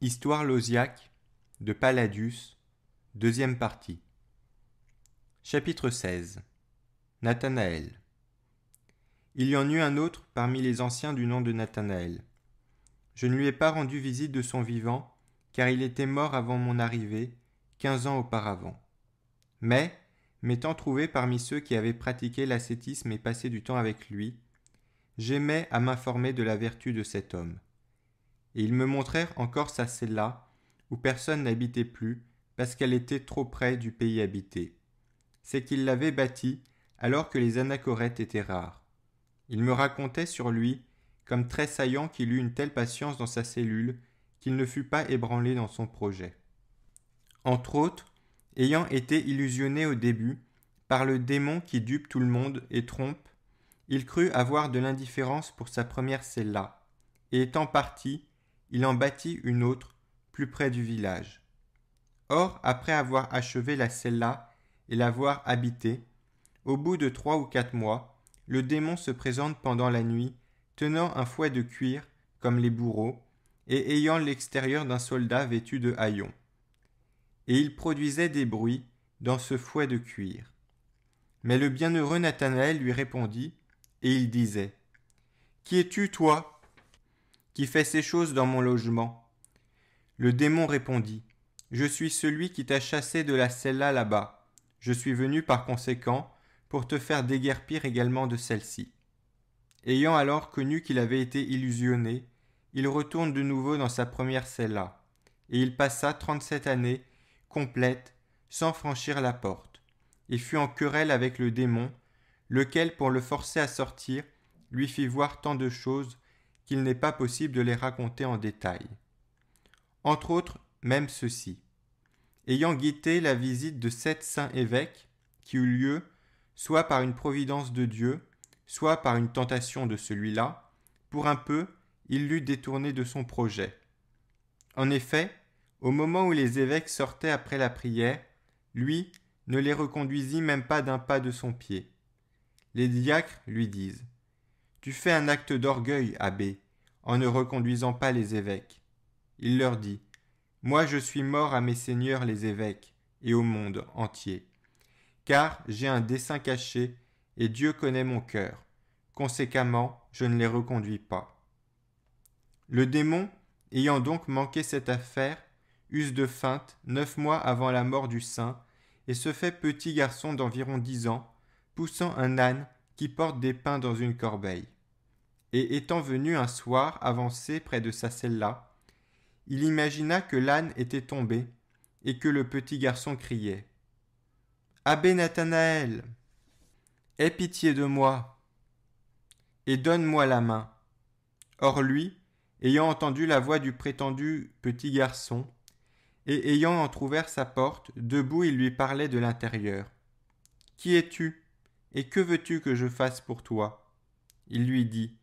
Histoire Losiaque de Palladius, deuxième partie. Chapitre 16 Nathanaël. Il y en eut un autre parmi les anciens du nom de Nathanaël. Je ne lui ai pas rendu visite de son vivant, car il était mort avant mon arrivée, quinze ans auparavant. Mais, m'étant trouvé parmi ceux qui avaient pratiqué l'ascétisme et passé du temps avec lui, j'aimais à m'informer de la vertu de cet homme et ils me montrèrent encore sa cella, où personne n'habitait plus, parce qu'elle était trop près du pays habité. C'est qu'ils l'avaient bâtie alors que les anachorètes étaient rares. Il me racontait sur lui, comme tressaillant qu'il eut une telle patience dans sa cellule qu'il ne fut pas ébranlé dans son projet. Entre autres, ayant été illusionné au début par le démon qui dupe tout le monde et trompe, il crut avoir de l'indifférence pour sa première cella, et étant parti, il en bâtit une autre, plus près du village. Or, après avoir achevé la cella et l'avoir habitée, au bout de trois ou quatre mois, le démon se présente pendant la nuit, tenant un fouet de cuir, comme les bourreaux, et ayant l'extérieur d'un soldat vêtu de haillons. Et il produisait des bruits dans ce fouet de cuir. Mais le bienheureux Nathanaël lui répondit, et il disait Qui es-tu, toi qui fait ces choses dans mon logement Le démon répondit Je suis celui qui t'a chassé de la cella là-bas. Je suis venu par conséquent pour te faire déguerpir également de celle-ci. Ayant alors connu qu'il avait été illusionné, il retourne de nouveau dans sa première cella, et il passa trente-sept années, complètes, sans franchir la porte, et fut en querelle avec le démon, lequel, pour le forcer à sortir, lui fit voir tant de choses qu'il n'est pas possible de les raconter en détail. Entre autres, même ceci. Ayant guetté la visite de sept saints évêques, qui eut lieu, soit par une providence de Dieu, soit par une tentation de celui-là, pour un peu, il l'eut détourné de son projet. En effet, au moment où les évêques sortaient après la prière, lui ne les reconduisit même pas d'un pas de son pied. Les diacres lui disent Tu fais un acte d'orgueil, abbé en ne reconduisant pas les évêques. Il leur dit Moi je suis mort à mes seigneurs les évêques et au monde entier. Car j'ai un dessein caché, et Dieu connaît mon cœur. Conséquemment, je ne les reconduis pas. Le démon, ayant donc manqué cette affaire, use de feinte neuf mois avant la mort du saint, et se fait petit garçon d'environ dix ans, poussant un âne qui porte des pains dans une corbeille et étant venu un soir avancer près de sa selle-là, il imagina que l'âne était tombé et que le petit garçon criait. Abbé Nathanaël, aie pitié de moi et donne-moi la main. Or lui, ayant entendu la voix du prétendu petit garçon, et ayant entr'ouvert sa porte, debout il lui parlait de l'intérieur. Qui es-tu et que veux-tu que je fasse pour toi Il lui dit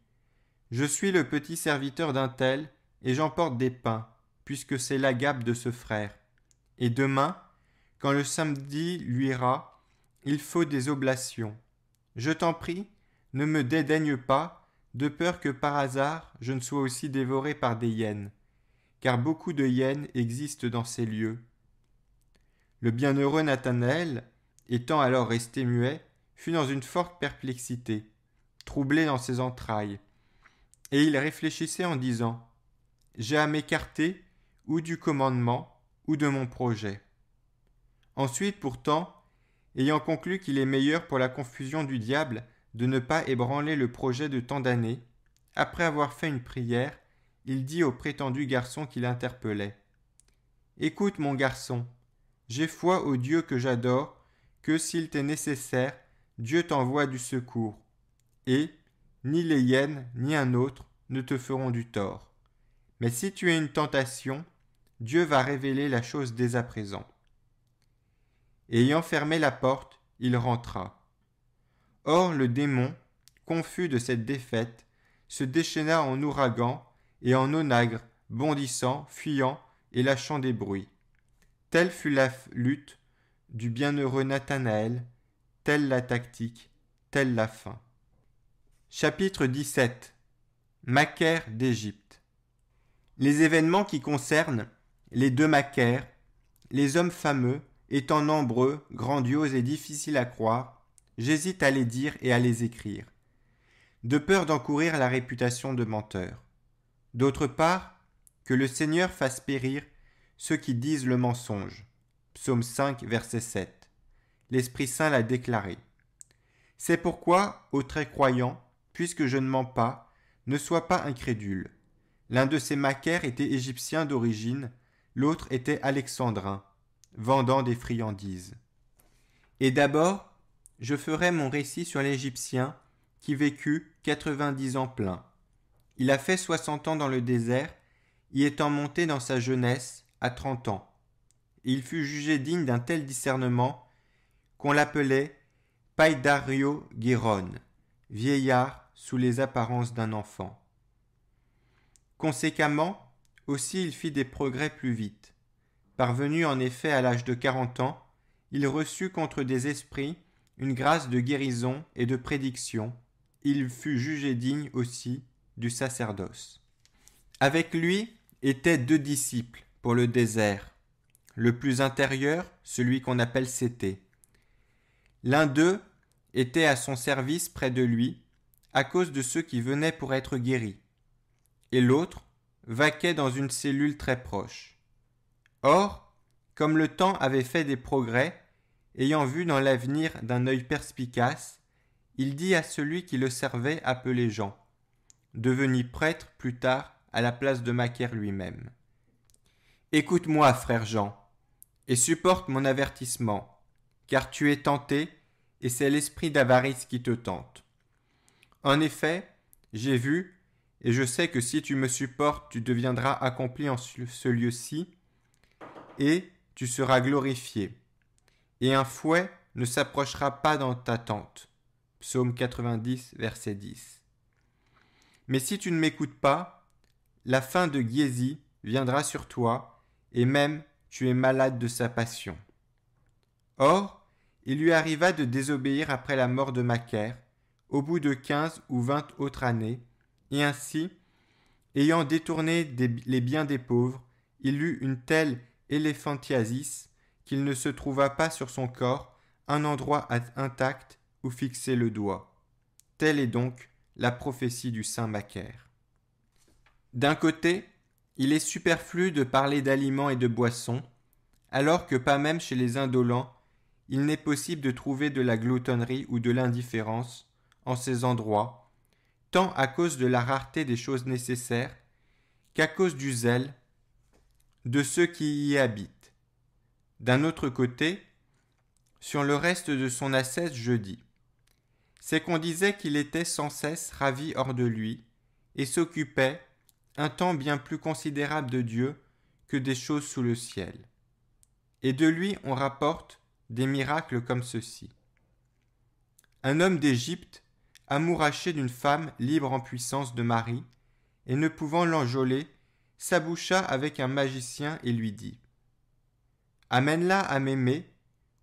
je suis le petit serviteur d'un tel, et j'emporte des pains, puisque c'est l'agape de ce frère. Et demain, quand le samedi lui ira, il faut des oblations. Je t'en prie, ne me dédaigne pas, de peur que par hasard je ne sois aussi dévoré par des hyènes, car beaucoup de hyènes existent dans ces lieux. Le bienheureux Nathanaël, étant alors resté muet, fut dans une forte perplexité, troublé dans ses entrailles, et il réfléchissait en disant J'ai à m'écarter ou du commandement ou de mon projet. Ensuite, pourtant, ayant conclu qu'il est meilleur pour la confusion du diable de ne pas ébranler le projet de tant d'années, après avoir fait une prière, il dit au prétendu garçon qui l'interpellait. Écoute, mon garçon, j'ai foi au Dieu que j'adore, que s'il t'est nécessaire, Dieu t'envoie du secours. Et, ni les hyènes, ni un autre ne te feront du tort. Mais si tu es une tentation, Dieu va révéler la chose dès à présent. Ayant fermé la porte, il rentra. Or le démon, confus de cette défaite, se déchaîna en ouragan et en onagre, bondissant, fuyant et lâchant des bruits. Telle fut la lutte du bienheureux Nathanaël, telle la tactique, telle la fin. Chapitre 17 Macaire d'Égypte Les événements qui concernent les deux Macaires, les hommes fameux, étant nombreux, grandioses et difficiles à croire, j'hésite à les dire et à les écrire, de peur d'encourir la réputation de menteur. D'autre part, que le Seigneur fasse périr ceux qui disent le mensonge. Psaume 5, verset 7. L'Esprit Saint l'a déclaré. C'est pourquoi, aux très croyants, puisque je ne mens pas, ne sois pas incrédule. L'un de ces macaires était égyptien d'origine, l'autre était alexandrin, vendant des friandises. Et d'abord, je ferai mon récit sur l'Égyptien qui vécut quatre-vingt-dix ans plein. Il a fait soixante ans dans le désert, y étant monté dans sa jeunesse à trente ans. il fut jugé digne d'un tel discernement qu'on l'appelait païdario Giron vieillard sous les apparences d'un enfant. Conséquemment, aussi il fit des progrès plus vite. Parvenu en effet à l'âge de quarante ans, il reçut contre des esprits une grâce de guérison et de prédiction. Il fut jugé digne aussi du sacerdoce. Avec lui étaient deux disciples pour le désert. Le plus intérieur, celui qu'on appelle Cété. L'un d'eux était à son service près de lui, à cause de ceux qui venaient pour être guéris, et l'autre vaquait dans une cellule très proche. Or, comme le temps avait fait des progrès, ayant vu dans l'avenir d'un œil perspicace, il dit à celui qui le servait appelé Jean, devenu prêtre plus tard à la place de Macaire lui-même. Écoute-moi, frère Jean, et supporte mon avertissement, car tu es tenté et c'est l'esprit d'avarice qui te tente. En effet, j'ai vu, et je sais que si tu me supportes, tu deviendras accompli en ce lieu-ci, et tu seras glorifié, et un fouet ne s'approchera pas dans ta tente. Psaume 90, verset 10. Mais si tu ne m'écoutes pas, la fin de Giesi viendra sur toi, et même tu es malade de sa passion. Or, il lui arriva de désobéir après la mort de Macaire, au bout de quinze ou vingt autres années, et ainsi, ayant détourné les biens des pauvres, il eut une telle éléphantiasis qu'il ne se trouva pas sur son corps un endroit intact où fixer le doigt. Telle est donc la prophétie du saint Macaire. D'un côté, il est superflu de parler d'aliments et de boissons, alors que pas même chez les indolents il n'est possible de trouver de la gloutonnerie ou de l'indifférence en ces endroits, tant à cause de la rareté des choses nécessaires qu'à cause du zèle de ceux qui y habitent. D'un autre côté, sur le reste de son ascèse, jeudi, c'est qu'on disait qu'il était sans cesse ravi hors de lui, et s'occupait un temps bien plus considérable de Dieu que des choses sous le ciel. Et de lui on rapporte des miracles comme ceci. Un homme d'Égypte, amouraché d'une femme libre en puissance de mari et ne pouvant l'enjoler, s'aboucha avec un magicien et lui dit Amène-la à m'aimer,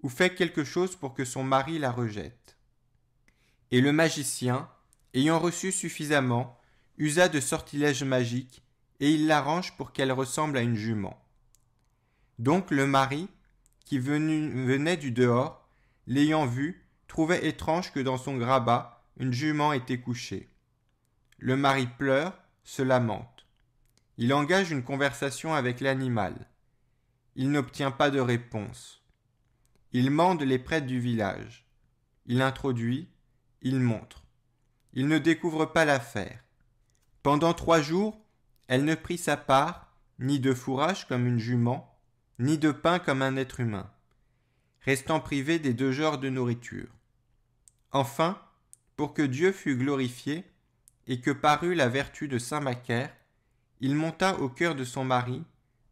ou fais quelque chose pour que son mari la rejette. Et le magicien, ayant reçu suffisamment, usa de sortilèges magiques, et il l'arrange pour qu'elle ressemble à une jument. Donc le mari, qui venait du dehors, l'ayant vu, trouvait étrange que dans son grabat une jument était couchée. Le mari pleure, se lamente. Il engage une conversation avec l'animal. Il n'obtient pas de réponse. Il mande les prêtres du village. Il introduit, il montre. Il ne découvre pas l'affaire. Pendant trois jours, elle ne prit sa part, ni de fourrage comme une jument, ni de pain comme un être humain, restant privé des deux genres de nourriture. Enfin, pour que Dieu fût glorifié, et que parût la vertu de Saint Macaire, il monta au cœur de son mari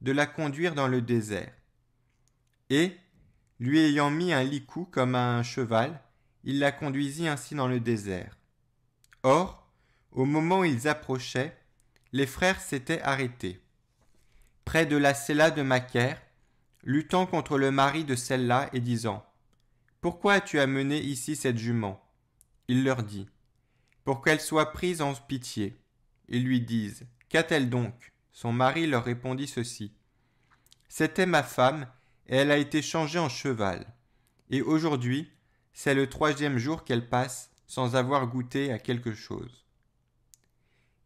de la conduire dans le désert. Et, lui ayant mis un licou comme à un cheval, il la conduisit ainsi dans le désert. Or, au moment où ils approchaient, les frères s'étaient arrêtés. Près de la cella de Macaire, luttant contre le mari de celle-là et disant Pourquoi as-tu amené ici cette jument Il leur dit Pour qu'elle soit prise en pitié. Ils lui disent Qu'a-t-elle donc Son mari leur répondit ceci C'était ma femme, et elle a été changée en cheval. Et aujourd'hui, c'est le troisième jour qu'elle passe sans avoir goûté à quelque chose.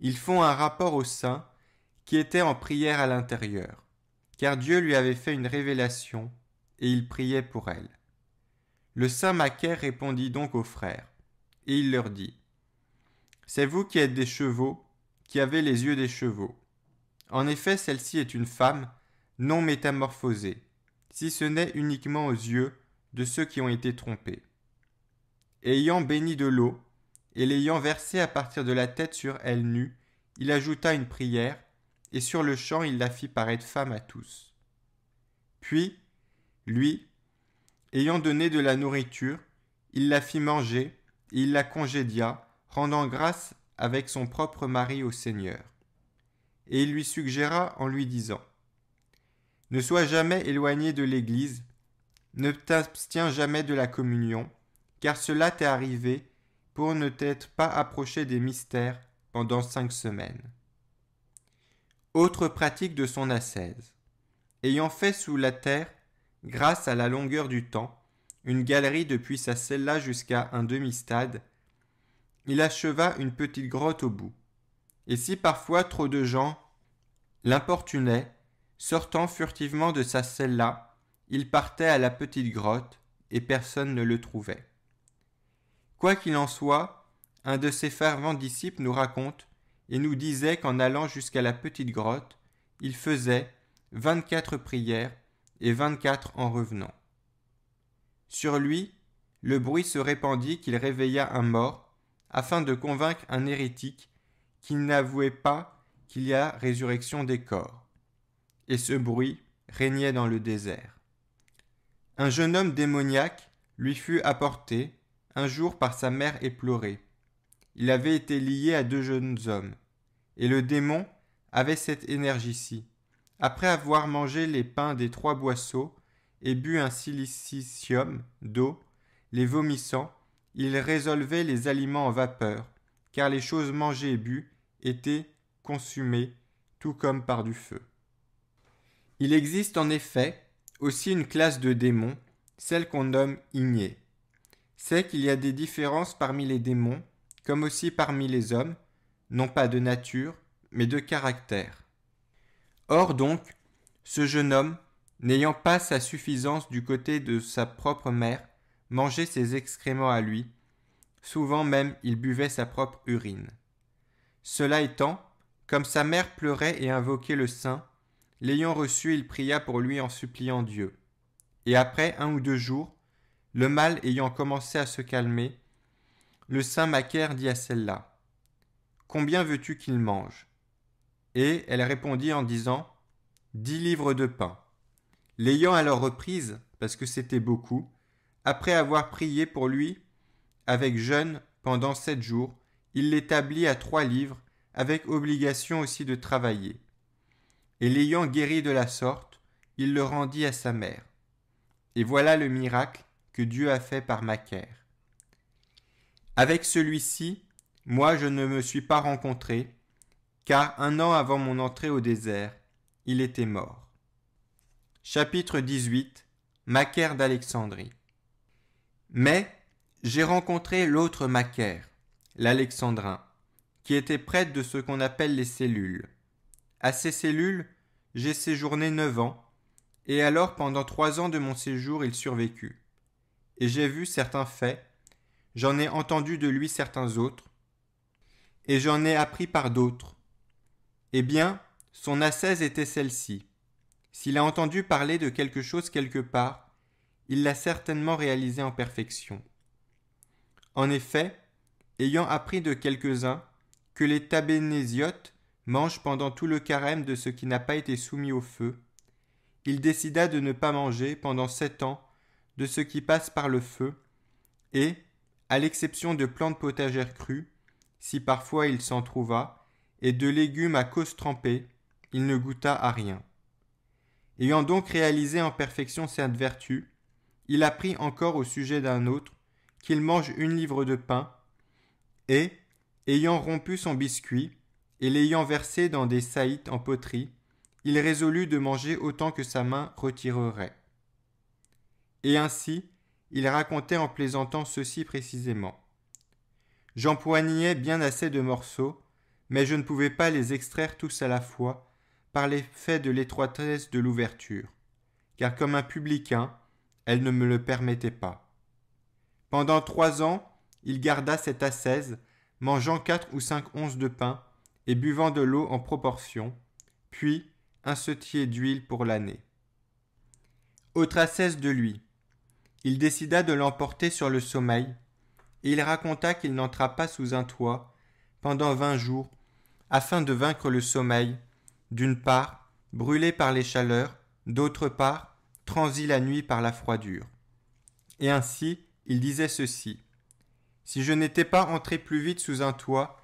Ils font un rapport au saint qui était en prière à l'intérieur car Dieu lui avait fait une révélation, et il priait pour elle. Le saint Macaire répondit donc aux frères, et il leur dit C'est vous qui êtes des chevaux, qui avez les yeux des chevaux. En effet, celle-ci est une femme non métamorphosée, si ce n'est uniquement aux yeux de ceux qui ont été trompés. Ayant béni de l'eau, et l'ayant versée à partir de la tête sur elle nue, il ajouta une prière, et sur le champ il la fit paraître femme à tous. Puis, lui, ayant donné de la nourriture, il la fit manger, et il la congédia, rendant grâce avec son propre mari au Seigneur. Et il lui suggéra en lui disant Ne sois jamais éloigné de l'Église, ne t'abstiens jamais de la communion, car cela t'est arrivé pour ne t'être pas approché des mystères pendant cinq semaines. Autre pratique de son ascèse. Ayant fait sous la terre, grâce à la longueur du temps, une galerie depuis sa cella jusqu'à un demi-stade, il acheva une petite grotte au bout. Et si parfois trop de gens l'importunaient, sortant furtivement de sa cella, il partait à la petite grotte, et personne ne le trouvait. Quoi qu'il en soit, un de ses fervents disciples nous raconte et nous disait qu'en allant jusqu'à la petite grotte, il faisait vingt-quatre prières et vingt-quatre en revenant. Sur lui, le bruit se répandit qu'il réveilla un mort, afin de convaincre un hérétique qui n'avouait pas qu'il y a résurrection des corps. Et ce bruit régnait dans le désert. Un jeune homme démoniaque lui fut apporté, un jour par sa mère éplorée. Il avait été lié à deux jeunes hommes et le démon avait cette énergie-ci. Après avoir mangé les pains des trois boisseaux et bu un silicium d'eau, les vomissant, il résolvait les aliments en vapeur, car les choses mangées et bues étaient consumées, tout comme par du feu. Il existe en effet aussi une classe de démons, celle qu'on nomme ignée. C'est qu'il y a des différences parmi les démons, comme aussi parmi les hommes, non pas de nature, mais de caractère. Or donc, ce jeune homme, n'ayant pas sa suffisance du côté de sa propre mère, mangeait ses excréments à lui, souvent même il buvait sa propre urine. Cela étant, comme sa mère pleurait et invoquait le saint, l'ayant reçu il pria pour lui en suppliant Dieu. Et après un ou deux jours, le mal ayant commencé à se calmer, le saint Macaire dit à celle-là Combien veux-tu qu'il mange Et elle répondit en disant Dix livres de pain. L'ayant alors reprise, parce que c'était beaucoup, après avoir prié pour lui avec jeûne pendant sept jours, il l'établit à trois livres, avec obligation aussi de travailler. Et l'ayant guéri de la sorte, il le rendit à sa mère. Et voilà le miracle que Dieu a fait par Macaire. Avec celui-ci, moi je ne me suis pas rencontré, car un an avant mon entrée au désert, il était mort. Chapitre 18 Macaire d'Alexandrie Mais j'ai rencontré l'autre Macaire, l'Alexandrin, qui était prêtre de ce qu'on appelle les cellules. À ces cellules, j'ai séjourné neuf ans, et alors pendant trois ans de mon séjour il survécut. Et j'ai vu certains faits, j'en ai entendu de lui certains autres, et j'en ai appris par d'autres. Eh bien, son assaise était celle-ci. S'il a entendu parler de quelque chose quelque part, il l'a certainement réalisé en perfection. En effet, ayant appris de quelques-uns que les tabénésiotes mangent pendant tout le carême de ce qui n'a pas été soumis au feu, il décida de ne pas manger pendant sept ans de ce qui passe par le feu, et, à l'exception de plantes potagères crues, si parfois il s'en trouva, et de légumes à cause trempés, il ne goûta à rien. Ayant donc réalisé en perfection cette vertu, il apprit encore au sujet d'un autre qu'il mange une livre de pain, et, ayant rompu son biscuit, et l'ayant versé dans des saïtes en poterie, il résolut de manger autant que sa main retirerait. Et ainsi, il racontait en plaisantant ceci précisément. J'empoignais bien assez de morceaux, mais je ne pouvais pas les extraire tous à la fois, par l'effet de l'étroitesse de l'ouverture, car comme un publicain, elle ne me le permettait pas. Pendant trois ans, il garda cette assaise, mangeant quatre ou cinq onces de pain et buvant de l'eau en proportion, puis un sautier d'huile pour l'année. Autre assaise de lui. Il décida de l'emporter sur le sommeil, et il raconta qu'il n'entra pas sous un toit pendant vingt jours, afin de vaincre le sommeil, d'une part, brûlé par les chaleurs, d'autre part, transi la nuit par la froidure. Et ainsi, il disait ceci. Si je n'étais pas entré plus vite sous un toit,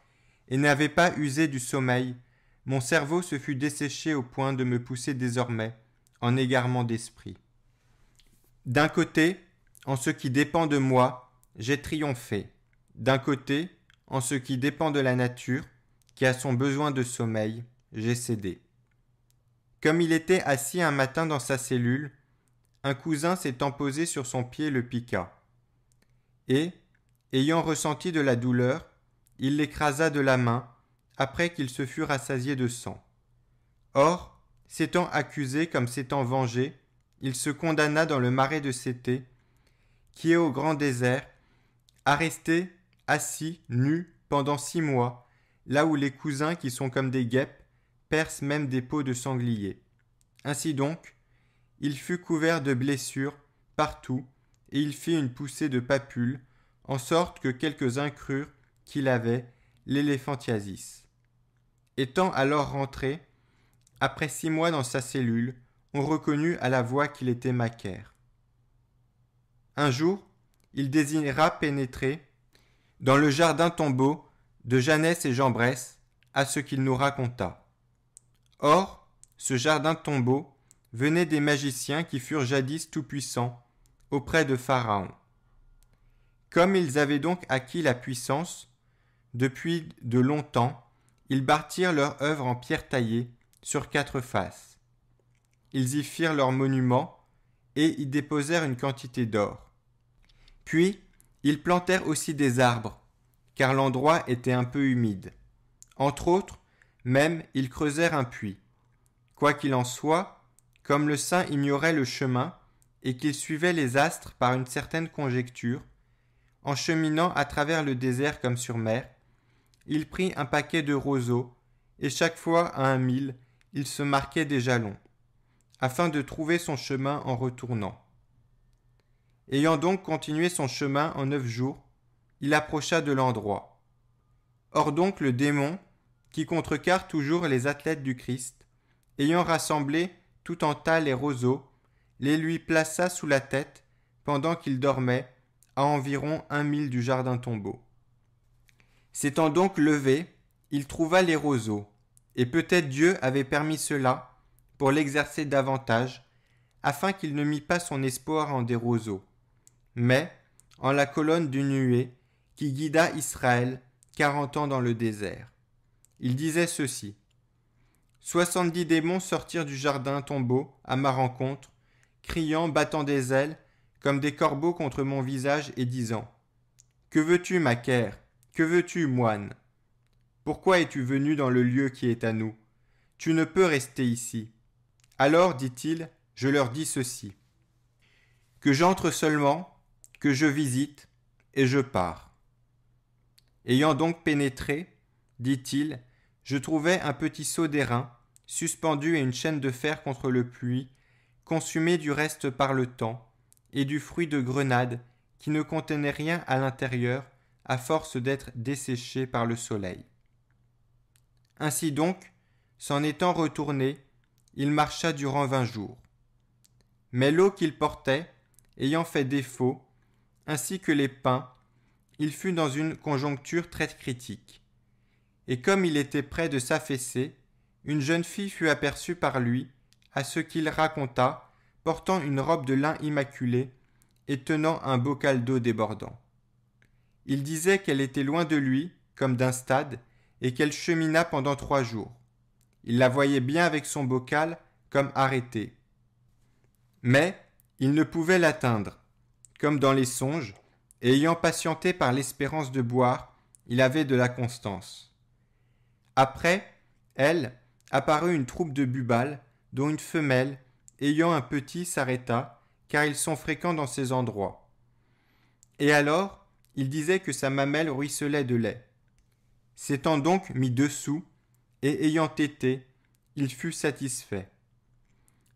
et n'avais pas usé du sommeil, mon cerveau se fût desséché au point de me pousser désormais, en égarement d'esprit. D'un côté, en ce qui dépend de moi, j'ai triomphé. D'un côté, en ce qui dépend de la nature, qui a son besoin de sommeil, j'ai cédé. Comme il était assis un matin dans sa cellule, un cousin s'étant posé sur son pied le piqua. Et, ayant ressenti de la douleur, il l'écrasa de la main, après qu'il se fût rassasié de sang. Or, s'étant accusé comme s'étant vengé, il se condamna dans le marais de Cété, qui est au grand désert, à rester assis, nu, pendant six mois, là où les cousins qui sont comme des guêpes percent même des peaux de sangliers. Ainsi donc, il fut couvert de blessures partout, et il fit une poussée de papules, en sorte que quelques-uns crurent qu'il avait l'éléphantiasis. Étant alors rentré, après six mois dans sa cellule, on reconnut à la voix qu'il était Macaire. Un jour, il désignera pénétrer dans le jardin tombeau de Jeannès et jean à ce qu'il nous raconta. Or, ce jardin tombeau venait des magiciens qui furent jadis tout-puissants auprès de Pharaon. Comme ils avaient donc acquis la puissance, depuis de longtemps, ils bâtirent leur œuvre en pierre taillée sur quatre faces. Ils y firent leurs monuments et y déposèrent une quantité d'or. Puis, ils plantèrent aussi des arbres, car l'endroit était un peu humide. Entre autres, même, ils creusèrent un puits. Quoi qu'il en soit, comme le saint ignorait le chemin, et qu'il suivait les astres par une certaine conjecture, en cheminant à travers le désert comme sur mer, il prit un paquet de roseaux, et chaque fois à un mille, il se marquait des jalons, afin de trouver son chemin en retournant. Ayant donc continué son chemin en neuf jours, il approcha de l'endroit. Or donc le démon, qui contrecarre toujours les athlètes du Christ, ayant rassemblé tout en tas les roseaux, les lui plaça sous la tête pendant qu'il dormait, à environ un mille du jardin tombeau. S'étant donc levé, il trouva les roseaux, et peut-être Dieu avait permis cela pour l'exercer davantage, afin qu'il ne mît pas son espoir en des roseaux mais en la colonne d'une nuée qui guida Israël quarante ans dans le désert. Il disait ceci. Soixante-dix démons sortirent du jardin tombeau à ma rencontre, criant, battant des ailes, comme des corbeaux contre mon visage et disant Que veux-tu, ma Que veux-tu, moine Pourquoi es-tu venu dans le lieu qui est à nous Tu ne peux rester ici. Alors, dit-il, je leur dis ceci Que j'entre seulement que je visite, et je pars. Ayant donc pénétré, dit-il, je trouvai un petit seau d'airain, suspendu à une chaîne de fer contre le puits, consumé du reste par le temps, et du fruit de grenade, qui ne contenait rien à l'intérieur, à force d'être desséché par le soleil. Ainsi donc, s'en étant retourné, il marcha durant vingt jours. Mais l'eau qu'il portait, ayant fait défaut, ainsi que les pins, il fut dans une conjoncture très critique. Et comme il était près de s'affaisser, une jeune fille fut aperçue par lui, à ce qu'il raconta, portant une robe de lin immaculée et tenant un bocal d'eau débordant. Il disait qu'elle était loin de lui, comme d'un stade, et qu'elle chemina pendant trois jours. Il la voyait bien avec son bocal, comme arrêtée. Mais il ne pouvait l'atteindre, comme dans les songes, ayant patienté par l'espérance de boire, il avait de la constance. Après, elle, apparut une troupe de bubales, dont une femelle, ayant un petit, s'arrêta, car ils sont fréquents dans ces endroits. Et alors, il disait que sa mamelle ruisselait de lait. S'étant donc mis dessous, et ayant été, il fut satisfait.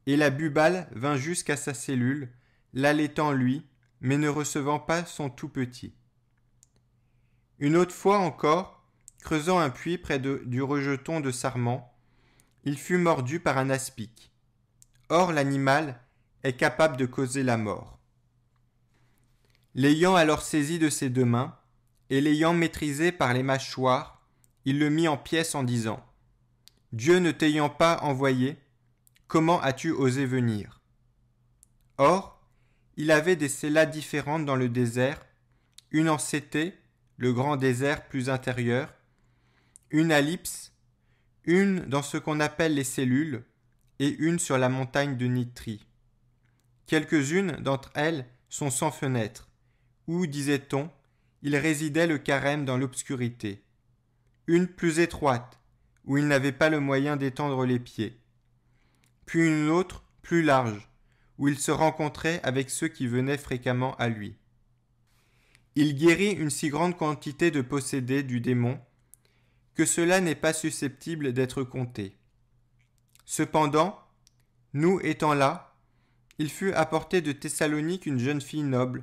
Et la bubale vint jusqu'à sa cellule, l'allaitant lui, mais ne recevant pas son tout petit. Une autre fois encore, creusant un puits près du rejeton de sarment, il fut mordu par un aspic. Or l'animal est capable de causer la mort. L'ayant alors saisi de ses deux mains, et l'ayant maîtrisé par les mâchoires, il le mit en pièces en disant Dieu ne t'ayant pas envoyé, comment as-tu osé venir Or, il avait des cellas différentes dans le désert, une en CT, le grand désert plus intérieur, une à une dans ce qu'on appelle les cellules, et une sur la montagne de Nitri. Quelques-unes d'entre elles sont sans fenêtre, où, disait-on, il résidait le carême dans l'obscurité. Une plus étroite, où il n'avait pas le moyen d'étendre les pieds. Puis une autre plus large, où il se rencontrait avec ceux qui venaient fréquemment à lui. Il guérit une si grande quantité de possédés du démon que cela n'est pas susceptible d'être compté. Cependant, nous étant là, il fut apporté de Thessalonique une jeune fille noble,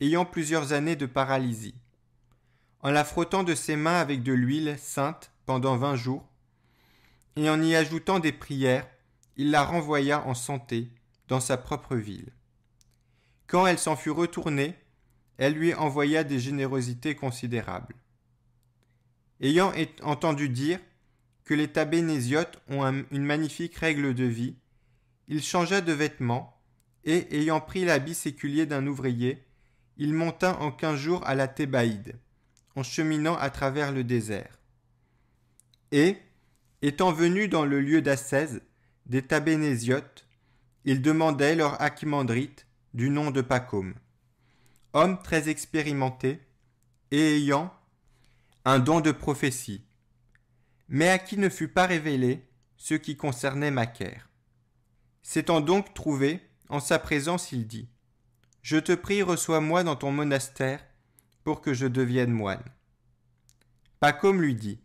ayant plusieurs années de paralysie. En la frottant de ses mains avec de l'huile sainte pendant vingt jours, et en y ajoutant des prières, il la renvoya en santé, dans sa propre ville. Quand elle s'en fut retournée, elle lui envoya des générosités considérables. Ayant entendu dire que les Tabénésiotes ont une magnifique règle de vie, il changea de vêtements et, ayant pris l'habit séculier d'un ouvrier, il monta en quinze jours à la Thébaïde, en cheminant à travers le désert. Et, étant venu dans le lieu d'assaise des Tabénésiotes, ils demandaient leur achimandrite du nom de Pacôme, homme très expérimenté et ayant un don de prophétie, mais à qui ne fut pas révélé ce qui concernait Macaire. S'étant donc trouvé en sa présence, il dit Je te prie, reçois-moi dans ton monastère pour que je devienne moine. Pacôme lui dit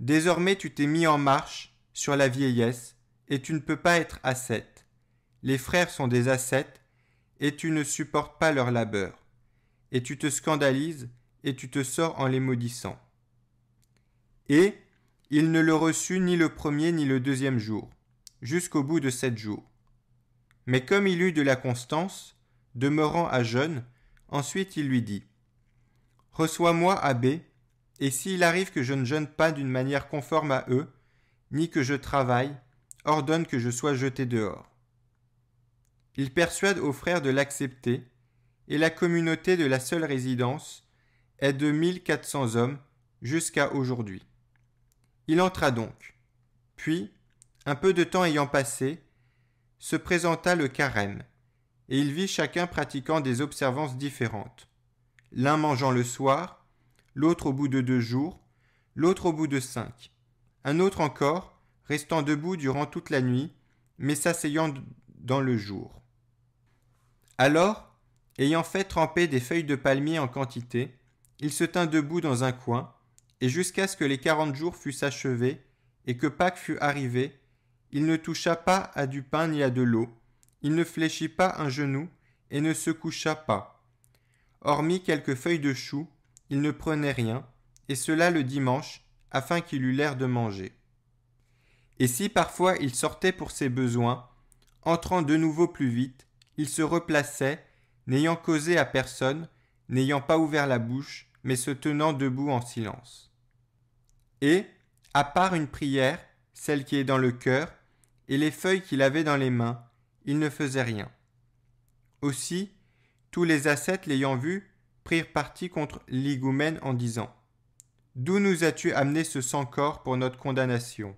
Désormais tu t'es mis en marche sur la vieillesse et tu ne peux pas être ascète les frères sont des ascètes, et tu ne supportes pas leur labeur, et tu te scandalises, et tu te sors en les maudissant. Et il ne le reçut ni le premier ni le deuxième jour, jusqu'au bout de sept jours. Mais comme il eut de la constance, demeurant à jeûne, ensuite il lui dit Reçois-moi, abbé, et s'il arrive que je ne jeûne pas d'une manière conforme à eux, ni que je travaille, ordonne que je sois jeté dehors. Il persuade aux frères de l'accepter, et la communauté de la seule résidence est de 1400 hommes jusqu'à aujourd'hui. Il entra donc. Puis, un peu de temps ayant passé, se présenta le carême, et il vit chacun pratiquant des observances différentes, l'un mangeant le soir, l'autre au bout de deux jours, l'autre au bout de cinq, un autre encore restant debout durant toute la nuit, mais s'asseyant dans le jour. Alors, ayant fait tremper des feuilles de palmier en quantité, il se tint debout dans un coin, et jusqu'à ce que les quarante jours fussent achevés, et que Pâques fût arrivé, il ne toucha pas à du pain ni à de l'eau, il ne fléchit pas un genou, et ne se coucha pas. Hormis quelques feuilles de chou, il ne prenait rien, et cela le dimanche, afin qu'il eût l'air de manger. Et si parfois il sortait pour ses besoins, entrant de nouveau plus vite, il se replaçait, n'ayant causé à personne, n'ayant pas ouvert la bouche, mais se tenant debout en silence. Et, à part une prière, celle qui est dans le cœur, et les feuilles qu'il avait dans les mains, il ne faisait rien. Aussi, tous les ascètes l'ayant vu, prirent parti contre l'Igoumène en disant D'où nous as-tu amené ce sang corps pour notre condamnation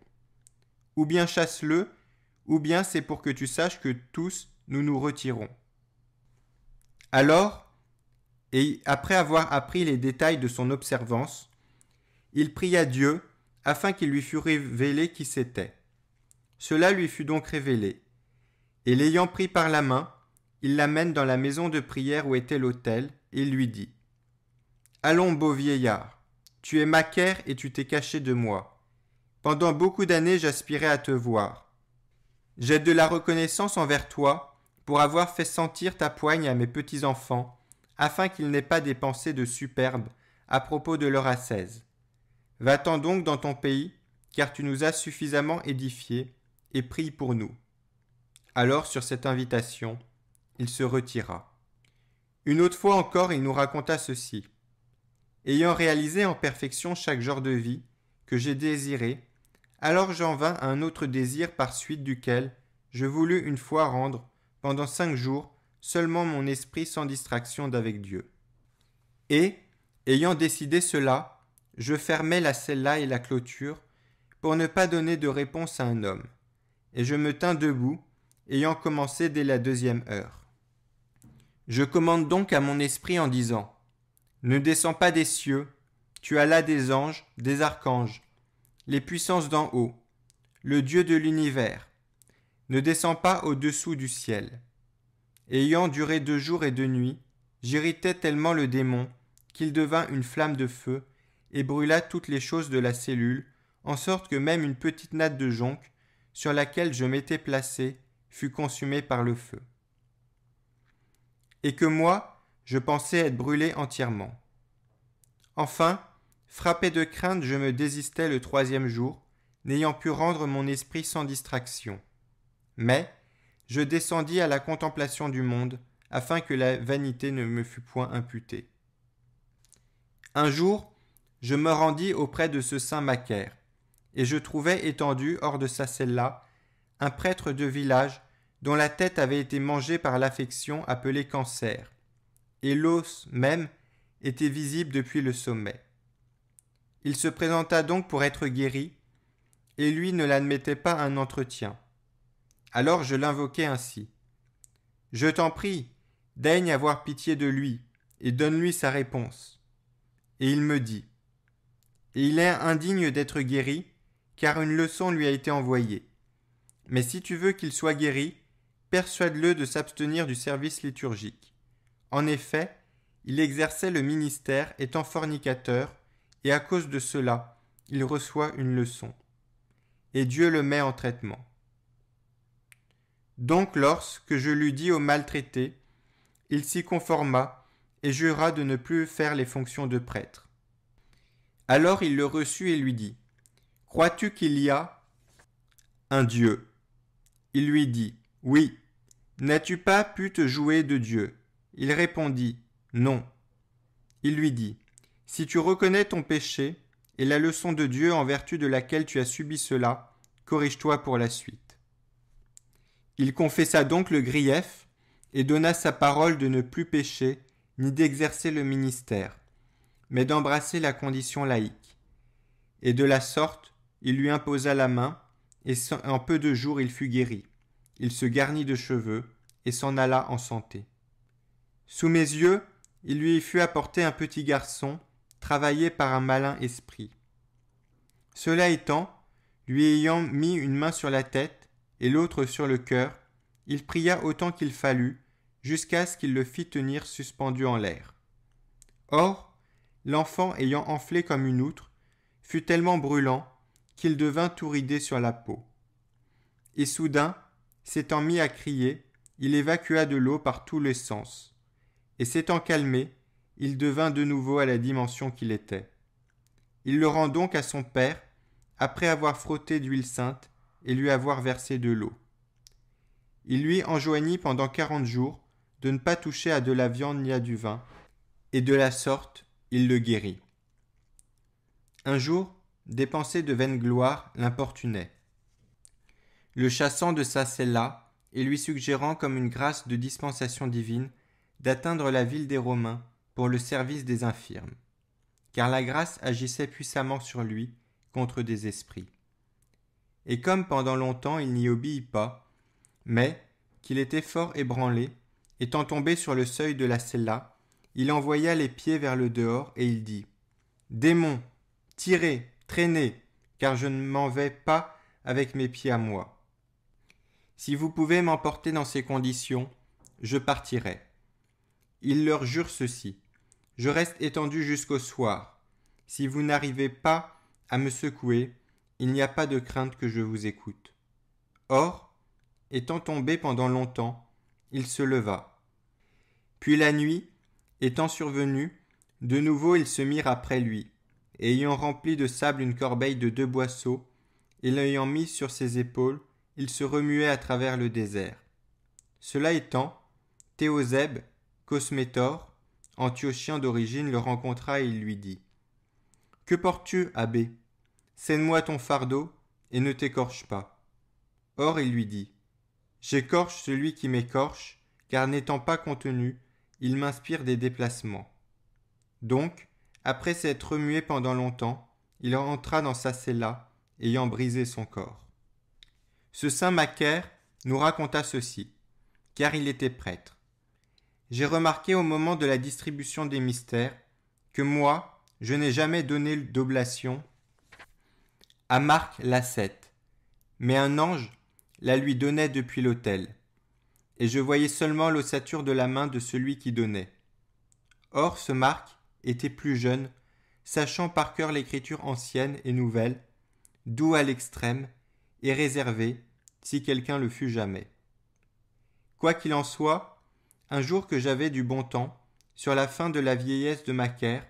Ou bien chasse-le, ou bien c'est pour que tu saches que tous, nous nous retirons. Alors, et après avoir appris les détails de son observance, il pria Dieu afin qu'il lui fût révélé qui c'était. Cela lui fut donc révélé, et l'ayant pris par la main, il l'amène dans la maison de prière où était l'autel, et lui dit Allons, beau vieillard, tu es macaire et tu t'es caché de moi. Pendant beaucoup d'années j'aspirais à te voir. J'ai de la reconnaissance envers toi pour avoir fait sentir ta poigne à mes petits-enfants, afin qu'ils n'aient pas des pensées de superbes à propos de leur assaise. Va-t'en donc dans ton pays, car tu nous as suffisamment édifiés, et prie pour nous. Alors, sur cette invitation, il se retira. Une autre fois encore, il nous raconta ceci. Ayant réalisé en perfection chaque genre de vie que j'ai désiré, alors j'en vins à un autre désir par suite duquel je voulus une fois rendre pendant cinq jours, seulement mon esprit sans distraction d'avec Dieu. Et, ayant décidé cela, je fermai la cella et la clôture, pour ne pas donner de réponse à un homme, et je me tins debout, ayant commencé dès la deuxième heure. Je commande donc à mon esprit en disant Ne descends pas des cieux, tu as là des anges, des archanges, les puissances d'en haut, le Dieu de l'univers, ne descend pas au-dessous du ciel. Ayant duré deux jours et deux nuits, j'irritais tellement le démon qu'il devint une flamme de feu et brûla toutes les choses de la cellule, en sorte que même une petite natte de jonque sur laquelle je m'étais placé fut consumée par le feu. Et que moi, je pensais être brûlé entièrement. Enfin, frappé de crainte, je me désistai le troisième jour, n'ayant pu rendre mon esprit sans distraction. Mais je descendis à la contemplation du monde, afin que la vanité ne me fût point imputée. Un jour, je me rendis auprès de ce saint Macaire, et je trouvai étendu hors de sa cella un prêtre de village dont la tête avait été mangée par l'affection appelée cancer, et l'os même était visible depuis le sommet. Il se présenta donc pour être guéri, et lui ne l'admettait pas un entretien. Alors je l'invoquai ainsi. Je t'en prie, daigne avoir pitié de lui, et donne-lui sa réponse. Et il me dit. Et il est indigne d'être guéri, car une leçon lui a été envoyée. Mais si tu veux qu'il soit guéri, persuade-le de s'abstenir du service liturgique. En effet, il exerçait le ministère étant fornicateur, et à cause de cela, il reçoit une leçon. Et Dieu le met en traitement. Donc lorsque je l'eus dis au maltraité, il s'y conforma et jura de ne plus faire les fonctions de prêtre. Alors il le reçut et lui dit, Crois-tu qu'il y a un Dieu Il lui dit, Oui. N'as-tu pas pu te jouer de Dieu Il répondit, Non. Il lui dit, Si tu reconnais ton péché et la leçon de Dieu en vertu de laquelle tu as subi cela, corrige-toi pour la suite. Il confessa donc le grief et donna sa parole de ne plus pécher ni d'exercer le ministère, mais d'embrasser la condition laïque. Et de la sorte, il lui imposa la main, et en peu de jours il fut guéri. Il se garnit de cheveux et s'en alla en santé. Sous mes yeux, il lui fut apporté un petit garçon, travaillé par un malin esprit. Cela étant, lui ayant mis une main sur la tête, et l'autre sur le cœur, il pria autant qu'il fallut, jusqu'à ce qu'il le fît tenir suspendu en l'air. Or, l'enfant ayant enflé comme une outre, fut tellement brûlant qu'il devint tout ridé sur la peau. Et soudain, s'étant mis à crier, il évacua de l'eau par tous les sens, et s'étant calmé, il devint de nouveau à la dimension qu'il était. Il le rend donc à son père, après avoir frotté d'huile sainte, et lui avoir versé de l'eau. Il lui enjoignit pendant quarante jours de ne pas toucher à de la viande ni à du vin, et de la sorte il le guérit. Un jour, des pensées de vaine gloire l'importunaient, le chassant de sa cella et lui suggérant comme une grâce de dispensation divine d'atteindre la ville des Romains pour le service des infirmes, car la grâce agissait puissamment sur lui contre des esprits et comme pendant longtemps il n'y obéit pas, mais qu'il était fort ébranlé, étant tombé sur le seuil de la cella, il envoya les pieds vers le dehors et il dit Démon, tirez, traînez, car je ne m'en vais pas avec mes pieds à moi. Si vous pouvez m'emporter dans ces conditions, je partirai. Il leur jure ceci Je reste étendu jusqu'au soir. Si vous n'arrivez pas à me secouer, il n'y a pas de crainte que je vous écoute. Or, étant tombé pendant longtemps, il se leva. Puis la nuit, étant survenue, de nouveau ils se mirent après lui, ayant rempli de sable une corbeille de deux boisseaux, et l'ayant mis sur ses épaules, il se remuait à travers le désert. Cela étant, Théosèbe, Cosmétor, antiochien d'origine, le rencontra et lui dit Que portes-tu, abbé Scène-moi ton fardeau, et ne t'écorche pas. Or il lui dit J'écorche celui qui m'écorche, car n'étant pas contenu, il m'inspire des déplacements. Donc, après s'être remué pendant longtemps, il rentra dans sa cella, ayant brisé son corps. Ce saint Macaire nous raconta ceci, car il était prêtre. J'ai remarqué au moment de la distribution des mystères que moi, je n'ai jamais donné d'oblation à Marc Lassette. Mais un ange la lui donnait depuis l'autel, et je voyais seulement l'ossature de la main de celui qui donnait. Or ce Marc était plus jeune, sachant par cœur l'écriture ancienne et nouvelle, doux à l'extrême, et réservé, si quelqu'un le fut jamais. Quoi qu'il en soit, un jour que j'avais du bon temps, sur la fin de la vieillesse de ma Macaire,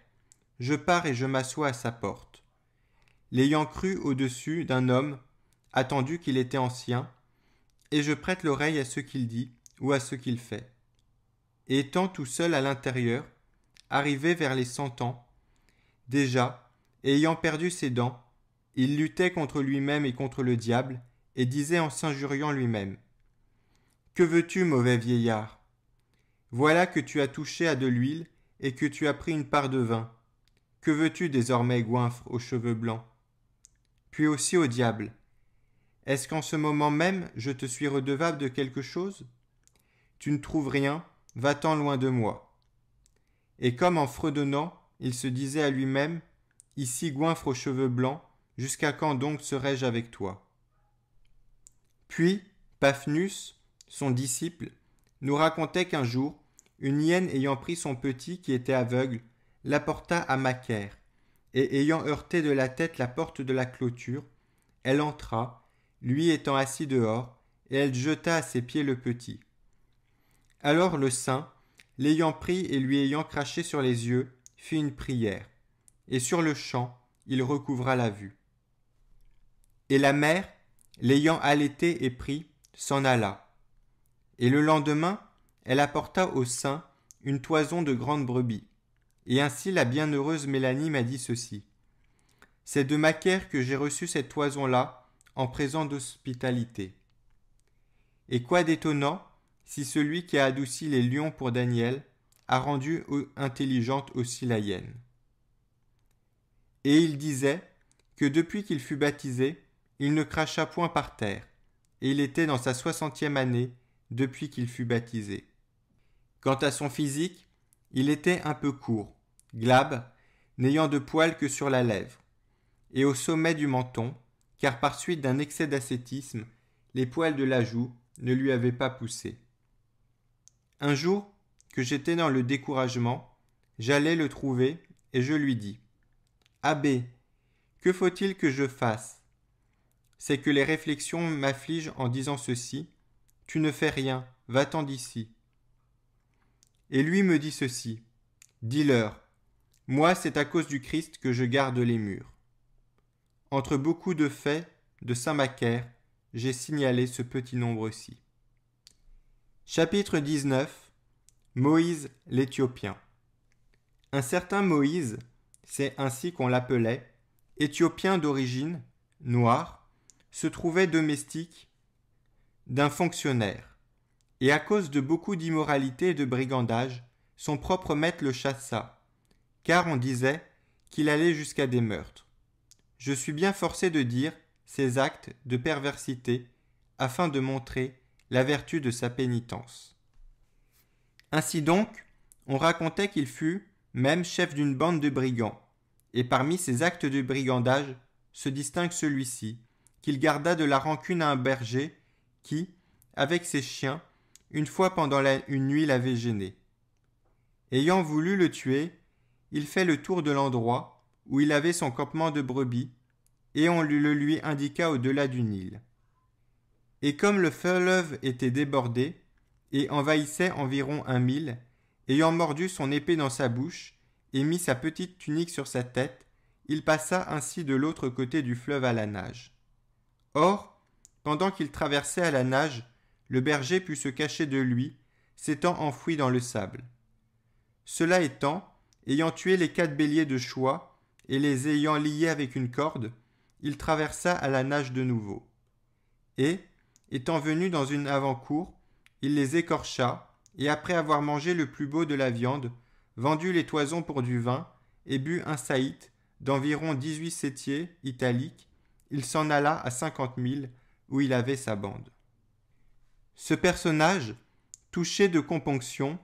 je pars et je m'assois à sa porte l'ayant cru au-dessus d'un homme, attendu qu'il était ancien, et je prête l'oreille à ce qu'il dit ou à ce qu'il fait. Et étant tout seul à l'intérieur, arrivé vers les cent ans, déjà, ayant perdu ses dents, il luttait contre lui-même et contre le diable, et disait en s'injuriant lui-même Que veux-tu, mauvais vieillard Voilà que tu as touché à de l'huile et que tu as pris une part de vin. Que veux-tu désormais, goinfre aux cheveux blancs puis aussi au diable. Est-ce qu'en ce moment même je te suis redevable de quelque chose Tu ne trouves rien, va-t'en loin de moi. Et comme en fredonnant, il se disait à lui-même Ici goinfre aux cheveux blancs, jusqu'à quand donc serai-je avec toi Puis, Paphnus, son disciple, nous racontait qu'un jour, une hyène ayant pris son petit qui était aveugle, l'apporta à Macaire et ayant heurté de la tête la porte de la clôture, elle entra, lui étant assis dehors, et elle jeta à ses pieds le petit. Alors le saint, l'ayant pris et lui ayant craché sur les yeux, fit une prière, et sur le champ il recouvra la vue. Et la mère, l'ayant allaité et pris, s'en alla. Et le lendemain, elle apporta au saint une toison de grande brebis, et ainsi la bienheureuse Mélanie m'a dit ceci. C'est de Macaire que j'ai reçu cette toison-là, en présent d'hospitalité. Et quoi d'étonnant, si celui qui a adouci les lions pour Daniel a rendu intelligente aussi la hyène. Et il disait que depuis qu'il fut baptisé, il ne cracha point par terre, et il était dans sa soixantième année depuis qu'il fut baptisé. Quant à son physique, il était un peu court, Glab, n'ayant de poils que sur la lèvre, et au sommet du menton, car par suite d'un excès d'ascétisme, les poils de la joue ne lui avaient pas poussé. Un jour, que j'étais dans le découragement, j'allai le trouver, et je lui dis. Abbé, que faut-il que je fasse C'est que les réflexions m'affligent en disant ceci. Tu ne fais rien, va-t'en d'ici. Et lui me dit ceci. Dis-leur, moi, c'est à cause du Christ que je garde les murs. Entre beaucoup de faits de Saint Macaire, j'ai signalé ce petit nombre-ci. Chapitre 19 Moïse l'Éthiopien. Un certain Moïse, c'est ainsi qu'on l'appelait, éthiopien d'origine, noir, se trouvait domestique d'un fonctionnaire, et à cause de beaucoup d'immoralité et de brigandage, son propre maître le chassa, car on disait qu'il allait jusqu'à des meurtres. Je suis bien forcé de dire ces actes de perversité afin de montrer la vertu de sa pénitence. Ainsi donc, on racontait qu'il fut même chef d'une bande de brigands, et parmi ses actes de brigandage se distingue celui-ci, qu'il garda de la rancune à un berger qui, avec ses chiens, une fois pendant une nuit l'avait gêné. Ayant voulu le tuer, il fait le tour de l'endroit où il avait son campement de brebis, et on le lui indiqua au-delà du Nil. Et comme le fleuve était débordé, et envahissait environ un mille, ayant mordu son épée dans sa bouche, et mis sa petite tunique sur sa tête, il passa ainsi de l'autre côté du fleuve à la nage. Or, pendant qu'il traversait à la nage, le berger put se cacher de lui, s'étant enfoui dans le sable. Cela étant, Ayant tué les quatre béliers de Choix, et les ayant liés avec une corde, il traversa à la nage de nouveau. Et, étant venu dans une avant-cour, il les écorcha, et après avoir mangé le plus beau de la viande, vendu les toisons pour du vin, et bu un saïd d'environ dix-huit sétiers italiques, il s'en alla à cinquante milles, où il avait sa bande. Ce personnage, touché de componction,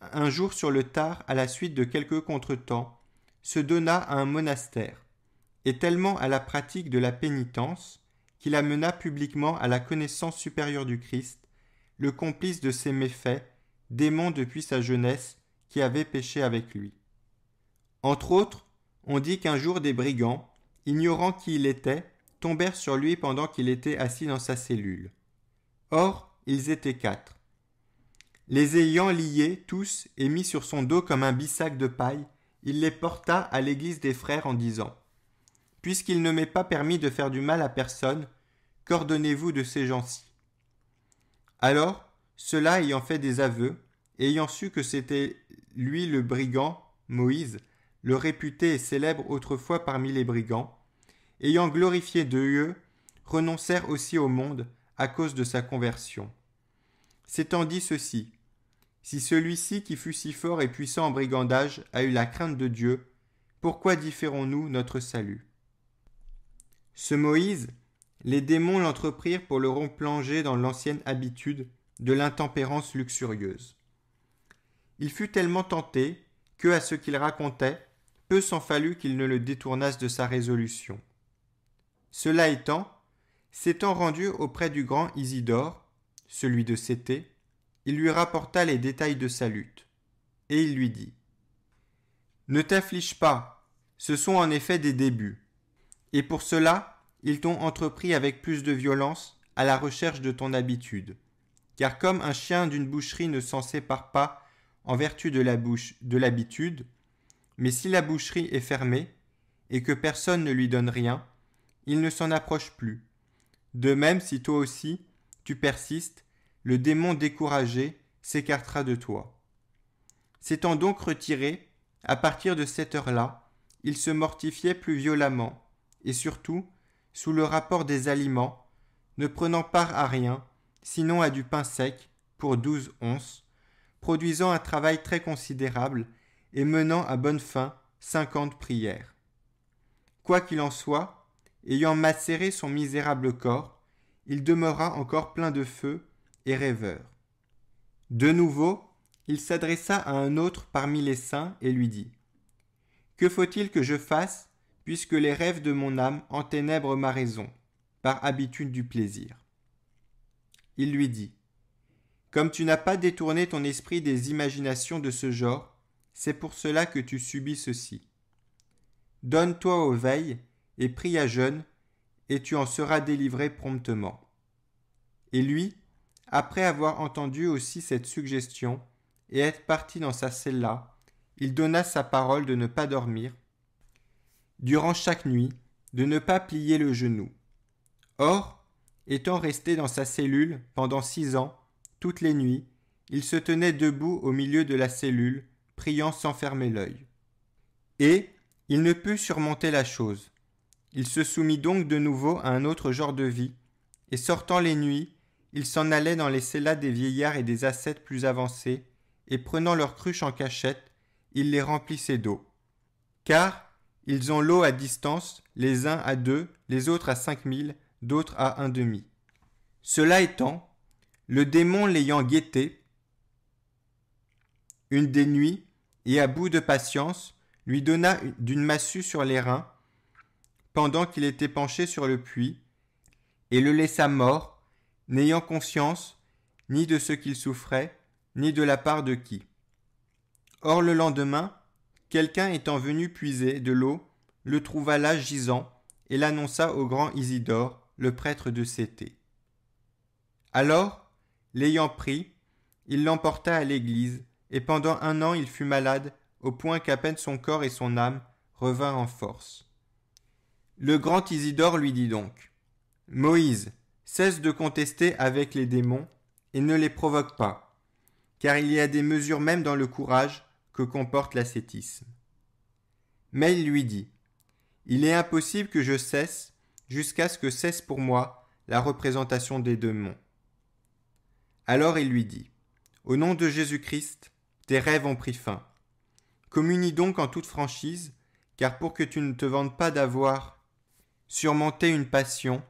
un jour sur le tard, à la suite de quelques contretemps, se donna à un monastère, et tellement à la pratique de la pénitence, qu'il amena publiquement à la connaissance supérieure du Christ, le complice de ses méfaits, démon depuis sa jeunesse, qui avait péché avec lui. Entre autres, on dit qu'un jour des brigands, ignorant qui il était, tombèrent sur lui pendant qu'il était assis dans sa cellule. Or, ils étaient quatre les ayant liés tous et mis sur son dos comme un bissac de paille, il les porta à l'église des frères en disant Puisqu'il ne m'est pas permis de faire du mal à personne, qu'ordonnez-vous de ces gens-ci Alors, ceux-là ayant fait des aveux, ayant su que c'était lui le brigand, Moïse, le réputé et célèbre autrefois parmi les brigands, ayant glorifié Dieu, renoncèrent aussi au monde à cause de sa conversion. S'étant dit ceci, si celui-ci qui fut si fort et puissant en brigandage a eu la crainte de Dieu, pourquoi différons-nous notre salut Ce Moïse, les démons l'entreprirent pour le replonger dans l'ancienne habitude de l'intempérance luxurieuse. Il fut tellement tenté que, à ce qu'il racontait, peu s'en fallut qu'il ne le détournasse de sa résolution. Cela étant, s'étant rendu auprès du grand Isidore, celui de Cété, il lui rapporta les détails de sa lutte. Et il lui dit Ne t'afflige pas, ce sont en effet des débuts. Et pour cela, ils t'ont entrepris avec plus de violence à la recherche de ton habitude. Car comme un chien d'une boucherie ne s'en sépare pas en vertu de la bouche de l'habitude, mais si la boucherie est fermée et que personne ne lui donne rien, il ne s'en approche plus. De même, si toi aussi, tu persistes, le démon découragé s'écartera de toi. S'étant donc retiré, à partir de cette heure-là, il se mortifiait plus violemment, et surtout, sous le rapport des aliments, ne prenant part à rien, sinon à du pain sec, pour douze onces, produisant un travail très considérable et menant à bonne fin cinquante prières. Quoi qu'il en soit, ayant macéré son misérable corps, il demeura encore plein de feu et rêveur. De nouveau, il s'adressa à un autre parmi les saints et lui dit Que faut-il que je fasse, puisque les rêves de mon âme enténèbrent ma raison, par habitude du plaisir Il lui dit Comme tu n'as pas détourné ton esprit des imaginations de ce genre, c'est pour cela que tu subis ceci. Donne-toi aux veilles et prie à jeûne, et tu en seras délivré promptement. Et lui, après avoir entendu aussi cette suggestion, et être parti dans sa cella, il donna sa parole de ne pas dormir, durant chaque nuit, de ne pas plier le genou. Or, étant resté dans sa cellule pendant six ans, toutes les nuits, il se tenait debout au milieu de la cellule, priant sans fermer l'œil. Et il ne put surmonter la chose. Il se soumit donc de nouveau à un autre genre de vie, et sortant les nuits, ils s'en allaient dans les cellas des vieillards et des ascètes plus avancés, et prenant leurs cruches en cachette, ils les remplissaient d'eau. Car, ils ont l'eau à distance, les uns à deux, les autres à cinq mille, d'autres à un demi. Cela étant, le démon l'ayant guetté, une des nuits, et à bout de patience, lui donna d'une massue sur les reins, pendant qu'il était penché sur le puits, et le laissa mort, n'ayant conscience ni de ce qu'il souffrait, ni de la part de qui. Or le lendemain, quelqu'un étant venu puiser de l'eau, le trouva là gisant, et l'annonça au grand Isidore, le prêtre de Cété. Alors, l'ayant pris, il l'emporta à l'église, et pendant un an il fut malade, au point qu'à peine son corps et son âme revinrent en force. Le grand Isidore lui dit donc Moïse, Cesse de contester avec les démons et ne les provoque pas, car il y a des mesures même dans le courage que comporte l'ascétisme. Mais il lui dit, Il est impossible que je cesse jusqu'à ce que cesse pour moi la représentation des démons. Alors il lui dit, Au nom de Jésus-Christ, tes rêves ont pris fin. Communie donc en toute franchise, car pour que tu ne te vantes pas d'avoir surmonté une passion,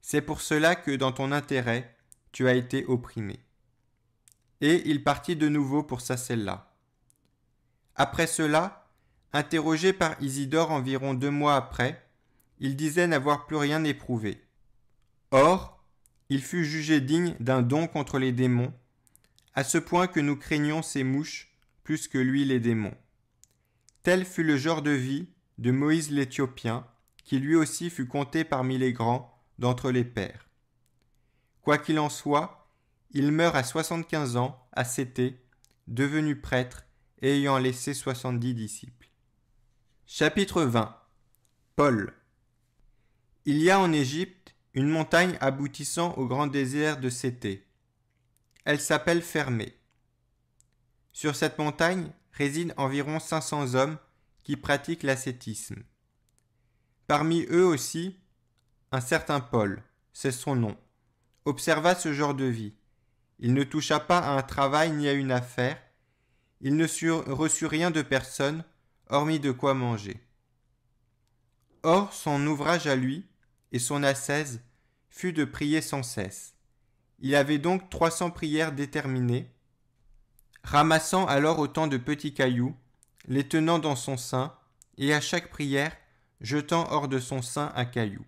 c'est pour cela que dans ton intérêt, tu as été opprimé. Et il partit de nouveau pour sa Après cela, interrogé par Isidore environ deux mois après, il disait n'avoir plus rien éprouvé. Or, il fut jugé digne d'un don contre les démons, à ce point que nous craignions ces mouches plus que lui les démons. Tel fut le genre de vie de Moïse l'Éthiopien, qui lui aussi fut compté parmi les grands, d'entre les pères. Quoi qu'il en soit, il meurt à 75 ans, à Cété, devenu prêtre et ayant laissé 70 disciples. Chapitre 20 Paul Il y a en Égypte une montagne aboutissant au grand désert de Cété. Elle s'appelle Fermée. Sur cette montagne résident environ 500 hommes qui pratiquent l'ascétisme. Parmi eux aussi, un certain Paul, c'est son nom, observa ce genre de vie. Il ne toucha pas à un travail ni à une affaire. Il ne reçut rien de personne, hormis de quoi manger. Or son ouvrage à lui, et son assaise, fut de prier sans cesse. Il avait donc trois cents prières déterminées. Ramassant alors autant de petits cailloux, les tenant dans son sein, et à chaque prière, jetant hors de son sein un caillou.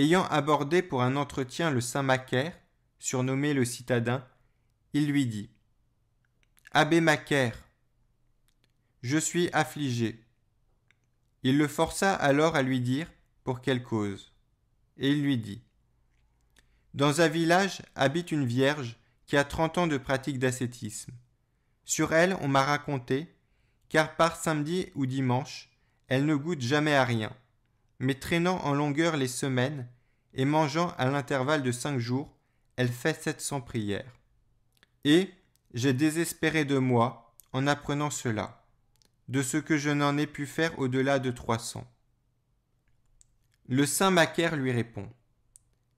Ayant abordé pour un entretien le saint Macaire, surnommé le citadin, il lui dit Abbé Macaire, je suis affligé. Il le força alors à lui dire pour quelle cause. Et il lui dit Dans un village habite une vierge qui a trente ans de pratique d'ascétisme. Sur elle, on m'a raconté, car par samedi ou dimanche, elle ne goûte jamais à rien mais traînant en longueur les semaines, et mangeant à l'intervalle de cinq jours, elle fait sept cents prières. Et j'ai désespéré de moi en apprenant cela, de ce que je n'en ai pu faire au-delà de trois cents. Le saint Macaire lui répond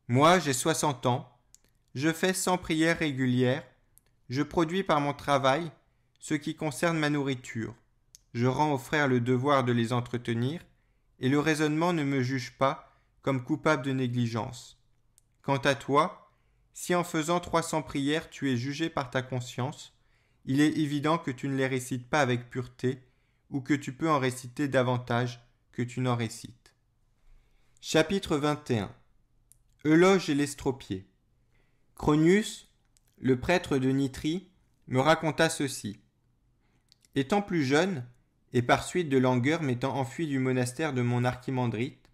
Moi, j'ai soixante ans, je fais cent prières régulières, je produis par mon travail ce qui concerne ma nourriture, je rends aux frères le devoir de les entretenir, et le raisonnement ne me juge pas comme coupable de négligence. Quant à toi, si en faisant trois cents prières tu es jugé par ta conscience, il est évident que tu ne les récites pas avec pureté, ou que tu peux en réciter davantage que tu n'en récites. Chapitre 21 Euloge et l'estropié Cronius, le prêtre de Nitrie, me raconta ceci. Étant plus jeune, et par suite de langueur m'étant enfui du monastère de mon archimandrite,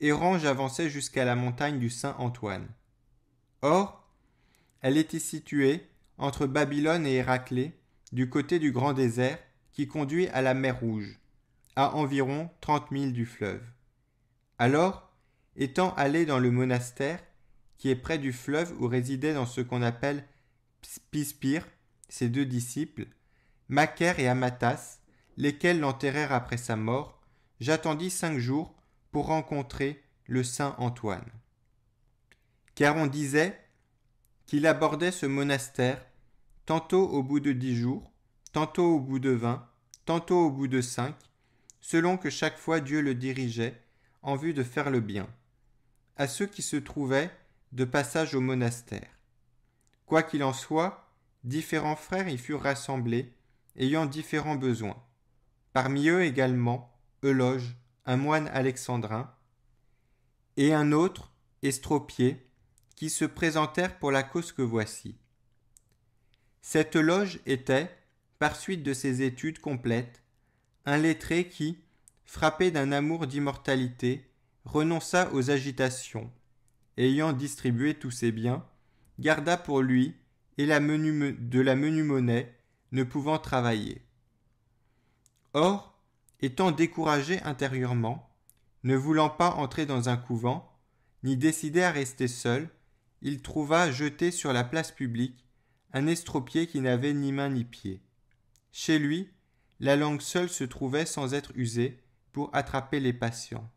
errant avançait jusqu'à la montagne du Saint Antoine. Or, elle était située entre Babylone et Héraclée, du côté du grand désert qui conduit à la mer Rouge, à environ trente milles du fleuve. Alors, étant allé dans le monastère, qui est près du fleuve où résidaient dans ce qu'on appelle Pispire, ses deux disciples, Macaire et Amatas, lesquels l'enterrèrent après sa mort, j'attendis cinq jours pour rencontrer le saint Antoine. Car on disait qu'il abordait ce monastère tantôt au bout de dix jours, tantôt au bout de vingt, tantôt au bout de cinq, selon que chaque fois Dieu le dirigeait en vue de faire le bien, à ceux qui se trouvaient de passage au monastère. Quoi qu'il en soit, différents frères y furent rassemblés, ayant différents besoins. Parmi eux également, Euloge, un moine alexandrin, et un autre, Estropié, qui se présentèrent pour la cause que voici. Cette loge était, par suite de ses études complètes, un lettré qui, frappé d'un amour d'immortalité, renonça aux agitations, ayant distribué tous ses biens, garda pour lui et la menu de la menu monnaie, ne pouvant travailler. Or, étant découragé intérieurement, ne voulant pas entrer dans un couvent, ni décidé à rester seul, il trouva jeté sur la place publique un estropié qui n'avait ni main ni pied. Chez lui, la langue seule se trouvait sans être usée pour attraper les patients.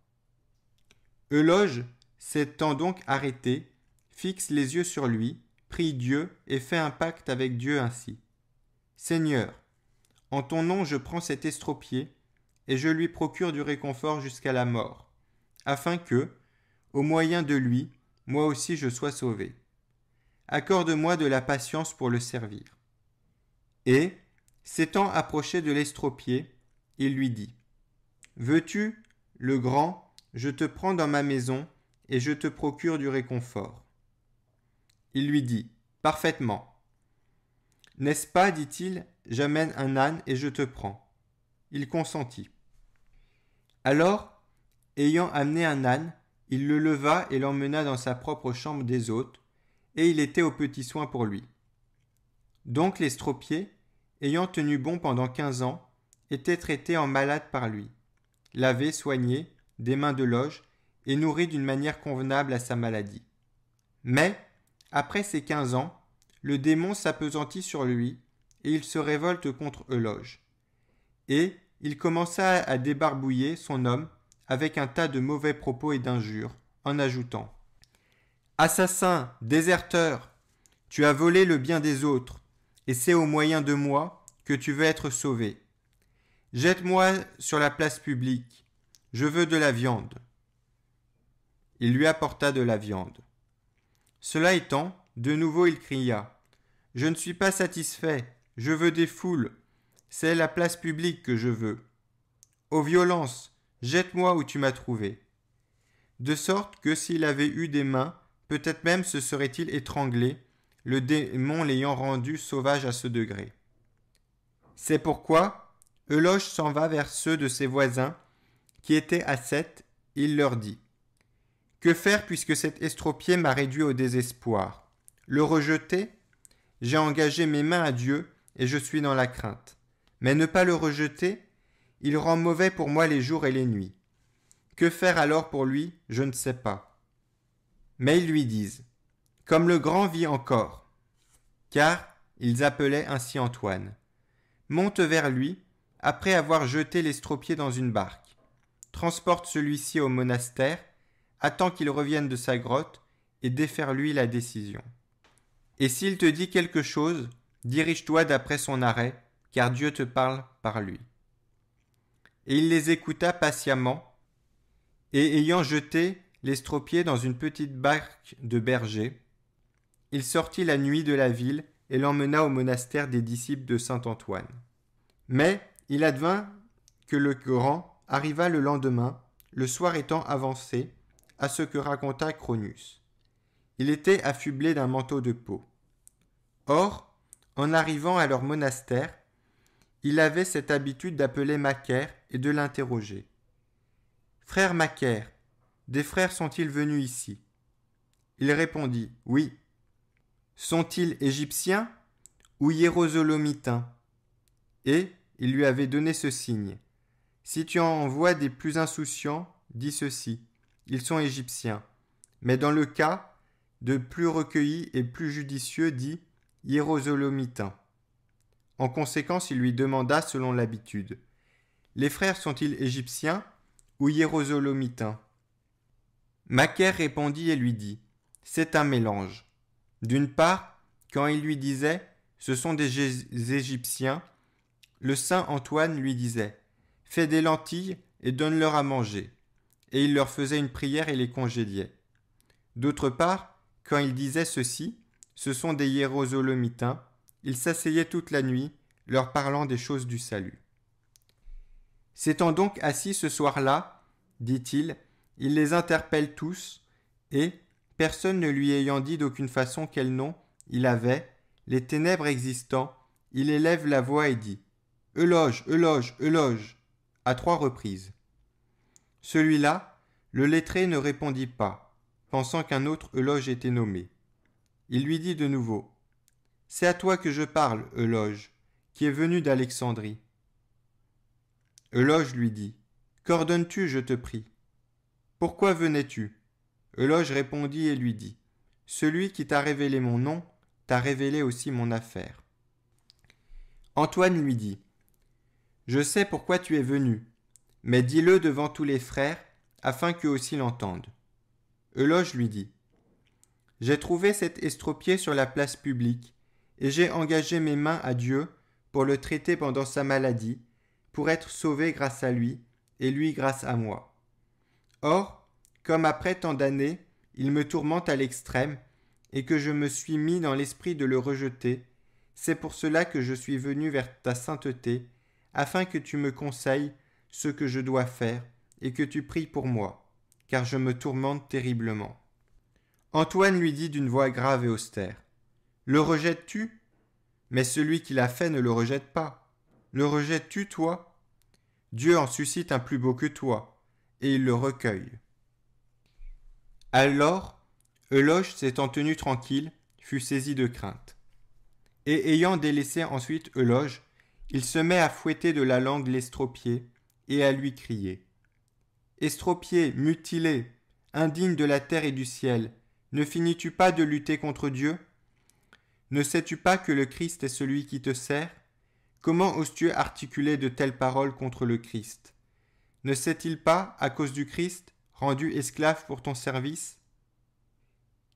Euloge, s'étant donc arrêté, fixe les yeux sur lui, prie Dieu et fait un pacte avec Dieu ainsi. Seigneur, en ton nom je prends cet estropié, et je lui procure du réconfort jusqu'à la mort, afin que, au moyen de lui, moi aussi je sois sauvé. Accorde-moi de la patience pour le servir. Et, s'étant approché de l'estropié, il lui dit, Veux-tu, le grand, je te prends dans ma maison, et je te procure du réconfort. Il lui dit, Parfaitement. N'est-ce pas, dit-il, J'amène un âne et je te prends. Il consentit. Alors, ayant amené un âne, il le leva et l'emmena dans sa propre chambre des hôtes, et il était aux petits soins pour lui. Donc l'estropié, ayant tenu bon pendant quinze ans, était traité en malade par lui, lavé, soigné, des mains de loge, et nourri d'une manière convenable à sa maladie. Mais, après ces quinze ans, le démon s'appesantit sur lui, il se révolte contre Euloge. Et il commença à débarbouiller son homme avec un tas de mauvais propos et d'injures, en ajoutant Assassin, déserteur, tu as volé le bien des autres, et c'est au moyen de moi que tu veux être sauvé. Jette-moi sur la place publique, je veux de la viande. Il lui apporta de la viande. Cela étant, de nouveau il cria Je ne suis pas satisfait, je veux des foules. C'est la place publique que je veux. Aux violences, jette-moi où tu m'as trouvé. De sorte que s'il avait eu des mains, peut-être même se serait-il étranglé, le démon l'ayant rendu sauvage à ce degré. C'est pourquoi Euloge s'en va vers ceux de ses voisins, qui étaient à sept, il leur dit. Que faire puisque cet estropié m'a réduit au désespoir Le rejeter J'ai engagé mes mains à Dieu, et je suis dans la crainte. Mais ne pas le rejeter, il rend mauvais pour moi les jours et les nuits. Que faire alors pour lui, je ne sais pas. Mais ils lui disent, Comme le grand vit encore. Car ils appelaient ainsi Antoine. Monte vers lui, après avoir jeté l'estropié dans une barque. Transporte celui-ci au monastère, attends qu'il revienne de sa grotte, et défère lui la décision. Et s'il te dit quelque chose, Dirige-toi d'après son arrêt, car Dieu te parle par lui. Et il les écouta patiemment, et ayant jeté l'estropié dans une petite barque de berger, il sortit la nuit de la ville et l'emmena au monastère des disciples de saint Antoine. Mais il advint que le grand arriva le lendemain, le soir étant avancé, à ce que raconta Cronus. Il était affublé d'un manteau de peau. Or, en arrivant à leur monastère, il avait cette habitude d'appeler Macaire et de l'interroger. Frère Macaire, des frères sont-ils venus ici Il répondit Oui. Sont-ils égyptiens ou hiérosolomitains Et il lui avait donné ce signe. Si tu en vois des plus insouciants, dis ceci ils sont égyptiens. Mais dans le cas de plus recueillis et plus judicieux, dit en conséquence, il lui demanda selon l'habitude Les frères sont-ils égyptiens ou hiérosolomitains ?» Macaire répondit et lui dit C'est un mélange. D'une part, quand il lui disait Ce sont des Égyptiens, le saint Antoine lui disait Fais des lentilles et donne-leur à manger. Et il leur faisait une prière et les congédiait. D'autre part, quand il disait ceci, ce sont des hiérosolomitains. Ils s'asseyaient toute la nuit, leur parlant des choses du salut. S'étant donc assis ce soir-là, dit-il, il les interpelle tous, et, personne ne lui ayant dit d'aucune façon quel nom il avait, les ténèbres existant, il élève la voix et dit Euloge, euloge, euloge à trois reprises. Celui-là, le lettré ne répondit pas, pensant qu'un autre euloge était nommé. Il lui dit de nouveau C'est à toi que je parle, Euloge, qui est venu d'Alexandrie. Euloge lui dit Qu'ordonnes-tu, je te prie Pourquoi venais-tu Euloge répondit et lui dit Celui qui t'a révélé mon nom t'a révélé aussi mon affaire. Antoine lui dit Je sais pourquoi tu es venu, mais dis-le devant tous les frères, afin qu'eux aussi l'entendent. Euloge lui dit j'ai trouvé cet estropié sur la place publique, et j'ai engagé mes mains à Dieu pour le traiter pendant sa maladie, pour être sauvé grâce à lui, et lui grâce à moi. Or, comme après tant d'années, il me tourmente à l'extrême, et que je me suis mis dans l'esprit de le rejeter, c'est pour cela que je suis venu vers ta sainteté, afin que tu me conseilles ce que je dois faire, et que tu pries pour moi, car je me tourmente terriblement. Antoine lui dit d'une voix grave et austère. Le rejettes-tu Mais celui qui l'a fait ne le rejette pas. Le rejettes-tu, toi Dieu en suscite un plus beau que toi, et il le recueille. Alors, Euloge s'étant tenu tranquille, fut saisi de crainte. Et ayant délaissé ensuite Euloge, il se met à fouetter de la langue l'estropié, et à lui crier. Estropié, mutilé, indigne de la terre et du ciel, ne finis-tu pas de lutter contre Dieu Ne sais-tu pas que le Christ est celui qui te sert Comment oses-tu articuler de telles paroles contre le Christ Ne s'est-il pas, à cause du Christ, rendu esclave pour ton service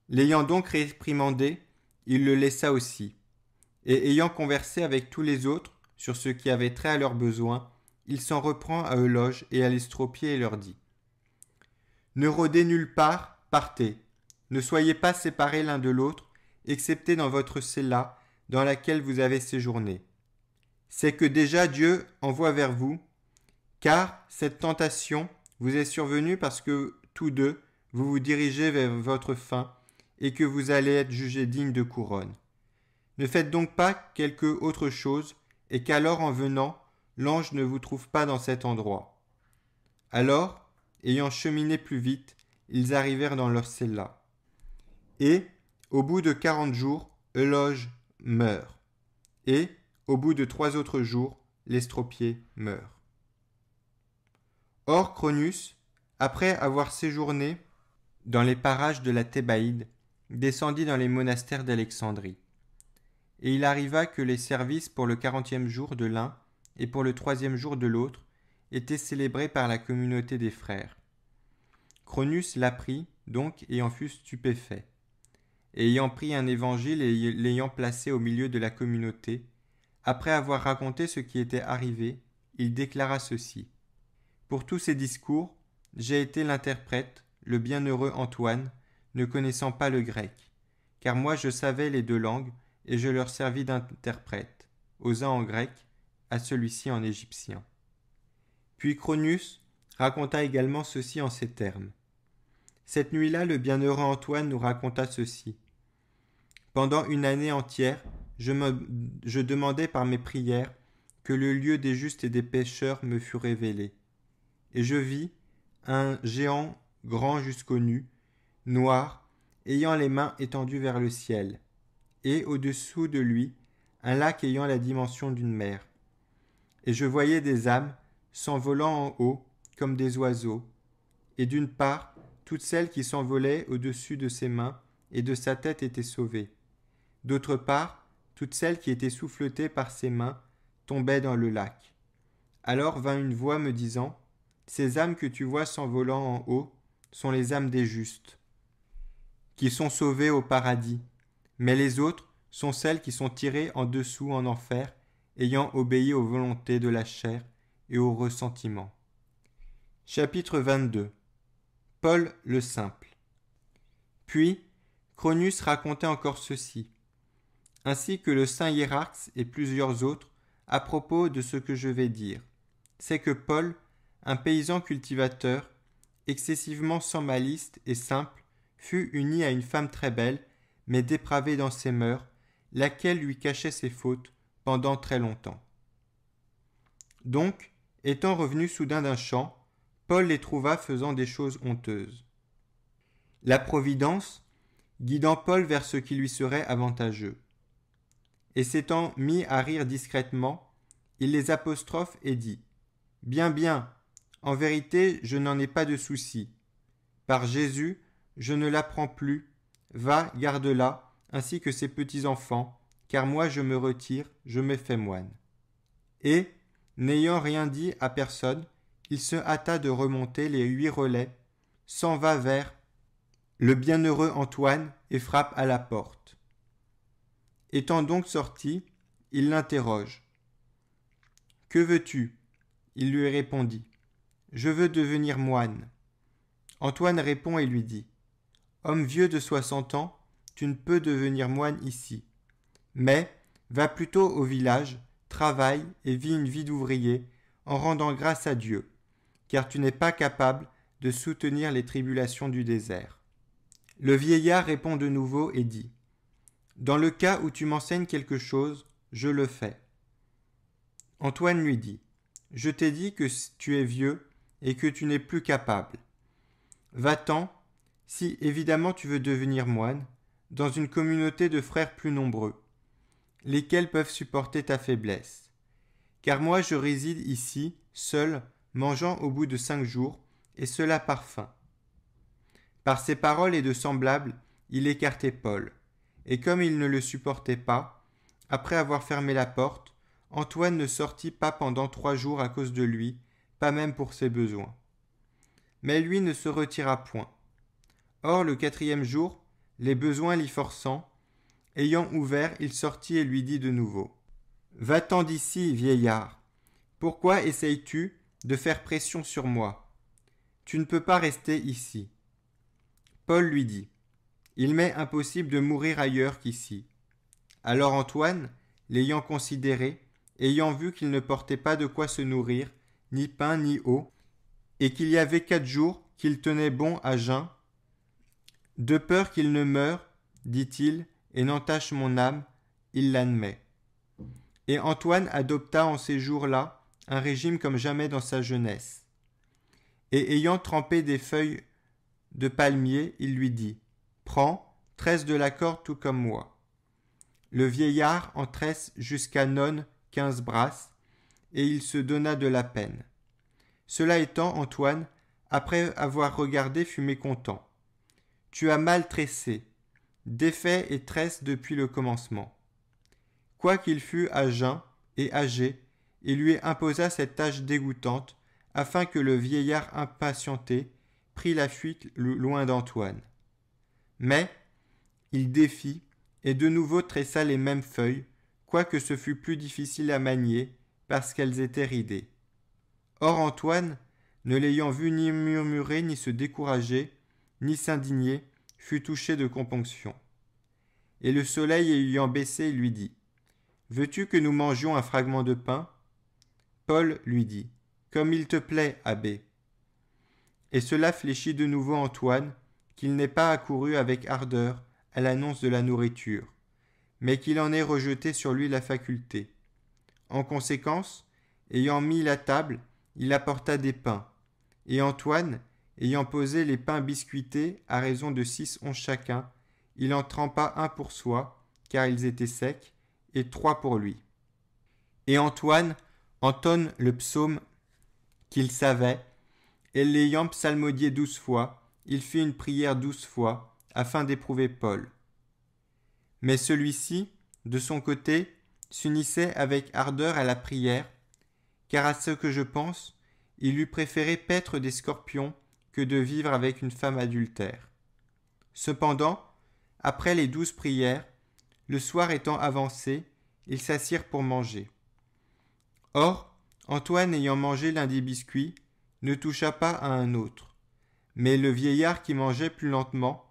L'ayant donc réprimandé, il le laissa aussi. Et ayant conversé avec tous les autres sur ce qui avait trait à leurs besoins, il s'en reprend à Euloge et à l'estropier et leur dit Ne rôdez nulle part, partez, ne soyez pas séparés l'un de l'autre, excepté dans votre cella dans laquelle vous avez séjourné. C'est que déjà Dieu envoie vers vous, car cette tentation vous est survenue parce que tous deux, vous vous dirigez vers votre fin et que vous allez être jugés dignes de couronne. Ne faites donc pas quelque autre chose, et qu'alors en venant, l'ange ne vous trouve pas dans cet endroit. Alors, ayant cheminé plus vite, ils arrivèrent dans leur cella et au bout de quarante jours, Euloge meurt, et au bout de trois autres jours, l'estropié meurt. Or Cronus, après avoir séjourné dans les parages de la Thébaïde, descendit dans les monastères d'Alexandrie. Et il arriva que les services pour le quarantième jour de l'un et pour le troisième jour de l'autre étaient célébrés par la communauté des frères. Cronus l'apprit donc et en fut stupéfait ayant pris un évangile et l'ayant placé au milieu de la communauté, après avoir raconté ce qui était arrivé, il déclara ceci. Pour tous ces discours, j'ai été l'interprète, le bienheureux Antoine, ne connaissant pas le grec, car moi je savais les deux langues, et je leur servis d'interprète, aux uns en grec, à celui-ci en égyptien. Puis Cronus raconta également ceci en ces termes. Cette nuit-là, le bienheureux Antoine nous raconta ceci. Pendant une année entière, je, demandais par mes prières que le lieu des justes et des pécheurs me fût révélé. Et je vis un géant grand jusqu'aux nu, noir, ayant les mains étendues vers le ciel, et au-dessous de lui un lac ayant la dimension d'une mer. Et je voyais des âmes s'envolant en haut comme des oiseaux, et d'une part toutes celles qui s'envolaient au-dessus de ses mains et de sa tête étaient sauvées, D'autre part, toutes celles qui étaient souffletées par ses mains tombaient dans le lac. Alors vint une voix me disant Ces âmes que tu vois s'envolant en haut sont les âmes des justes, qui sont sauvées au paradis, mais les autres sont celles qui sont tirées en dessous en enfer, ayant obéi aux volontés de la chair et aux ressentiments. » Chapitre 22 Paul le simple. Puis, Cronus racontait encore ceci ainsi que le saint hierarx et plusieurs autres, à propos de ce que je vais dire. C'est que Paul, un paysan cultivateur, excessivement sans malice et simple, fut uni à une femme très belle, mais dépravée dans ses mœurs, laquelle lui cachait ses fautes pendant très longtemps. Donc, étant revenu soudain d'un champ, Paul les trouva faisant des choses honteuses. La Providence, guidant Paul vers ce qui lui serait avantageux et s'étant mis à rire discrètement, il les apostrophe et dit Bien, bien, en vérité, je n'en ai pas de souci. Par Jésus, je ne l'apprends plus. Va, garde-la, ainsi que ses petits-enfants, car moi je me retire, je me fais moine. Et, n'ayant rien dit à personne, il se hâta de remonter les huit relais, s'en va vers le bienheureux Antoine et frappe à la porte. Étant donc sorti, il l'interroge. Que veux-tu Il lui répondit. Je veux devenir moine. Antoine répond et lui dit. Homme vieux de soixante ans, tu ne peux devenir moine ici. Mais va plutôt au village, travaille et vis une vie d'ouvrier, en rendant grâce à Dieu, car tu n'es pas capable de soutenir les tribulations du désert. Le vieillard répond de nouveau et dit. Dans le cas où tu m'enseignes quelque chose, je le fais. Antoine lui dit, Je t'ai dit que tu es vieux et que tu n'es plus capable. Va-t'en, si évidemment tu veux devenir moine, dans une communauté de frères plus nombreux, lesquels peuvent supporter ta faiblesse. Car moi je réside ici, seul, mangeant au bout de cinq jours, et cela par faim. Par ces paroles et de semblables, il écartait Paul et comme il ne le supportait pas, après avoir fermé la porte, Antoine ne sortit pas pendant trois jours à cause de lui, pas même pour ses besoins. Mais lui ne se retira point. Or le quatrième jour, les besoins l'y forçant, ayant ouvert, il sortit et lui dit de nouveau. Va-t'en d'ici, vieillard. Pourquoi essayes-tu de faire pression sur moi Tu ne peux pas rester ici. Paul lui dit il m'est impossible de mourir ailleurs qu'ici. Alors Antoine, l'ayant considéré, ayant vu qu'il ne portait pas de quoi se nourrir, ni pain ni eau, et qu'il y avait quatre jours qu'il tenait bon à jeun, de peur qu'il ne meure, dit-il, et n'entache mon âme, il l'admet. Et Antoine adopta en ces jours-là un régime comme jamais dans sa jeunesse. Et ayant trempé des feuilles de palmier, il lui dit Prends tresse de la corde tout comme moi. Le vieillard en tresse jusqu'à nonne quinze brasses, et il se donna de la peine. Cela étant, Antoine, après avoir regardé, fut mécontent. Tu as mal tressé, défait et tresse depuis le commencement. Quoiqu'il fût à jeun et âgé, il lui imposa cette tâche dégoûtante, afin que le vieillard impatienté prît la fuite loin d'Antoine. Mais il défit et de nouveau tressa les mêmes feuilles, quoique ce fût plus difficile à manier parce qu'elles étaient ridées. Or Antoine, ne l'ayant vu ni murmurer, ni se décourager, ni s'indigner, fut touché de componction. Et le soleil ayant baissé, lui dit Veux-tu que nous mangions un fragment de pain Paul lui dit Comme il te plaît, abbé. Et cela fléchit de nouveau Antoine, qu'il n'ait pas accouru avec ardeur à l'annonce de la nourriture, mais qu'il en ait rejeté sur lui la faculté. En conséquence, ayant mis la table, il apporta des pains, et Antoine, ayant posé les pains biscuités à raison de six onces chacun, il en trempa un pour soi, car ils étaient secs, et trois pour lui. Et Antoine entonne le psaume qu'il savait, et l'ayant psalmodié douze fois, il fit une prière douze fois, afin d'éprouver Paul. Mais celui-ci, de son côté, s'unissait avec ardeur à la prière, car à ce que je pense, il eût préféré paître des scorpions que de vivre avec une femme adultère. Cependant, après les douze prières, le soir étant avancé, ils s'assirent pour manger. Or, Antoine ayant mangé l'un des biscuits, ne toucha pas à un autre mais le vieillard qui mangeait plus lentement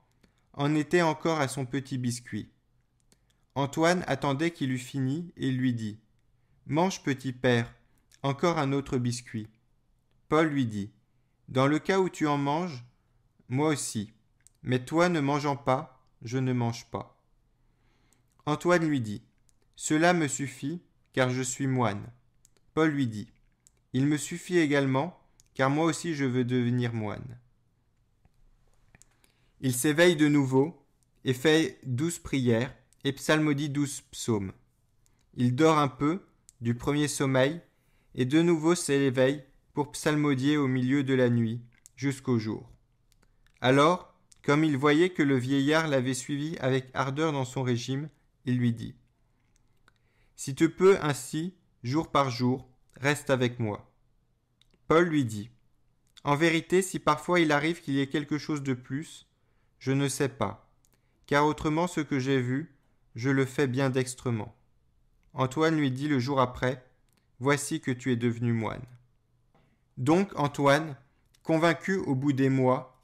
en était encore à son petit biscuit. Antoine attendait qu'il eût fini et lui dit Mange, petit père, encore un autre biscuit. Paul lui dit Dans le cas où tu en manges, moi aussi, mais toi ne mangeant pas, je ne mange pas. Antoine lui dit Cela me suffit, car je suis moine. Paul lui dit Il me suffit également, car moi aussi je veux devenir moine. Il s'éveille de nouveau et fait douze prières et psalmodie douze psaumes. Il dort un peu du premier sommeil et de nouveau s'éveille pour psalmodier au milieu de la nuit jusqu'au jour. Alors, comme il voyait que le vieillard l'avait suivi avec ardeur dans son régime, il lui dit Si tu peux ainsi, jour par jour, reste avec moi. Paul lui dit En vérité, si parfois il arrive qu'il y ait quelque chose de plus, je ne sais pas, car autrement ce que j'ai vu, je le fais bien dextrement. Antoine lui dit le jour après, Voici que tu es devenu moine. Donc Antoine, convaincu au bout des mois,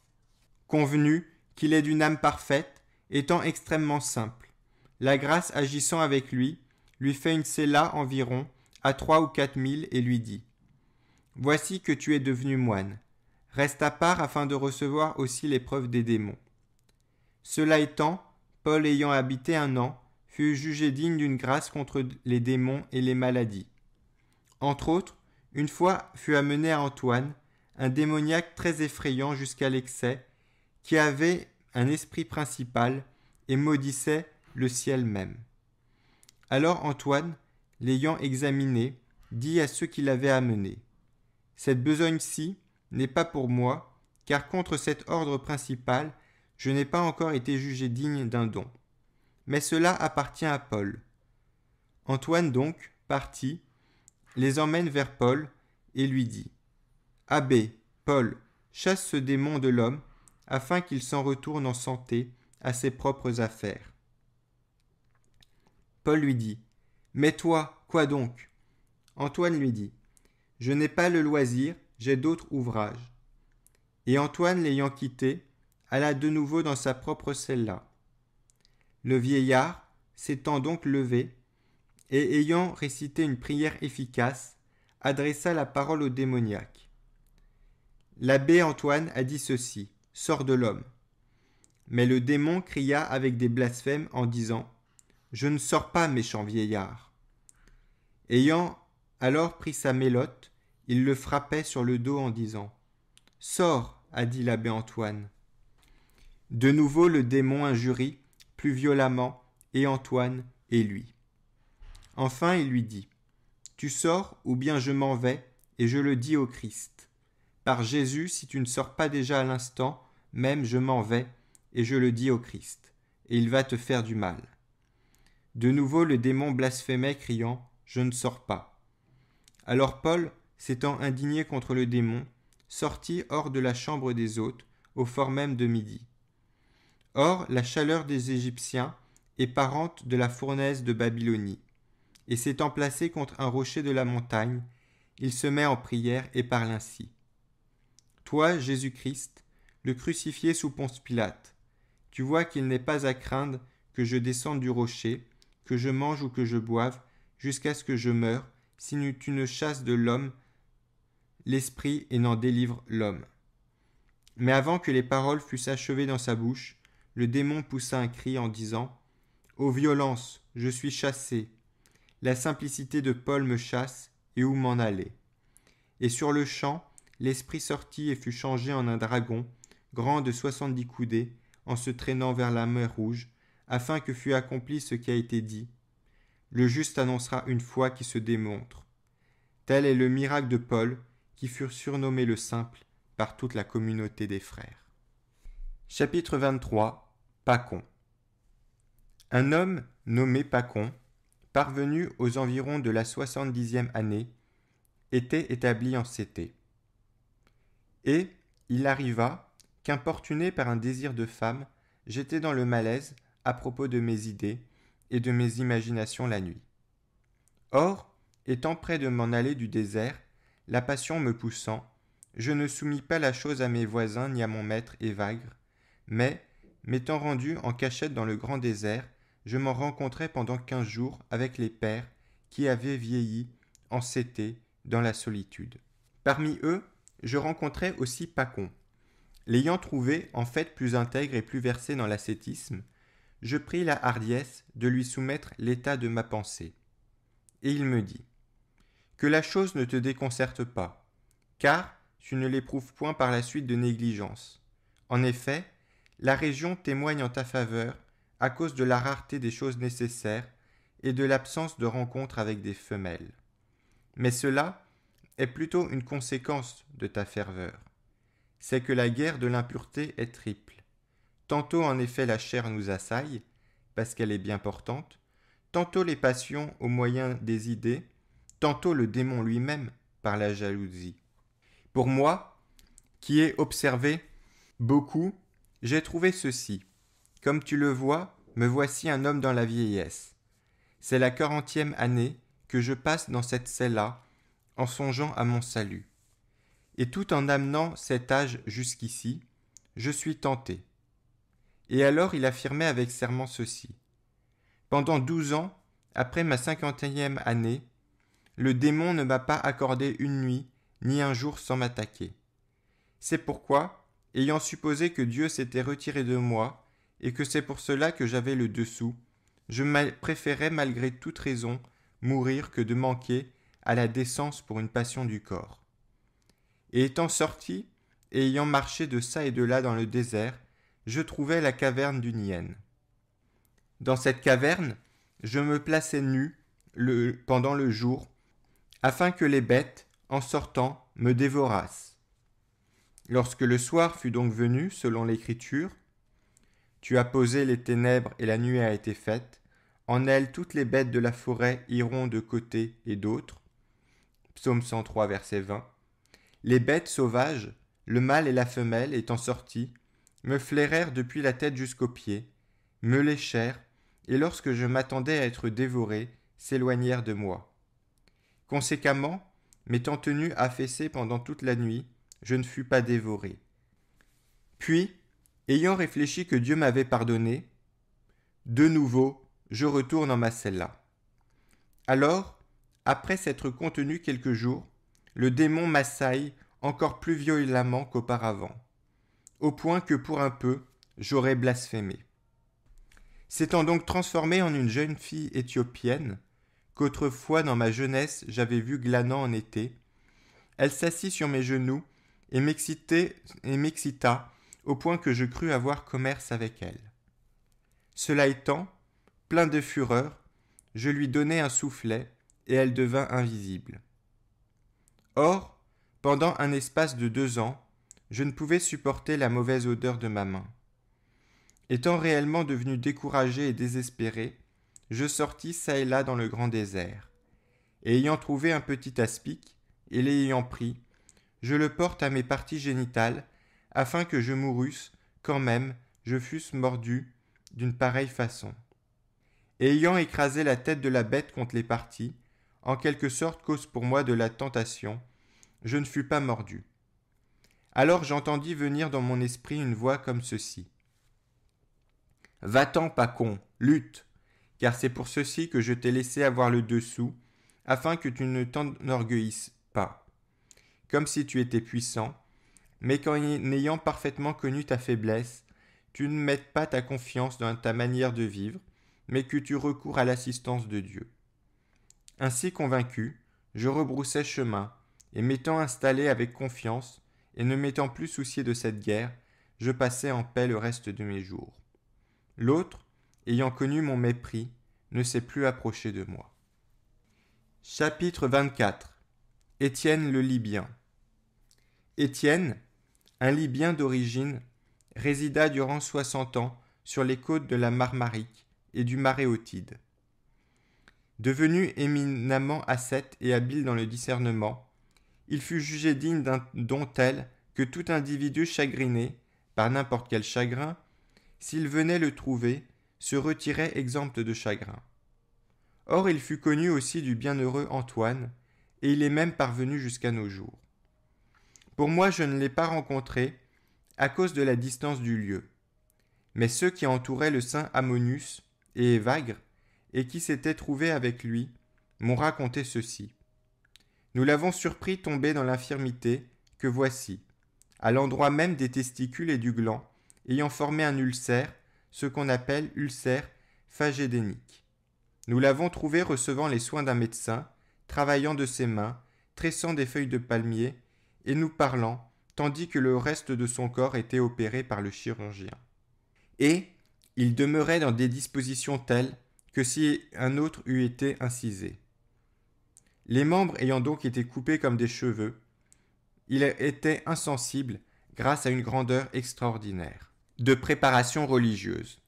convenu qu'il est d'une âme parfaite, étant extrêmement simple, la grâce agissant avec lui, lui fait une cella environ à trois ou quatre mille et lui dit Voici que tu es devenu moine. Reste à part afin de recevoir aussi l'épreuve des démons. Cela étant, Paul ayant habité un an, fut jugé digne d'une grâce contre les démons et les maladies. Entre autres, une fois fut amené à Antoine, un démoniaque très effrayant jusqu'à l'excès, qui avait un esprit principal et maudissait le ciel même. Alors Antoine, l'ayant examiné, dit à ceux qui l'avaient amené Cette besogne-ci n'est pas pour moi, car contre cet ordre principal je n'ai pas encore été jugé digne d'un don. Mais cela appartient à Paul. Antoine donc, parti, les emmène vers Paul et lui dit Abbé, Paul, chasse ce démon de l'homme, afin qu'il s'en retourne en santé à ses propres affaires. Paul lui dit Mais toi, quoi donc Antoine lui dit Je n'ai pas le loisir, j'ai d'autres ouvrages. Et Antoine l'ayant quitté, alla de nouveau dans sa propre cella. Le vieillard, s'étant donc levé, et ayant récité une prière efficace, adressa la parole au démoniaque. L'abbé Antoine a dit ceci. Sors de l'homme. Mais le démon cria avec des blasphèmes en disant. Je ne sors pas, méchant vieillard. Ayant alors pris sa mélotte, il le frappait sur le dos en disant. Sors, a dit l'abbé Antoine, de nouveau le démon injurie, plus violemment, et Antoine, et lui. Enfin il lui dit. Tu sors, ou bien je m'en vais, et je le dis au Christ. Par Jésus, si tu ne sors pas déjà à l'instant, même je m'en vais, et je le dis au Christ, et il va te faire du mal. De nouveau le démon blasphémait, criant. Je ne sors pas. Alors Paul, s'étant indigné contre le démon, sortit hors de la chambre des hôtes, au fort même de midi. Or, la chaleur des Égyptiens est parente de la fournaise de Babylonie. Et s'étant placé contre un rocher de la montagne, il se met en prière et parle ainsi. Toi, Jésus-Christ, le crucifié sous Ponce Pilate, tu vois qu'il n'est pas à craindre que je descende du rocher, que je mange ou que je boive, jusqu'à ce que je meure, si tu ne chasses de l'homme l'esprit et n'en délivre l'homme. Mais avant que les paroles fussent achevées dans sa bouche, le démon poussa un cri en disant Ô violence, je suis chassé. La simplicité de Paul me chasse, et où m'en aller Et sur le champ, l'esprit sortit et fut changé en un dragon, grand de soixante-dix coudées, en se traînant vers la mer rouge, afin que fût accompli ce qui a été dit. Le juste annoncera une foi qui se démontre. Tel est le miracle de Paul, qui fut surnommé le simple par toute la communauté des frères. Chapitre 23 Pacon. Un homme nommé Pacon, parvenu aux environs de la soixante-dixième année, était établi en Cété. Et il arriva qu'importuné par un désir de femme, j'étais dans le malaise à propos de mes idées et de mes imaginations la nuit. Or, étant près de m'en aller du désert, la passion me poussant, je ne soumis pas la chose à mes voisins ni à mon maître Évagre, mais M'étant rendu en cachette dans le grand désert, je m'en rencontrai pendant quinze jours avec les pères qui avaient vieilli en cété dans la solitude. Parmi eux, je rencontrai aussi Pacon. L'ayant trouvé en fait plus intègre et plus versé dans l'ascétisme, je pris la hardiesse de lui soumettre l'état de ma pensée. Et il me dit Que la chose ne te déconcerte pas, car tu ne l'éprouves point par la suite de négligence. En effet, la région témoigne en ta faveur, à cause de la rareté des choses nécessaires et de l'absence de rencontres avec des femelles. Mais cela est plutôt une conséquence de ta ferveur. C'est que la guerre de l'impureté est triple. Tantôt en effet la chair nous assaille, parce qu'elle est bien portante, tantôt les passions au moyen des idées, tantôt le démon lui-même par la jalousie. Pour moi, qui ai observé beaucoup j'ai trouvé ceci. Comme tu le vois, me voici un homme dans la vieillesse. C'est la quarantième année que je passe dans cette celle-là, en songeant à mon salut. Et tout en amenant cet âge jusqu'ici, je suis tenté. Et alors il affirmait avec serment ceci. Pendant douze ans, après ma cinquantième année, le démon ne m'a pas accordé une nuit ni un jour sans m'attaquer. C'est pourquoi ayant supposé que Dieu s'était retiré de moi, et que c'est pour cela que j'avais le dessous, je préférais malgré toute raison mourir que de manquer à la décence pour une passion du corps. Et étant sorti, et ayant marché de ça et de là dans le désert, je trouvai la caverne d'une hyène. Dans cette caverne, je me plaçais nu pendant le jour, afin que les bêtes, en sortant, me dévorassent. Lorsque le soir fut donc venu, selon l'Écriture, tu as posé les ténèbres et la nuit a été faite, en elle toutes les bêtes de la forêt iront de côté et d'autre. Psaume 103, verset 20. Les bêtes sauvages, le mâle et la femelle étant sortis, me flairèrent depuis la tête jusqu'aux pieds, me léchèrent, et lorsque je m'attendais à être dévoré, s'éloignèrent de moi. Conséquemment, m'étant tenu affaissé pendant toute la nuit, je ne fus pas dévoré. Puis, ayant réfléchi que Dieu m'avait pardonné, de nouveau, je retourne en ma cella. Alors, après s'être contenu quelques jours, le démon m'assaille encore plus violemment qu'auparavant, au point que pour un peu, j'aurais blasphémé. S'étant donc transformé en une jeune fille éthiopienne, qu'autrefois dans ma jeunesse j'avais vue glanant en été, elle s'assit sur mes genoux et m'excita au point que je crus avoir commerce avec elle. Cela étant, plein de fureur, je lui donnai un soufflet, et elle devint invisible. Or, pendant un espace de deux ans, je ne pouvais supporter la mauvaise odeur de ma main. Étant réellement devenu découragé et désespéré, je sortis çà et là dans le grand désert. Et ayant trouvé un petit aspic, et l'ayant pris, je le porte à mes parties génitales, afin que je mourusse, quand même, je fusse mordu, d'une pareille façon. ayant écrasé la tête de la bête contre les parties, en quelque sorte cause pour moi de la tentation, je ne fus pas mordu. Alors j'entendis venir dans mon esprit une voix comme ceci. Va-t'en, pas con, lutte, car c'est pour ceci que je t'ai laissé avoir le dessous, afin que tu ne t'enorgueillisses pas comme si tu étais puissant, mais qu'en ayant parfaitement connu ta faiblesse, tu ne mettes pas ta confiance dans ta manière de vivre, mais que tu recours à l'assistance de Dieu. Ainsi convaincu, je rebroussais chemin, et m'étant installé avec confiance, et ne m'étant plus soucié de cette guerre, je passais en paix le reste de mes jours. L'autre, ayant connu mon mépris, ne s'est plus approché de moi. Chapitre 24 Étienne le Libyen Étienne, un Libyen d'origine, résida durant soixante ans sur les côtes de la Marmarique et du Maréotide. Devenu éminemment ascète et habile dans le discernement, il fut jugé digne d'un don tel que tout individu chagriné, par n'importe quel chagrin, s'il venait le trouver, se retirait exempt de chagrin. Or il fut connu aussi du bienheureux Antoine, et il est même parvenu jusqu'à nos jours. Pour moi, je ne l'ai pas rencontré à cause de la distance du lieu. Mais ceux qui entouraient le saint Ammonus et Évagre, et qui s'étaient trouvés avec lui, m'ont raconté ceci. Nous l'avons surpris tombé dans l'infirmité, que voici, à l'endroit même des testicules et du gland, ayant formé un ulcère, ce qu'on appelle ulcère phagédénique. Nous l'avons trouvé recevant les soins d'un médecin, travaillant de ses mains, tressant des feuilles de palmier, et nous parlant, tandis que le reste de son corps était opéré par le chirurgien. Et il demeurait dans des dispositions telles que si un autre eût été incisé. Les membres ayant donc été coupés comme des cheveux, il était insensible grâce à une grandeur extraordinaire de préparation religieuse.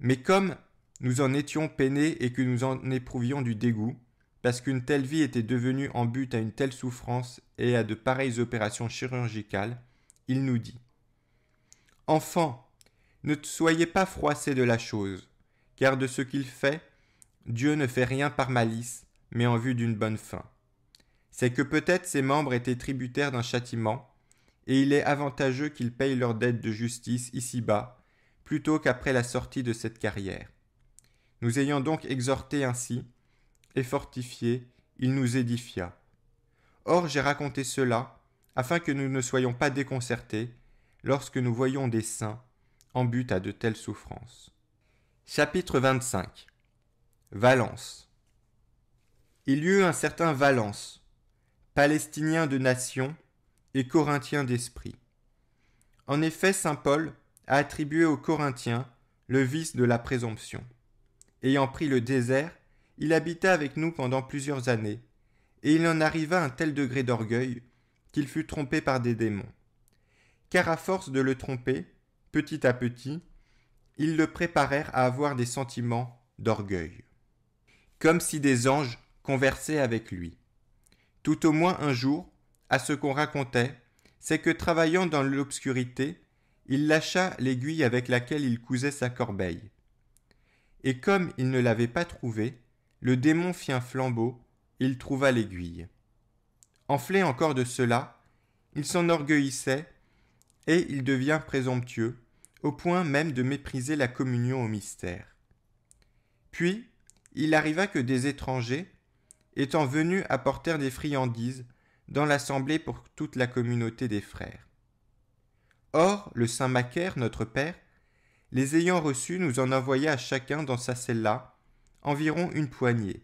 Mais comme nous en étions peinés et que nous en éprouvions du dégoût, parce qu'une telle vie était devenue en but à une telle souffrance et à de pareilles opérations chirurgicales, il nous dit Enfant, ne soyez pas froissé de la chose, car de ce qu'il fait, Dieu ne fait rien par malice, mais en vue d'une bonne fin. C'est que peut-être ses membres étaient tributaires d'un châtiment, et il est avantageux qu'ils payent leur dette de justice ici-bas, plutôt qu'après la sortie de cette carrière. Nous ayons donc exhorté ainsi, et fortifié, il nous édifia. Or j'ai raconté cela, afin que nous ne soyons pas déconcertés, lorsque nous voyons des saints en but à de telles souffrances. Chapitre 25 Valence Il y eut un certain Valence, palestinien de nation et corinthien d'esprit. En effet, saint Paul a attribué aux Corinthiens le vice de la présomption. Ayant pris le désert, il habita avec nous pendant plusieurs années, et il en arriva un tel degré d'orgueil qu'il fut trompé par des démons. Car à force de le tromper, petit à petit, ils le préparèrent à avoir des sentiments d'orgueil. Comme si des anges conversaient avec lui. Tout au moins un jour, à ce qu'on racontait, c'est que travaillant dans l'obscurité, il lâcha l'aiguille avec laquelle il cousait sa corbeille. Et comme il ne l'avait pas trouvée, le démon fit un flambeau, il trouva l'aiguille. Enflé encore de cela, il s'enorgueillissait, et il devient présomptueux, au point même de mépriser la communion au mystère. Puis, il arriva que des étrangers, étant venus, apporter des friandises dans l'assemblée pour toute la communauté des frères. Or, le saint Macaire, notre père, les ayant reçus, nous en envoya à chacun dans sa cella, environ une poignée,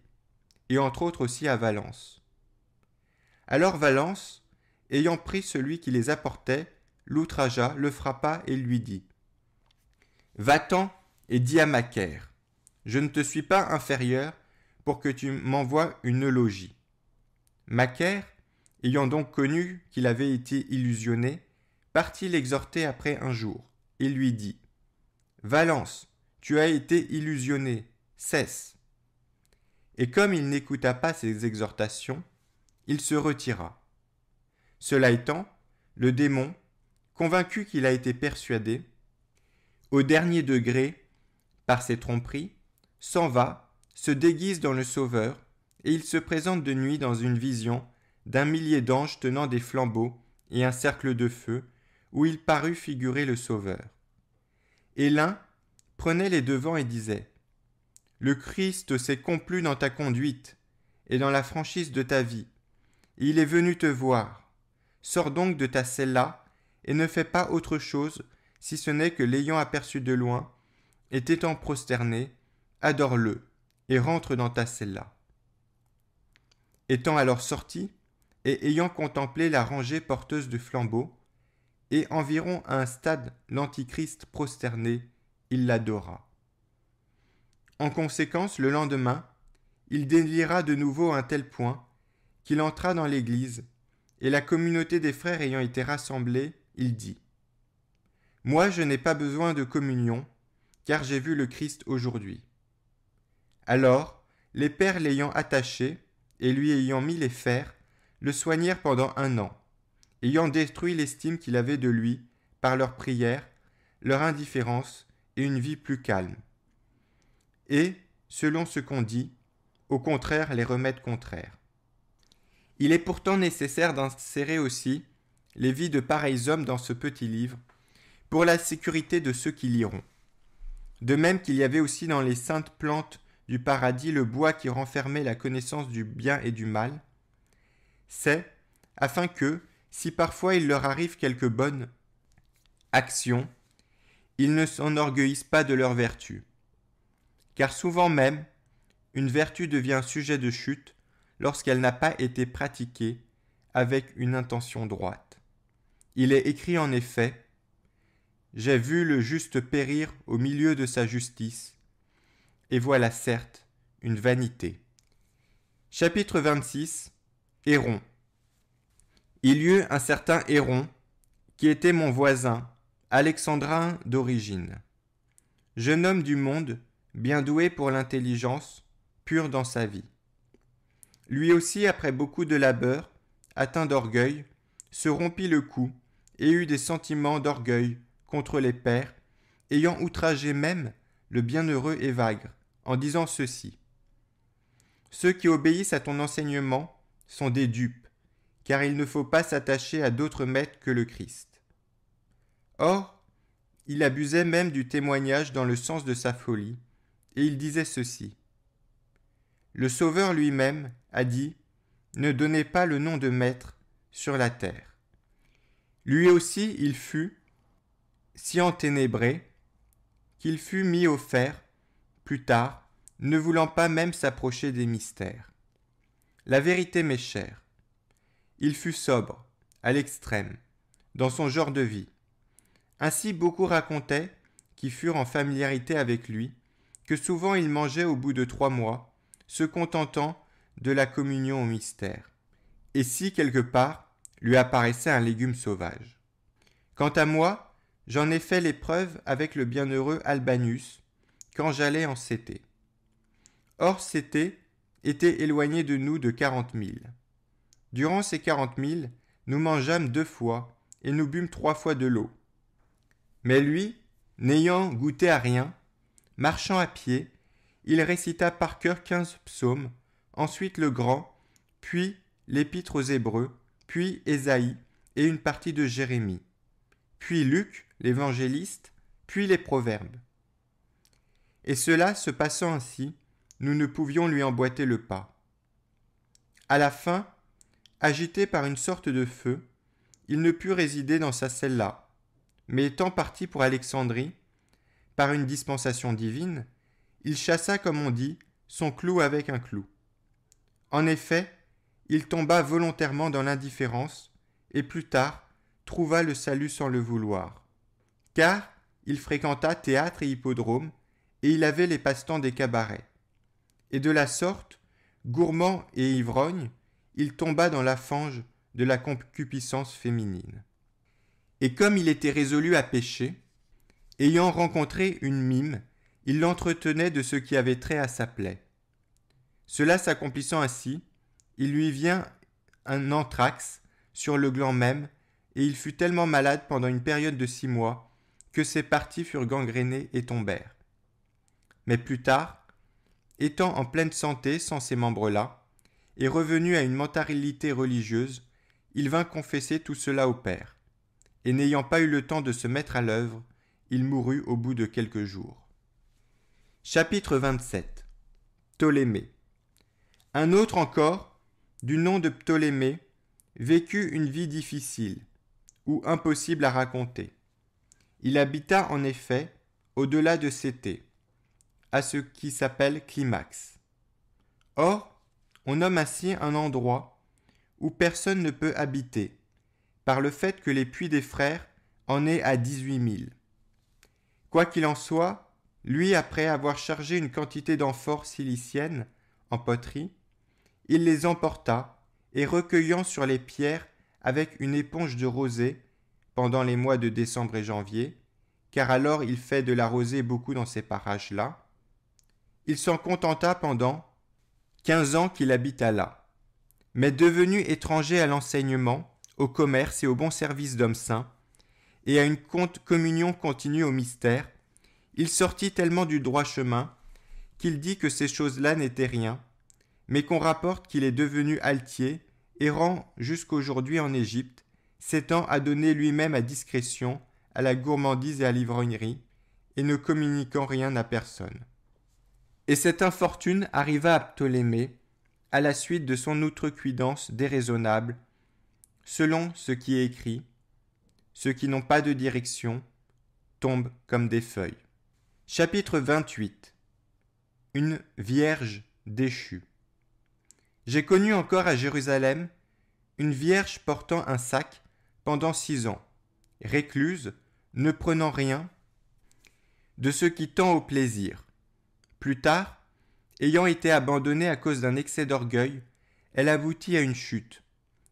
et entre autres aussi à Valence. Alors Valence, ayant pris celui qui les apportait, l'outragea, le frappa et lui dit Va-t'en et dis à Macaire Je ne te suis pas inférieur pour que tu m'envoies une logis. Macaire, ayant donc connu qu'il avait été illusionné, partit l'exhorter après un jour. et lui dit Valence, tu as été illusionné, Cesse. Et comme il n'écouta pas ses exhortations, il se retira. Cela étant, le démon, convaincu qu'il a été persuadé, au dernier degré, par ses tromperies, s'en va, se déguise dans le Sauveur, et il se présente de nuit dans une vision d'un millier d'anges tenant des flambeaux et un cercle de feu, où il parut figurer le Sauveur. Et l'un prenait les devants et disait le Christ s'est complu dans ta conduite et dans la franchise de ta vie. Il est venu te voir. Sors donc de ta cella et ne fais pas autre chose si ce n'est que l'ayant aperçu de loin et t'étant prosterné, adore-le et rentre dans ta cella. Étant alors sorti et ayant contemplé la rangée porteuse de flambeaux, et environ à un stade l'Antichrist prosterné, il l'adora. En conséquence, le lendemain, il délira de nouveau un tel point qu'il entra dans l'église, et la communauté des frères ayant été rassemblée, il dit Moi je n'ai pas besoin de communion, car j'ai vu le Christ aujourd'hui. Alors, les pères l'ayant attaché, et lui ayant mis les fers, le soignèrent pendant un an, ayant détruit l'estime qu'il avait de lui par leurs prières, leur indifférence et une vie plus calme et, selon ce qu'on dit, au contraire les remèdes contraires. Il est pourtant nécessaire d'insérer aussi les vies de pareils hommes dans ce petit livre, pour la sécurité de ceux qui liront. De même qu'il y avait aussi dans les saintes plantes du paradis le bois qui renfermait la connaissance du bien et du mal, c'est afin que, si parfois il leur arrive quelque bonne action, ils ne s'enorgueillissent pas de leur vertu, car souvent même, une vertu devient sujet de chute lorsqu'elle n'a pas été pratiquée avec une intention droite. Il est écrit en effet J'ai vu le juste périr au milieu de sa justice, et voilà certes une vanité. Chapitre 26 Héron Il y eut un certain Héron, qui était mon voisin, alexandrin d'origine. Jeune homme du monde, bien doué pour l'intelligence, pur dans sa vie. Lui aussi, après beaucoup de labeur, atteint d'orgueil, se rompit le cou et eut des sentiments d'orgueil contre les pères, ayant outragé même le bienheureux Évagre, en disant ceci. Ceux qui obéissent à ton enseignement sont des dupes, car il ne faut pas s'attacher à d'autres maîtres que le Christ. Or, il abusait même du témoignage dans le sens de sa folie, et il disait ceci. Le Sauveur lui-même a dit, Ne donnez pas le nom de maître sur la terre. Lui aussi il fut, si enténébré, qu'il fut mis au fer, plus tard, ne voulant pas même s'approcher des mystères. La vérité m'est chère. Il fut sobre, à l'extrême, dans son genre de vie. Ainsi beaucoup racontaient, qui furent en familiarité avec lui, que souvent il mangeait au bout de trois mois, se contentant de la communion au mystère. Et si quelque part lui apparaissait un légume sauvage. Quant à moi, j'en ai fait l'épreuve avec le bienheureux Albanus, quand j'allais en Cété. Or Cété était éloigné de nous de quarante milles. Durant ces quarante milles, nous mangeâmes deux fois et nous bûmes trois fois de l'eau. Mais lui, n'ayant goûté à rien, Marchant à pied, il récita par cœur quinze psaumes, ensuite le grand, puis l'épître aux Hébreux, puis Ésaïe et une partie de Jérémie, puis Luc, l'évangéliste, puis les proverbes. Et cela se passant ainsi, nous ne pouvions lui emboîter le pas. À la fin, agité par une sorte de feu, il ne put résider dans sa selle-là, mais étant parti pour Alexandrie, par une dispensation divine, il chassa, comme on dit, son clou avec un clou. En effet, il tomba volontairement dans l'indifférence, et plus tard trouva le salut sans le vouloir. Car il fréquenta théâtre et hippodrome, et il avait les passe-temps des cabarets. Et de la sorte, gourmand et ivrogne, il tomba dans la fange de la concupiscence féminine. Et comme il était résolu à pécher, Ayant rencontré une mime, il l'entretenait de ce qui avait trait à sa plaie. Cela s'accomplissant ainsi, il lui vient un anthrax sur le gland même, et il fut tellement malade pendant une période de six mois que ses parties furent gangrénées et tombèrent. Mais plus tard, étant en pleine santé sans ces membres-là, et revenu à une mentalité religieuse, il vint confesser tout cela au Père, et n'ayant pas eu le temps de se mettre à l'œuvre, il mourut au bout de quelques jours. Chapitre 27 Ptolémée Un autre encore, du nom de Ptolémée, vécut une vie difficile, ou impossible à raconter. Il habita en effet au-delà de Cété, à ce qui s'appelle Climax. Or, on nomme ainsi un endroit où personne ne peut habiter, par le fait que les puits des frères en est à dix-huit Quoi qu'il en soit, lui, après avoir chargé une quantité d'amphores siliciennes en poterie, il les emporta et recueillant sur les pierres avec une éponge de rosée pendant les mois de décembre et janvier, car alors il fait de la rosée beaucoup dans ces parages-là, il s'en contenta pendant quinze ans qu'il habita là. Mais devenu étranger à l'enseignement, au commerce et au bon service d'hommes saints, et à une communion continue au mystère, il sortit tellement du droit chemin qu'il dit que ces choses-là n'étaient rien, mais qu'on rapporte qu'il est devenu altier, errant jusqu'aujourd'hui en Égypte, s'étant adonné lui-même à discrétion, à la gourmandise et à l'ivrognerie, et ne communiquant rien à personne. Et cette infortune arriva à Ptolémée, à la suite de son outrecuidance déraisonnable, selon ce qui est écrit, ceux qui n'ont pas de direction tombent comme des feuilles. Chapitre 28 Une vierge déchue. J'ai connu encore à Jérusalem une vierge portant un sac pendant six ans, récluse, ne prenant rien de ce qui tend au plaisir. Plus tard, ayant été abandonnée à cause d'un excès d'orgueil, elle aboutit à une chute,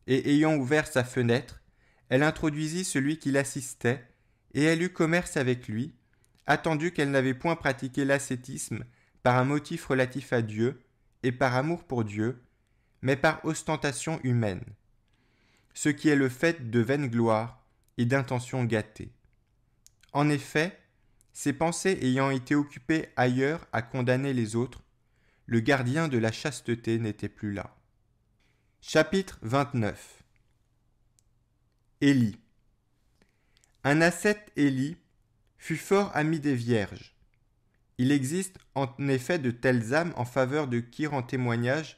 et ayant ouvert sa fenêtre, elle introduisit celui qui l'assistait, et elle eut commerce avec lui, attendu qu'elle n'avait point pratiqué l'ascétisme par un motif relatif à Dieu, et par amour pour Dieu, mais par ostentation humaine, ce qui est le fait de vaine gloire et d'intention gâtée. En effet, ses pensées ayant été occupées ailleurs à condamner les autres, le gardien de la chasteté n'était plus là. Chapitre 29 Élie. Un ascète Élie fut fort ami des vierges. Il existe en effet de telles âmes en faveur de qui rend témoignage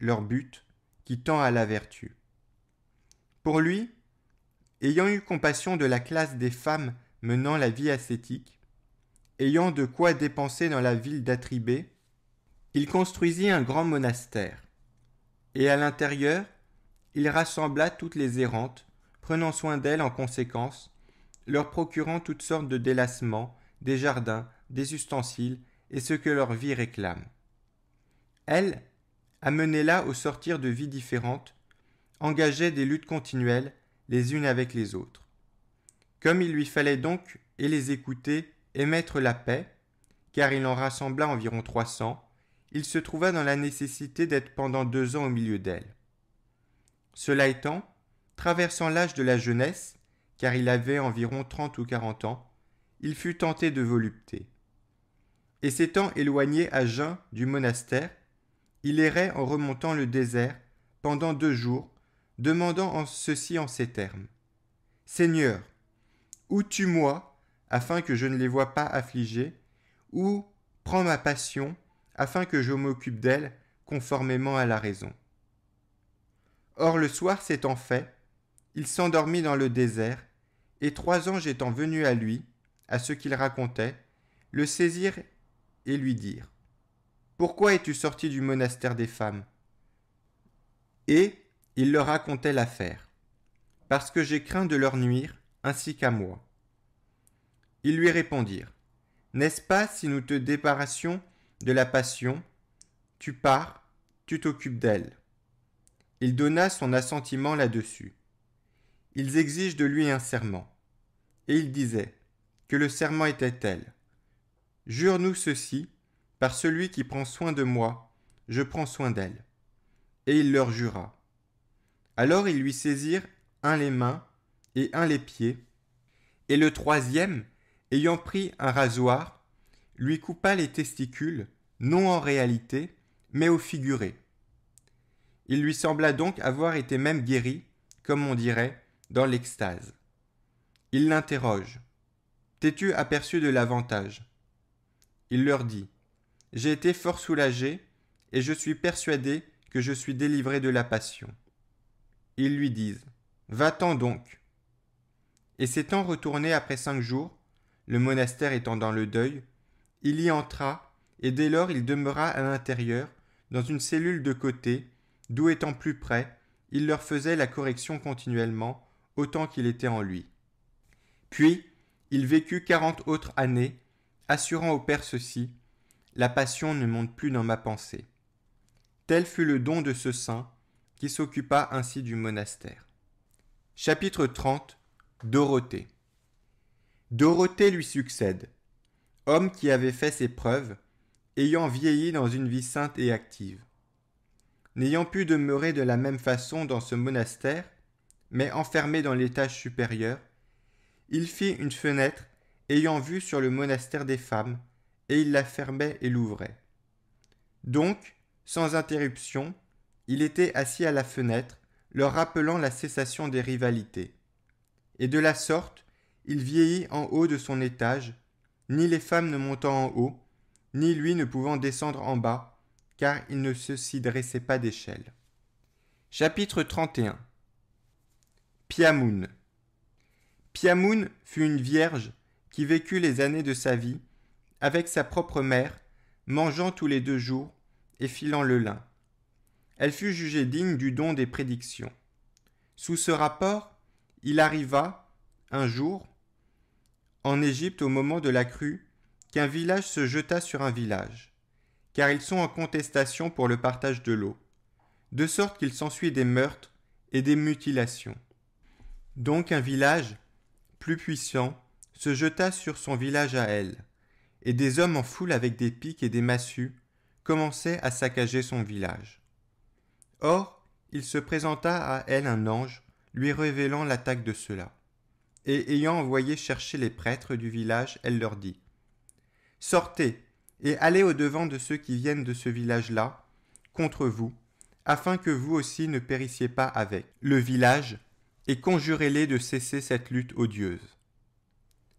leur but qui tend à la vertu. Pour lui, ayant eu compassion de la classe des femmes menant la vie ascétique, ayant de quoi dépenser dans la ville d'Atribé, il construisit un grand monastère, et à l'intérieur, il rassembla toutes les errantes prenant soin d'elles en conséquence, leur procurant toutes sortes de délassements, des jardins, des ustensiles et ce que leur vie réclame. Elle, amenées là au sortir de vies différentes, engageaient des luttes continuelles les unes avec les autres. Comme il lui fallait donc et les écouter et mettre la paix, car il en rassembla environ trois cents, il se trouva dans la nécessité d'être pendant deux ans au milieu d'elles. Cela étant, Traversant l'âge de la jeunesse, car il avait environ trente ou quarante ans, il fut tenté de volupté. Et s'étant éloigné à jeun du monastère, il errait en remontant le désert pendant deux jours, demandant en ceci en ces termes. Seigneur, ou tue-moi, afin que je ne les voie pas affligés, ou prends ma passion, afin que je m'occupe d'elle conformément à la raison. Or le soir s'étant fait, il s'endormit dans le désert, et trois anges étant venus à lui, à ce qu'il racontait, le saisirent et lui dirent Pourquoi es-tu sorti du monastère des femmes Et il leur racontait l'affaire. Parce que j'ai craint de leur nuire, ainsi qu'à moi. Ils lui répondirent N'est-ce pas si nous te débarrassions de la passion Tu pars, tu t'occupes d'elle. Il donna son assentiment là-dessus ils exigent de lui un serment. Et il disait, que le serment était tel. Jure-nous ceci, par celui qui prend soin de moi, je prends soin d'elle. Et il leur jura. Alors ils lui saisirent un les mains et un les pieds, et le troisième, ayant pris un rasoir, lui coupa les testicules, non en réalité, mais au figuré. Il lui sembla donc avoir été même guéri, comme on dirait, dans l'extase. Il l'interroge. T'es-tu aperçu de l'avantage. Il leur dit J'ai été fort soulagé, et je suis persuadé que je suis délivré de la passion. Ils lui disent Va-t'en donc. Et s'étant retourné après cinq jours, le monastère étant dans le deuil, il y entra, et dès lors il demeura à l'intérieur, dans une cellule de côté, d'où étant plus près, il leur faisait la correction continuellement, autant qu'il était en lui. Puis, il vécut quarante autres années, assurant au Père ceci, La passion ne monte plus dans ma pensée. Tel fut le don de ce saint, qui s'occupa ainsi du monastère. Chapitre 30 Dorothée Dorothée lui succède, homme qui avait fait ses preuves, ayant vieilli dans une vie sainte et active. N'ayant pu demeurer de la même façon dans ce monastère, mais enfermé dans l'étage supérieur, il fit une fenêtre ayant vue sur le monastère des femmes, et il la fermait et l'ouvrait. Donc, sans interruption, il était assis à la fenêtre, leur rappelant la cessation des rivalités. Et de la sorte, il vieillit en haut de son étage, ni les femmes ne montant en haut, ni lui ne pouvant descendre en bas, car il ne se s'y dressait pas d'échelle. Chapitre 31 Piamoun. Piamoun fut une vierge qui vécut les années de sa vie avec sa propre mère, mangeant tous les deux jours et filant le lin. Elle fut jugée digne du don des prédictions. Sous ce rapport, il arriva, un jour, en Égypte au moment de la crue, qu'un village se jeta sur un village, car ils sont en contestation pour le partage de l'eau, de sorte qu'il s'ensuit des meurtres et des mutilations. Donc un village plus puissant se jeta sur son village à elle, et des hommes en foule avec des piques et des massues commençaient à saccager son village. Or, il se présenta à elle un ange, lui révélant l'attaque de cela Et ayant envoyé chercher les prêtres du village, elle leur dit Sortez et allez au-devant de ceux qui viennent de ce village-là, contre vous, afin que vous aussi ne périssiez pas avec. Le village et conjurez-les de cesser cette lutte odieuse.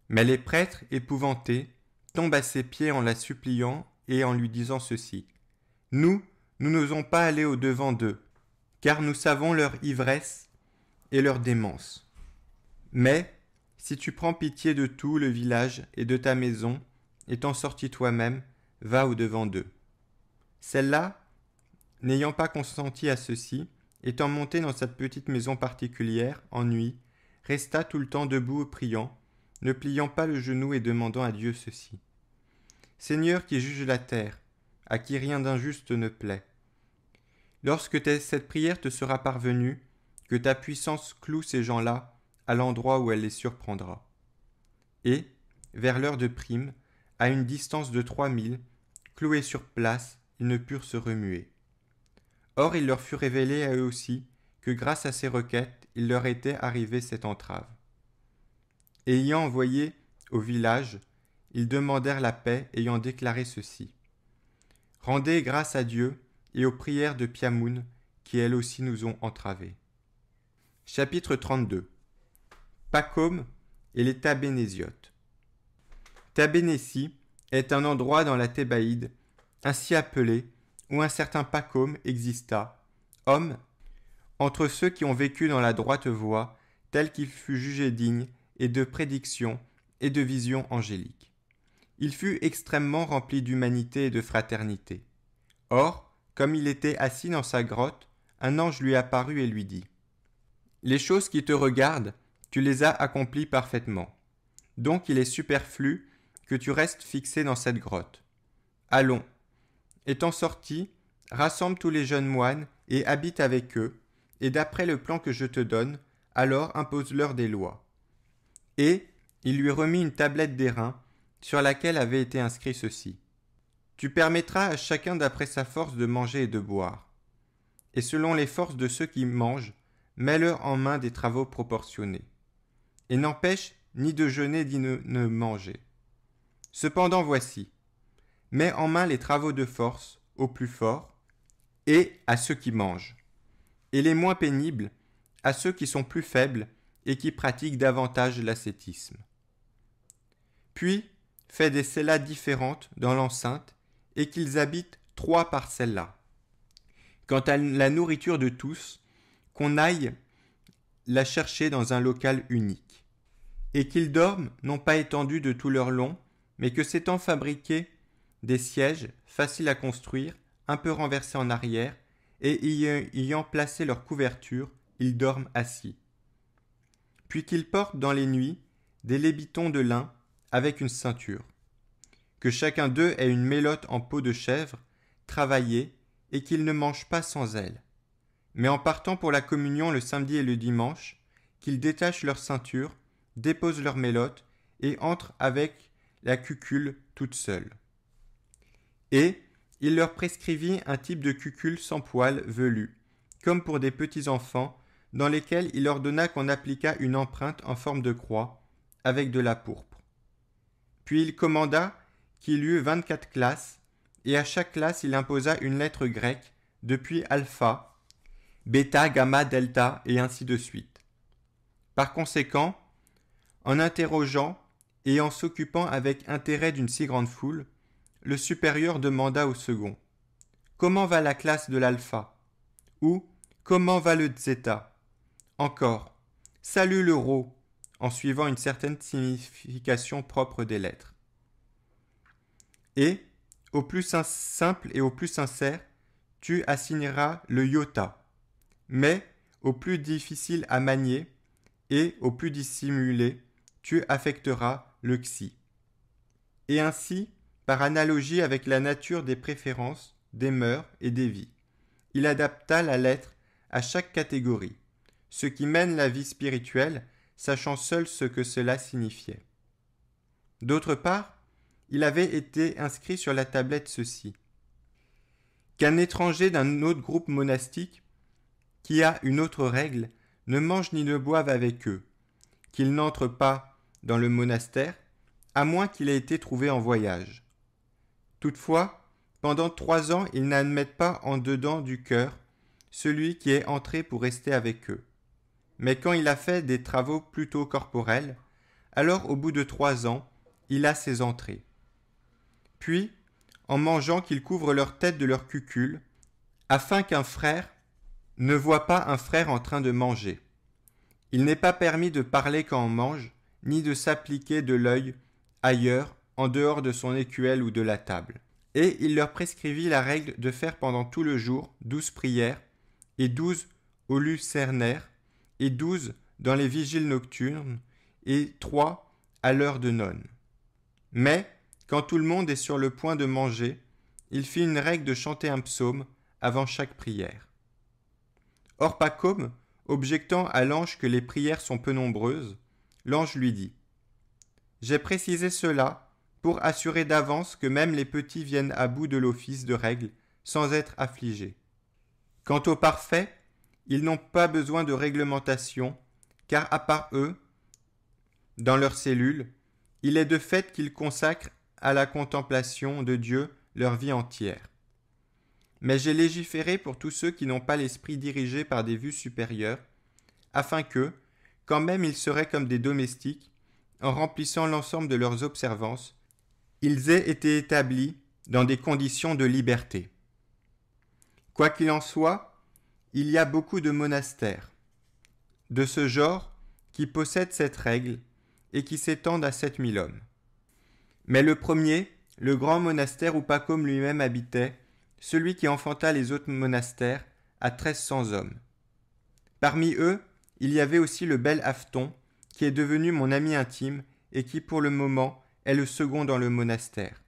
Mais les prêtres, épouvantés, tombent à ses pieds en la suppliant et en lui disant ceci. Nous, nous n'osons pas aller au-devant d'eux, car nous savons leur ivresse et leur démence. Mais, si tu prends pitié de tout le village et de ta maison, et t'en sortis toi-même, va au-devant d'eux. Celle-là, n'ayant pas consenti à ceci, étant monté dans cette petite maison particulière, ennui, resta tout le temps debout priant, ne pliant pas le genou et demandant à Dieu ceci. Seigneur qui juge la terre, à qui rien d'injuste ne plaît. Lorsque cette prière te sera parvenue, que ta puissance cloue ces gens-là à l'endroit où elle les surprendra. Et, vers l'heure de prime, à une distance de trois milles, cloués sur place, ils ne purent se remuer. Or il leur fut révélé à eux aussi que grâce à ces requêtes il leur était arrivé cette entrave. Ayant envoyé au village, ils demandèrent la paix, ayant déclaré ceci. Rendez grâce à Dieu et aux prières de Piamoun, qui elles aussi nous ont entravés. Chapitre 32 Pacom et les Tabénésiotes. Tabénésie est un endroit dans la Thébaïde, ainsi appelé où un certain Pacôme exista, homme entre ceux qui ont vécu dans la droite voie, tel qu'il fut jugé digne, et de prédiction et de vision angélique. Il fut extrêmement rempli d'humanité et de fraternité. Or, comme il était assis dans sa grotte, un ange lui apparut et lui dit Les choses qui te regardent, tu les as accomplies parfaitement. Donc il est superflu que tu restes fixé dans cette grotte. Allons, étant sorti, rassemble tous les jeunes moines et habite avec eux, et d'après le plan que je te donne, alors impose-leur des lois. Et il lui remit une tablette d'airain, sur laquelle avait été inscrit ceci. Tu permettras à chacun d'après sa force de manger et de boire. Et selon les forces de ceux qui mangent, mets-leur en main des travaux proportionnés. Et n'empêche ni de jeûner ni de ne manger. Cependant voici, met en main les travaux de force aux plus forts et à ceux qui mangent, et les moins pénibles à ceux qui sont plus faibles et qui pratiquent davantage l'ascétisme. Puis fait des cellas différentes dans l'enceinte et qu'ils habitent trois par celle-là. Quant à la nourriture de tous, qu'on aille la chercher dans un local unique, et qu'ils dorment non pas étendus de tout leur long, mais que s'étant fabriqués des sièges faciles à construire, un peu renversés en arrière, et euh, ayant placé leur couverture, ils dorment assis. Puis qu'ils portent dans les nuits des lébitons de lin avec une ceinture. Que chacun d'eux ait une mélotte en peau de chèvre, travaillée, et qu'ils ne mangent pas sans elle. Mais en partant pour la communion le samedi et le dimanche, qu'ils détachent leur ceinture, déposent leur mélotte, et entrent avec la cucule toute seule et il leur prescrivit un type de cucul sans poils velu, comme pour des petits enfants, dans lesquels il ordonna qu'on appliquât une empreinte en forme de croix, avec de la pourpre. Puis il commanda qu'il y eût vingt-quatre classes, et à chaque classe il imposa une lettre grecque, depuis alpha, bêta, gamma, delta, et ainsi de suite. Par conséquent, en interrogeant et en s'occupant avec intérêt d'une si grande foule, le supérieur demanda au second Comment va la classe de l'alpha ou Comment va le zeta Encore Salut le rho en suivant une certaine signification propre des lettres. Et, au plus simple et au plus sincère, tu assigneras le iota, mais au plus difficile à manier et au plus dissimulé, tu affecteras le xi. Et ainsi, par analogie avec la nature des préférences, des mœurs et des vies. Il adapta la lettre à chaque catégorie, ce qui mène la vie spirituelle, sachant seul ce que cela signifiait. D'autre part, il avait été inscrit sur la tablette ceci. Qu'un étranger d'un autre groupe monastique, qui a une autre règle, ne mange ni ne boive avec eux, qu'il n'entre pas dans le monastère, à moins qu'il ait été trouvé en voyage. Toutefois, pendant trois ans, ils n'admettent pas en dedans du cœur celui qui est entré pour rester avec eux. Mais quand il a fait des travaux plutôt corporels, alors au bout de trois ans, il a ses entrées. Puis, en mangeant qu'ils couvrent leur tête de leur cucule, afin qu'un frère ne voit pas un frère en train de manger. Il n'est pas permis de parler quand on mange, ni de s'appliquer de l'œil ailleurs en dehors de son écuelle ou de la table. Et il leur prescrivit la règle de faire pendant tout le jour douze prières, et douze au lucernaire, et douze dans les vigiles nocturnes, et trois à l'heure de nonne. Mais, quand tout le monde est sur le point de manger, il fit une règle de chanter un psaume avant chaque prière. Or Pacôme, objectant à l'ange que les prières sont peu nombreuses, l'ange lui dit J'ai précisé cela pour assurer d'avance que même les petits viennent à bout de l'office de règles sans être affligés. Quant aux parfaits, ils n'ont pas besoin de réglementation, car à part eux, dans leurs cellules, il est de fait qu'ils consacrent à la contemplation de Dieu leur vie entière. Mais j'ai légiféré pour tous ceux qui n'ont pas l'esprit dirigé par des vues supérieures, afin que, quand même ils seraient comme des domestiques, en remplissant l'ensemble de leurs observances, ils aient été établis dans des conditions de liberté. Quoi qu'il en soit, il y a beaucoup de monastères de ce genre qui possèdent cette règle et qui s'étendent à 7000 hommes. Mais le premier, le grand monastère où Pacôme lui-même habitait, celui qui enfanta les autres monastères, à 1300 hommes. Parmi eux, il y avait aussi le bel Afton, qui est devenu mon ami intime et qui, pour le moment, est le second dans le monastère.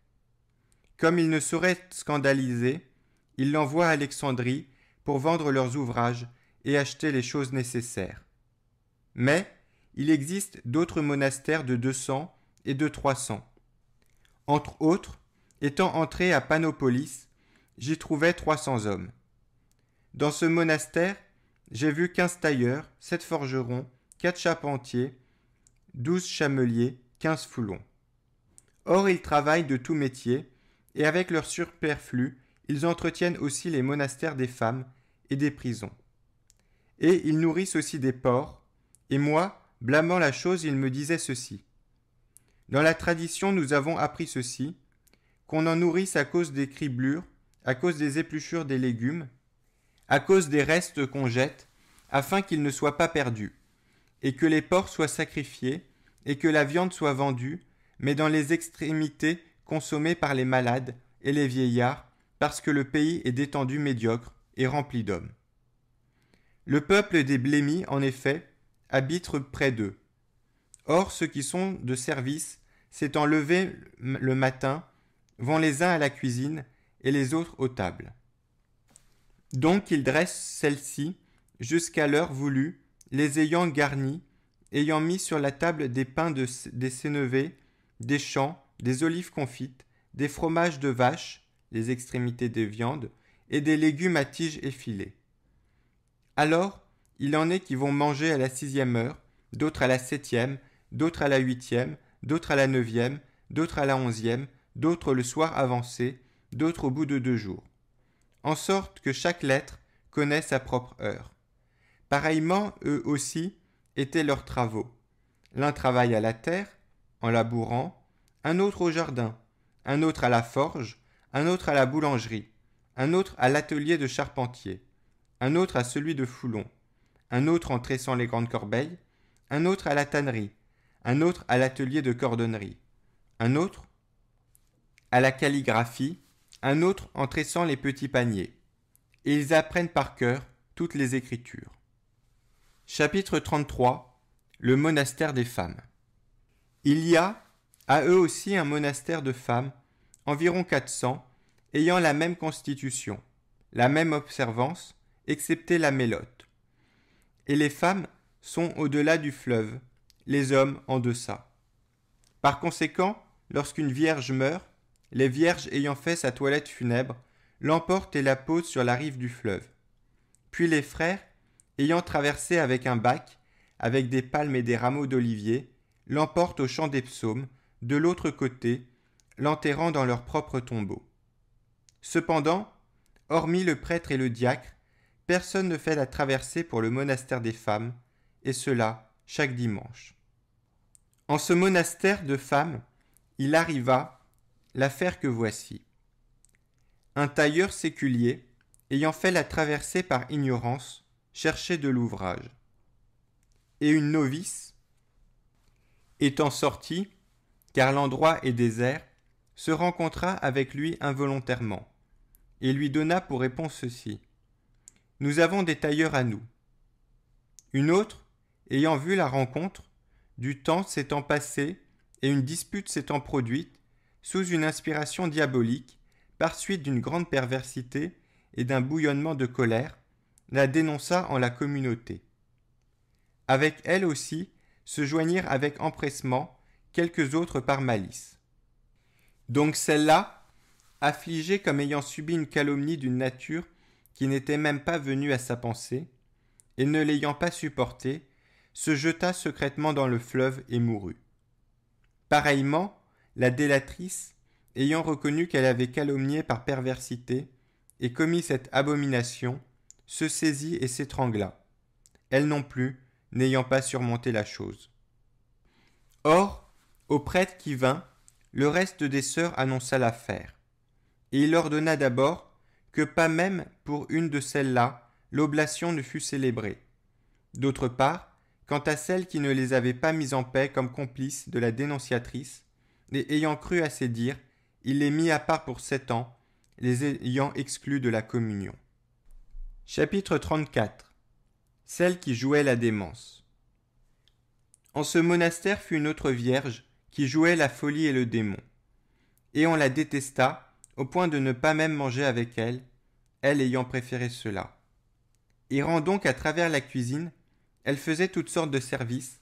Comme il ne saurait scandaliser, il l'envoie à Alexandrie pour vendre leurs ouvrages et acheter les choses nécessaires. Mais il existe d'autres monastères de 200 et de 300. Entre autres, étant entré à Panopolis, j'y trouvais 300 hommes. Dans ce monastère, j'ai vu 15 tailleurs, 7 forgerons, 4 charpentiers, 12 chameliers, 15 foulons. Or ils travaillent de tout métier, et avec leur superflu, ils entretiennent aussi les monastères des femmes et des prisons. Et ils nourrissent aussi des porcs, et moi, blâmant la chose, ils me disaient ceci. Dans la tradition, nous avons appris ceci, qu'on en nourrisse à cause des criblures, à cause des épluchures des légumes, à cause des restes qu'on jette, afin qu'ils ne soient pas perdus, et que les porcs soient sacrifiés, et que la viande soit vendue, mais dans les extrémités consommées par les malades et les vieillards, parce que le pays est détendu médiocre et rempli d'hommes. Le peuple des blémis, en effet, habite près d'eux. Or ceux qui sont de service, s'étant levés le matin, vont les uns à la cuisine et les autres aux tables. Donc ils dressent celles-ci jusqu'à l'heure voulue, les ayant garnies, ayant mis sur la table des pains des sénévés, des champs, des olives confites, des fromages de vache, les extrémités des viandes, et des légumes à tiges effilées. Alors, il en est qui vont manger à la sixième heure, d'autres à la septième, d'autres à la huitième, d'autres à la neuvième, d'autres à la onzième, d'autres le soir avancé, d'autres au bout de deux jours. En sorte que chaque lettre connaît sa propre heure. Pareillement, eux aussi, étaient leurs travaux. L'un travaille à la terre, en labourant, un autre au jardin, un autre à la forge, un autre à la boulangerie, un autre à l'atelier de charpentier, un autre à celui de Foulon, un autre en tressant les grandes corbeilles, un autre à la tannerie, un autre à l'atelier de cordonnerie, un autre à la calligraphie, un autre en tressant les petits paniers. Et ils apprennent par cœur toutes les écritures. Chapitre 33 Le monastère des femmes. Il y a à eux aussi un monastère de femmes, environ 400, ayant la même constitution, la même observance, excepté la mélote. Et les femmes sont au-delà du fleuve, les hommes en deçà. Par conséquent, lorsqu'une vierge meurt, les vierges ayant fait sa toilette funèbre l'emportent et la posent sur la rive du fleuve. Puis les frères, ayant traversé avec un bac, avec des palmes et des rameaux d'olivier, l'emportent au champ des psaumes, de l'autre côté, l'enterrant dans leur propre tombeau. Cependant, hormis le prêtre et le diacre, personne ne fait la traversée pour le monastère des femmes, et cela chaque dimanche. En ce monastère de femmes, il arriva l'affaire que voici. Un tailleur séculier, ayant fait la traversée par ignorance, cherchait de l'ouvrage. Et une novice, Étant sorti, car l'endroit est désert, se rencontra avec lui involontairement, et lui donna pour réponse ceci. Nous avons des tailleurs à nous. Une autre, ayant vu la rencontre, du temps s'étant passé et une dispute s'étant produite, sous une inspiration diabolique, par suite d'une grande perversité et d'un bouillonnement de colère, la dénonça en la communauté. Avec elle aussi, se joignirent avec empressement, quelques autres par malice. Donc celle-là, affligée comme ayant subi une calomnie d'une nature qui n'était même pas venue à sa pensée, et ne l'ayant pas supportée, se jeta secrètement dans le fleuve et mourut. Pareillement, la délatrice, ayant reconnu qu'elle avait calomnié par perversité et commis cette abomination, se saisit et s'étrangla. Elle non plus, n'ayant pas surmonté la chose. Or, au prêtre qui vint, le reste des sœurs annonça l'affaire. Et il ordonna d'abord que pas même pour une de celles-là l'oblation ne fût célébrée. D'autre part, quant à celles qui ne les avaient pas mises en paix comme complices de la dénonciatrice, et ayant cru à ses dires, il les mit à part pour sept ans, les ayant exclus de la communion. Chapitre 34 celle qui jouait la démence. En ce monastère fut une autre vierge qui jouait la folie et le démon. Et on la détesta au point de ne pas même manger avec elle, elle ayant préféré cela. Irant donc à travers la cuisine, elle faisait toutes sortes de services,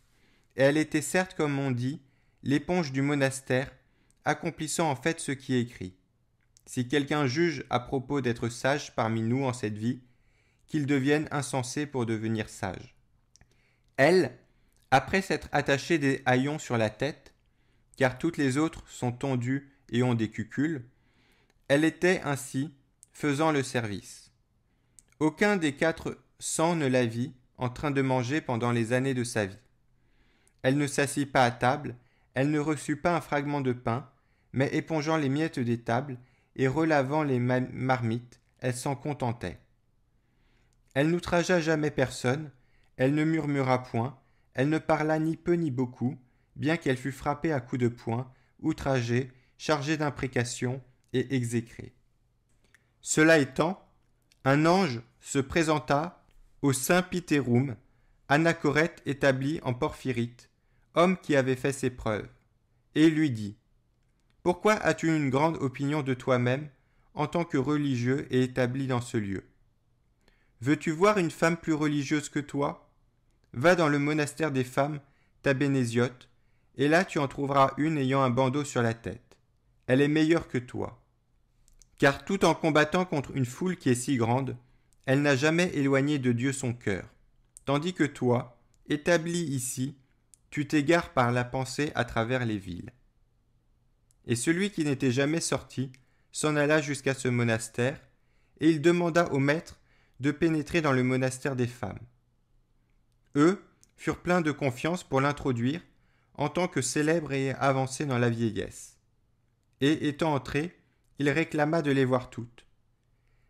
et elle était certes, comme on dit, l'éponge du monastère, accomplissant en fait ce qui est écrit. Si quelqu'un juge à propos d'être sage parmi nous en cette vie, qu'ils deviennent insensés pour devenir sages. Elle, après s'être attachée des haillons sur la tête, car toutes les autres sont tendues et ont des cucules, elle était ainsi faisant le service. Aucun des quatre cents ne la vit en train de manger pendant les années de sa vie. Elle ne s'assit pas à table, elle ne reçut pas un fragment de pain, mais épongeant les miettes des tables et relavant les marmites, elle s'en contentait. Elle n'outragea jamais personne, elle ne murmura point, elle ne parla ni peu ni beaucoup, bien qu'elle fût frappée à coups de poing, outragée, chargée d'imprécations et exécrée. Cela étant, un ange se présenta au Saint Piterum, anachorète établi en porphyrite, homme qui avait fait ses preuves, et lui dit Pourquoi as-tu une grande opinion de toi-même en tant que religieux et établi dans ce lieu Veux-tu voir une femme plus religieuse que toi Va dans le monastère des femmes, ta Bénéziote, et là tu en trouveras une ayant un bandeau sur la tête. Elle est meilleure que toi. Car tout en combattant contre une foule qui est si grande, elle n'a jamais éloigné de Dieu son cœur. Tandis que toi, établi ici, tu t'égares par la pensée à travers les villes. Et celui qui n'était jamais sorti s'en alla jusqu'à ce monastère, et il demanda au maître de pénétrer dans le monastère des femmes. Eux furent pleins de confiance pour l'introduire en tant que célèbre et avancé dans la vieillesse. Et étant entré, il réclama de les voir toutes.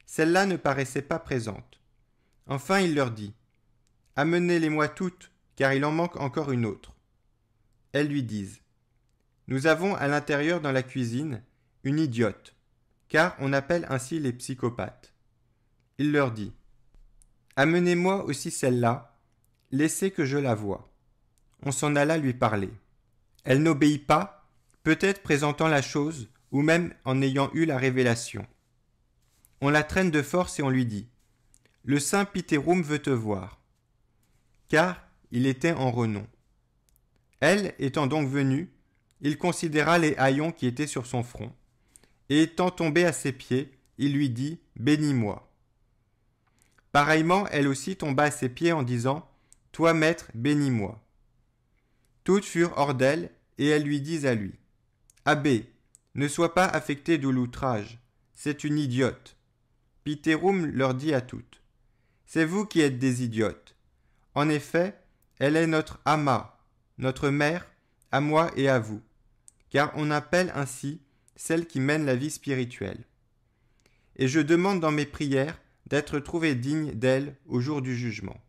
Celles-là ne paraissaient pas présentes. Enfin il leur dit Amenez-les-moi toutes, car il en manque encore une autre. Elles lui disent Nous avons à l'intérieur dans la cuisine une idiote, car on appelle ainsi les psychopathes. Il leur dit Amenez-moi aussi celle-là, laissez que je la voie. On s'en alla lui parler. Elle n'obéit pas, peut-être présentant la chose, ou même en ayant eu la révélation. On la traîne de force et on lui dit Le saint Piterum veut te voir. Car il était en renom. Elle étant donc venue, il considéra les haillons qui étaient sur son front, et étant tombé à ses pieds, il lui dit Bénis-moi. Pareillement, elle aussi tomba à ses pieds en disant Toi, maître, bénis-moi. Toutes furent hors d'elle, et elles lui disent à lui Abbé, ne sois pas affecté de l'outrage, c'est une idiote. Piterum leur dit à toutes C'est vous qui êtes des idiotes. En effet, elle est notre ama, notre mère, à moi et à vous, car on appelle ainsi celle qui mène la vie spirituelle. Et je demande dans mes prières d'être trouvée digne d'elle au jour du jugement.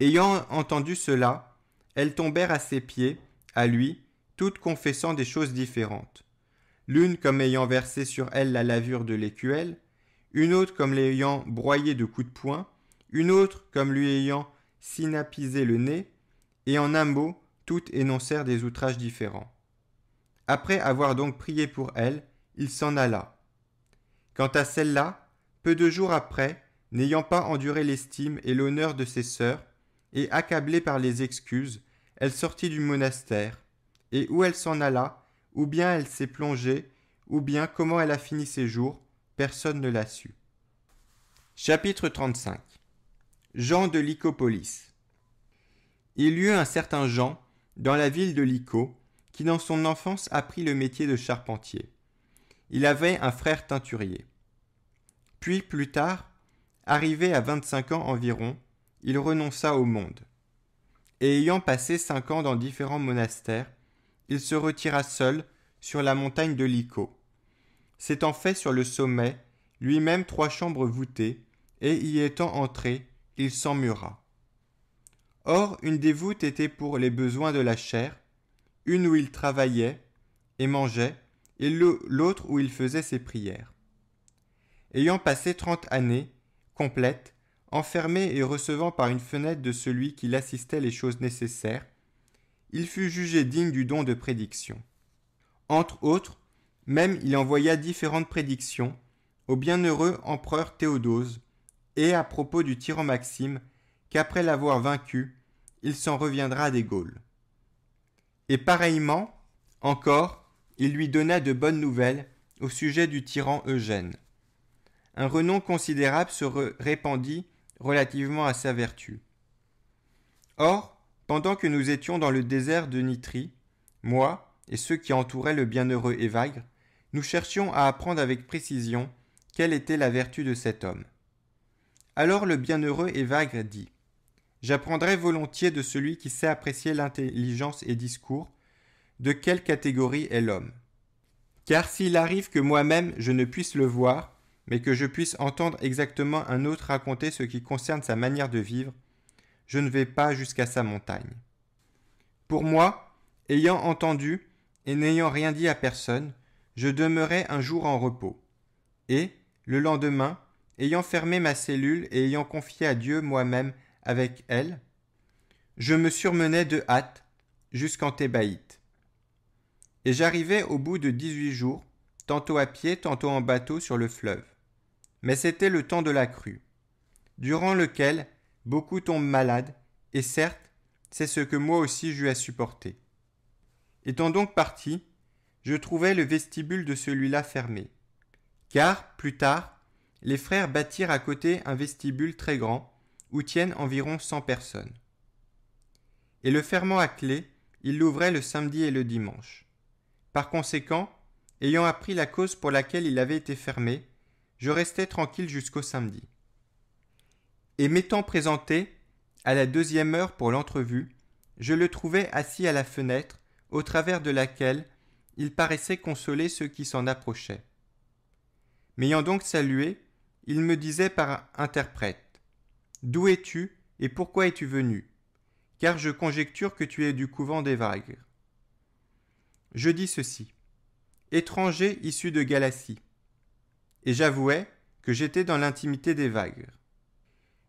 Ayant entendu cela, elles tombèrent à ses pieds, à lui, toutes confessant des choses différentes. L'une comme ayant versé sur elle la lavure de l'écuelle, une autre comme l'ayant broyée de coups de poing, une autre comme lui ayant synapisé le nez, et en un mot, toutes énoncèrent des outrages différents. Après avoir donc prié pour elle, il s'en alla. Quant à celle-là, peu de jours après, n'ayant pas enduré l'estime et l'honneur de ses sœurs, et accablée par les excuses, elle sortit du monastère, et où elle s'en alla, ou bien elle s'est plongée, ou bien comment elle a fini ses jours, personne ne l'a su. Chapitre 35 Jean de Lycopolis Il y eut un certain Jean, dans la ville de Lyco, qui dans son enfance apprit le métier de charpentier. Il avait un frère teinturier. Puis plus tard, arrivé à vingt-cinq ans environ, il renonça au monde. Et ayant passé cinq ans dans différents monastères, il se retira seul sur la montagne de Lico. S'étant fait sur le sommet, lui-même trois chambres voûtées, et y étant entré, il mura. Or, une des voûtes était pour les besoins de la chair, une où il travaillait et mangeait, et l'autre où il faisait ses prières ayant passé trente années, complètes, enfermé et recevant par une fenêtre de celui qui l'assistait les choses nécessaires, il fut jugé digne du don de prédiction. Entre autres, même il envoya différentes prédictions au bienheureux empereur Théodose, et à propos du tyran Maxime, qu'après l'avoir vaincu, il s'en reviendra des Gaules. Et pareillement, encore, il lui donna de bonnes nouvelles au sujet du tyran Eugène un renom considérable se répandit relativement à sa vertu. Or, pendant que nous étions dans le désert de Nitri, moi et ceux qui entouraient le bienheureux Évagre, nous cherchions à apprendre avec précision quelle était la vertu de cet homme. Alors le bienheureux Évagre dit J'apprendrai volontiers de celui qui sait apprécier l'intelligence et discours de quelle catégorie est l'homme. Car s'il arrive que moi-même je ne puisse le voir, mais que je puisse entendre exactement un autre raconter ce qui concerne sa manière de vivre, je ne vais pas jusqu'à sa montagne. Pour moi, ayant entendu et n'ayant rien dit à personne, je demeurai un jour en repos. Et, le lendemain, ayant fermé ma cellule et ayant confié à Dieu moi-même avec elle, je me surmenai de hâte jusqu'en Thébaïte. Et j'arrivai au bout de dix-huit jours, tantôt à pied, tantôt en bateau sur le fleuve. Mais c'était le temps de la crue, durant lequel beaucoup tombent malades, et certes, c'est ce que moi aussi j'eus à supporter. Étant donc parti, je trouvai le vestibule de celui-là fermé. Car, plus tard, les frères bâtirent à côté un vestibule très grand, où tiennent environ cent personnes. Et le fermant à clef, ils l'ouvraient le samedi et le dimanche. Par conséquent, ayant appris la cause pour laquelle il avait été fermé, je restai tranquille jusqu'au samedi. Et m'étant présenté, à la deuxième heure pour l'entrevue, je le trouvai assis à la fenêtre, au travers de laquelle il paraissait consoler ceux qui s'en approchaient. M'ayant donc salué, il me disait par interprète D'où es-tu et pourquoi es-tu venu Car je conjecture que tu es du couvent des vagues. Je dis ceci Étranger issu de Galatie, et j'avouais que j'étais dans l'intimité des vagues.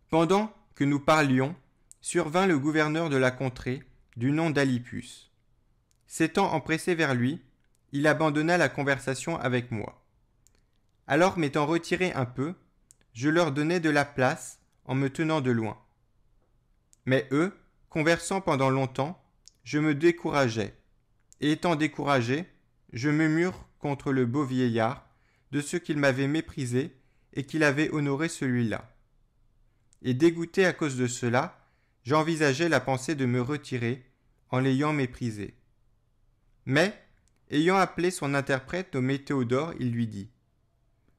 Pendant que nous parlions, survint le gouverneur de la contrée, du nom d'Alipus. S'étant empressé vers lui, il abandonna la conversation avec moi. Alors m'étant retiré un peu, je leur donnai de la place en me tenant de loin. Mais eux, conversant pendant longtemps, je me décourageais, et étant découragé, je me murmure contre le beau vieillard de ceux qu'il m'avait méprisé et qu'il avait honoré celui-là. Et dégoûté à cause de cela, j'envisageais la pensée de me retirer en l'ayant méprisé. Mais, ayant appelé son interprète au Météodore, il lui dit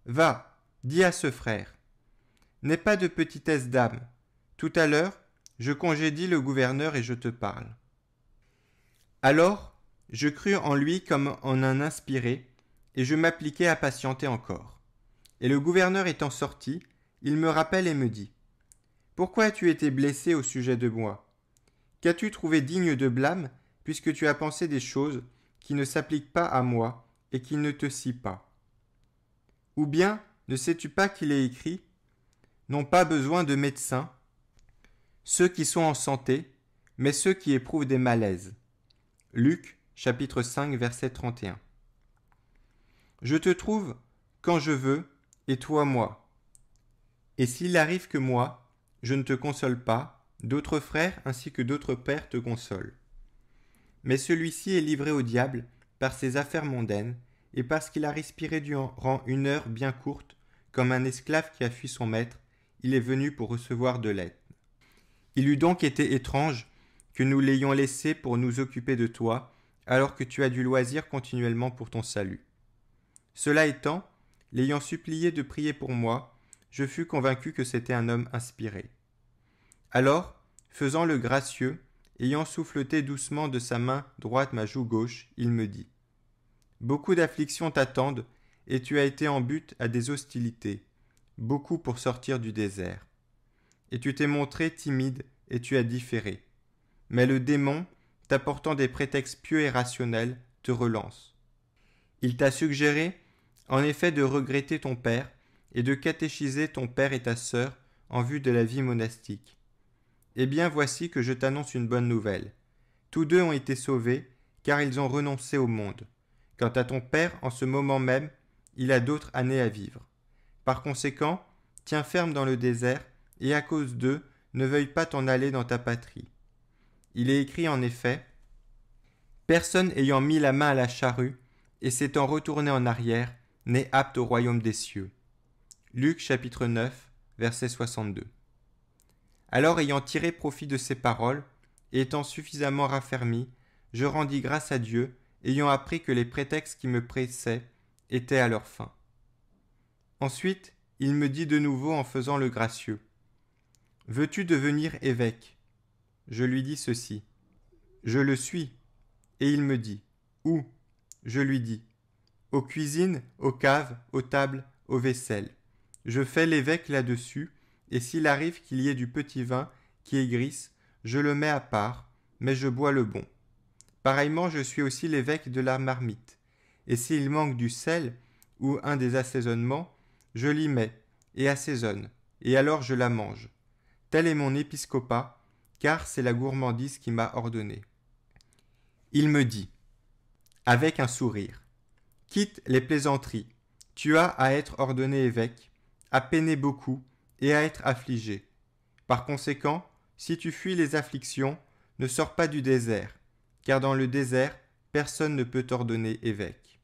Va, dis à ce frère, n'aie pas de petitesse d'âme. Tout à l'heure, je congédie le gouverneur et je te parle. Alors, je crus en lui comme en un inspiré, et je m'appliquai à patienter encore. Et le gouverneur étant sorti, il me rappelle et me dit Pourquoi as-tu été blessé au sujet de moi Qu'as-tu trouvé digne de blâme, puisque tu as pensé des choses qui ne s'appliquent pas à moi et qui ne te scient pas Ou bien ne sais-tu pas qu'il est écrit N'ont pas besoin de médecins ceux qui sont en santé, mais ceux qui éprouvent des malaises. Luc chapitre 5 verset 31. Je te trouve quand je veux, et toi moi. Et s'il arrive que moi, je ne te console pas, d'autres frères ainsi que d'autres pères te consolent. Mais celui-ci est livré au diable par ses affaires mondaines, et parce qu'il a respiré durant une heure bien courte, comme un esclave qui a fui son maître, il est venu pour recevoir de l'aide. Il eût donc été étrange que nous l'ayons laissé pour nous occuper de toi, alors que tu as du loisir continuellement pour ton salut. Cela étant, l'ayant supplié de prier pour moi, je fus convaincu que c'était un homme inspiré. Alors, faisant le gracieux, ayant souffleté doucement de sa main droite ma joue gauche, il me dit. Beaucoup d'afflictions t'attendent, et tu as été en butte à des hostilités, beaucoup pour sortir du désert. Et tu t'es montré timide, et tu as différé. Mais le démon, t'apportant des prétextes pieux et rationnels, te relance. Il t'a suggéré en effet de regretter ton père et de catéchiser ton père et ta sœur en vue de la vie monastique. Eh bien voici que je t'annonce une bonne nouvelle. Tous deux ont été sauvés, car ils ont renoncé au monde. Quant à ton père, en ce moment même, il a d'autres années à vivre. Par conséquent, tiens ferme dans le désert, et à cause d'eux, ne veuille pas t'en aller dans ta patrie. Il est écrit en effet Personne ayant mis la main à la charrue et s'étant retourné en arrière n'est apte au royaume des cieux. Luc chapitre 9, verset 62. Alors ayant tiré profit de ces paroles, et étant suffisamment raffermi, je rendis grâce à Dieu, ayant appris que les prétextes qui me pressaient étaient à leur fin. Ensuite, il me dit de nouveau en faisant le gracieux. Veux-tu devenir évêque Je lui dis ceci. Je le suis. Et il me dit. Où Je lui dis aux cuisines, aux caves, aux tables, aux vaisselles. Je fais l'évêque là-dessus, et s'il arrive qu'il y ait du petit vin qui aigrisse, je le mets à part, mais je bois le bon. Pareillement, je suis aussi l'évêque de la marmite, et s'il manque du sel ou un des assaisonnements, je l'y mets et assaisonne, et alors je la mange. Tel est mon épiscopat, car c'est la gourmandise qui m'a ordonné. Il me dit, avec un sourire, Quitte les plaisanteries. Tu as à être ordonné évêque, à peiner beaucoup et à être affligé. Par conséquent, si tu fuis les afflictions, ne sors pas du désert, car dans le désert, personne ne peut t'ordonner évêque.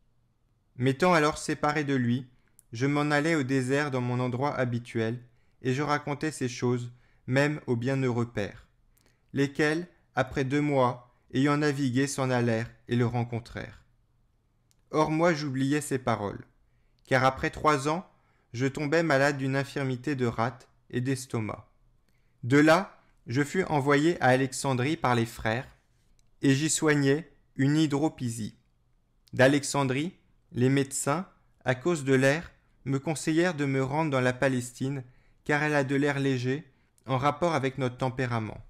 M'étant alors séparé de lui, je m'en allais au désert dans mon endroit habituel, et je racontais ces choses, même au bienheureux Père, lesquels, après deux mois, ayant navigué, s'en allèrent et le rencontrèrent. Or moi j'oubliais ces paroles, car après trois ans, je tombais malade d'une infirmité de rate et d'estomac. De là, je fus envoyé à Alexandrie par les frères, et j'y soignais une hydropisie. D'Alexandrie, les médecins, à cause de l'air, me conseillèrent de me rendre dans la Palestine, car elle a de l'air léger, en rapport avec notre tempérament.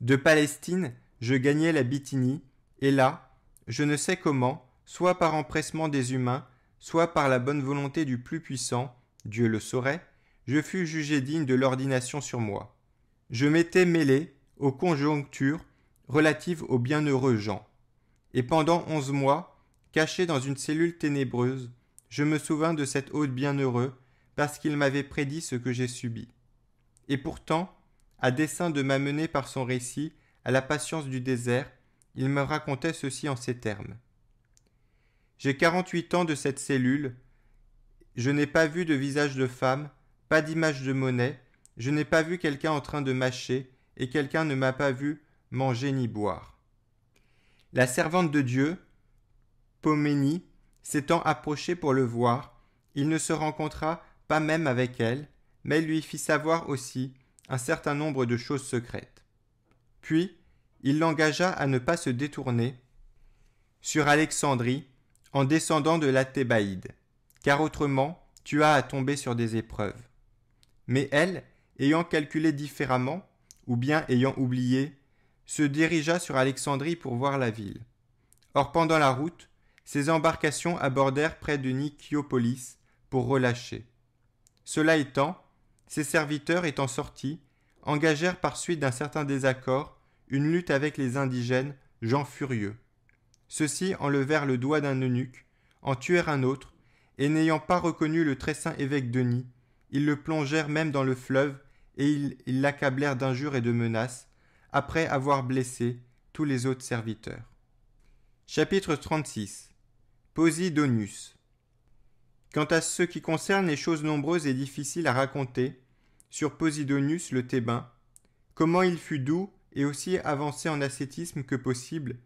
De Palestine, je gagnai la Bithynie, et là, je ne sais comment, soit par empressement des humains, soit par la bonne volonté du plus puissant, Dieu le saurait, je fus jugé digne de l'ordination sur moi. Je m'étais mêlé aux conjonctures relatives aux bienheureux gens. Et pendant onze mois, caché dans une cellule ténébreuse, je me souvins de cet hôte bienheureux, parce qu'il m'avait prédit ce que j'ai subi. Et pourtant, à dessein de m'amener par son récit à la patience du désert, il me racontait ceci en ces termes. J'ai 48 ans de cette cellule. Je n'ai pas vu de visage de femme, pas d'image de monnaie. Je n'ai pas vu quelqu'un en train de mâcher et quelqu'un ne m'a pas vu manger ni boire. La servante de Dieu, Poménie, s'étant approchée pour le voir, il ne se rencontra pas même avec elle, mais lui fit savoir aussi un certain nombre de choses secrètes. Puis, il l'engagea à ne pas se détourner sur Alexandrie, en descendant de la Thébaïde, car autrement tu as à tomber sur des épreuves. Mais elle, ayant calculé différemment, ou bien ayant oublié, se dirigea sur Alexandrie pour voir la ville. Or pendant la route, ses embarcations abordèrent près de Nikiopolis pour relâcher. Cela étant, ses serviteurs étant sortis, engagèrent par suite d'un certain désaccord une lutte avec les indigènes, gens furieux. Ceux-ci enlevèrent le doigt d'un eunuque, en tuèrent un autre, et n'ayant pas reconnu le très saint évêque Denis, ils le plongèrent même dans le fleuve, et ils l'accablèrent d'injures et de menaces, après avoir blessé tous les autres serviteurs. Chapitre 36 Posidonius Quant à ce qui concerne les choses nombreuses et difficiles à raconter, sur Posidonius le Thébain, comment il fut doux et aussi avancé en ascétisme que possible,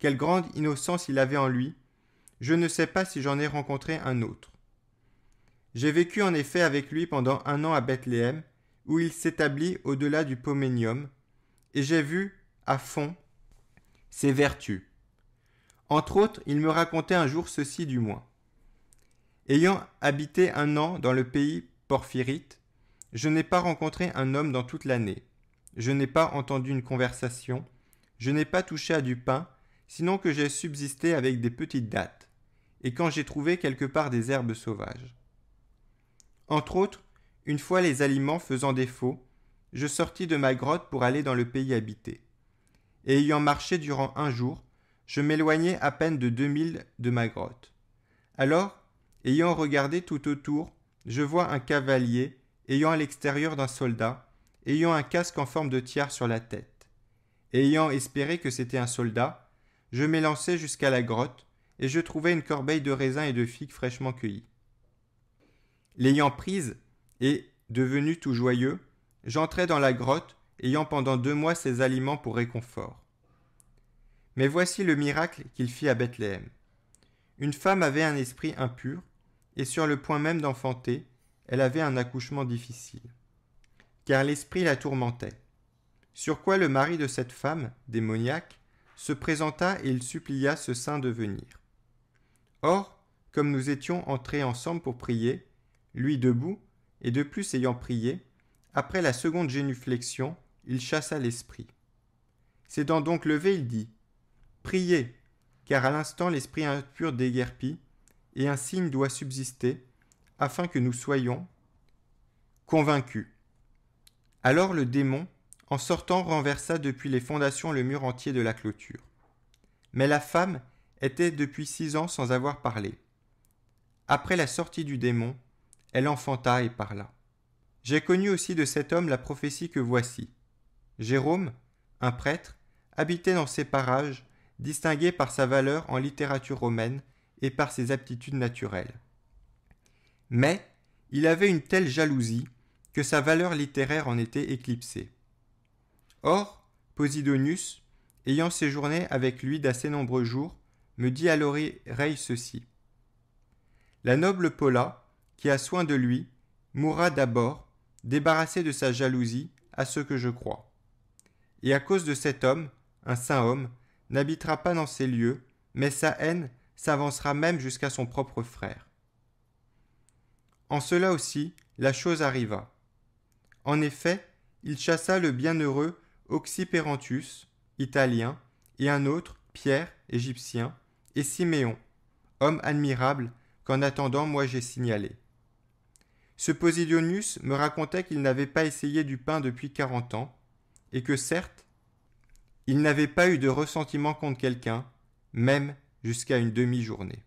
quelle grande innocence il avait en lui, je ne sais pas si j'en ai rencontré un autre. J'ai vécu en effet avec lui pendant un an à Bethléem, où il s'établit au-delà du Poménium, et j'ai vu, à fond, ses vertus. Entre autres, il me racontait un jour ceci du moins. Ayant habité un an dans le pays porphyrite, je n'ai pas rencontré un homme dans toute l'année. Je n'ai pas entendu une conversation, je n'ai pas touché à du pain, sinon que j'ai subsisté avec des petites dattes, et quand j'ai trouvé quelque part des herbes sauvages. Entre autres, une fois les aliments faisant défaut, je sortis de ma grotte pour aller dans le pays habité. Et ayant marché durant un jour, je m'éloignai à peine de deux milles de ma grotte. Alors, ayant regardé tout autour, je vois un cavalier, ayant à l'extérieur d'un soldat, ayant un casque en forme de tiare sur la tête. ayant espéré que c'était un soldat, je m'élançai jusqu'à la grotte, et je trouvai une corbeille de raisins et de figues fraîchement cueillies. L'ayant prise, et, devenu tout joyeux, j'entrai dans la grotte, ayant pendant deux mois ses aliments pour réconfort. Mais voici le miracle qu'il fit à Bethléem. Une femme avait un esprit impur, et sur le point même d'enfanter, elle avait un accouchement difficile. Car l'esprit la tourmentait. Sur quoi le mari de cette femme, démoniaque, se présenta et il supplia ce saint de venir. Or, comme nous étions entrés ensemble pour prier, lui debout, et de plus ayant prié, après la seconde génuflexion, il chassa l'esprit. S'étant donc levé, il dit Priez, car à l'instant l'esprit impur déguerpit, et un signe doit subsister, afin que nous soyons convaincus. Alors le démon, en sortant renversa depuis les fondations le mur entier de la clôture. Mais la femme était depuis six ans sans avoir parlé. Après la sortie du démon, elle enfanta et parla. J'ai connu aussi de cet homme la prophétie que voici. Jérôme, un prêtre, habitait dans ces parages, distingué par sa valeur en littérature romaine et par ses aptitudes naturelles. Mais il avait une telle jalousie que sa valeur littéraire en était éclipsée. Or, Posidonius, ayant séjourné avec lui d'assez nombreux jours, me dit à l'oreille ceci. La noble Paula, qui a soin de lui, mourra d'abord, débarrassée de sa jalousie, à ce que je crois. Et à cause de cet homme, un saint homme, n'habitera pas dans ces lieux, mais sa haine s'avancera même jusqu'à son propre frère. En cela aussi, la chose arriva. En effet, il chassa le bienheureux Oxyperantius, italien, et un autre, Pierre, égyptien, et Siméon, homme admirable qu'en attendant moi j'ai signalé. Ce Posidonius me racontait qu'il n'avait pas essayé du pain depuis quarante ans, et que certes, il n'avait pas eu de ressentiment contre quelqu'un, même jusqu'à une demi-journée.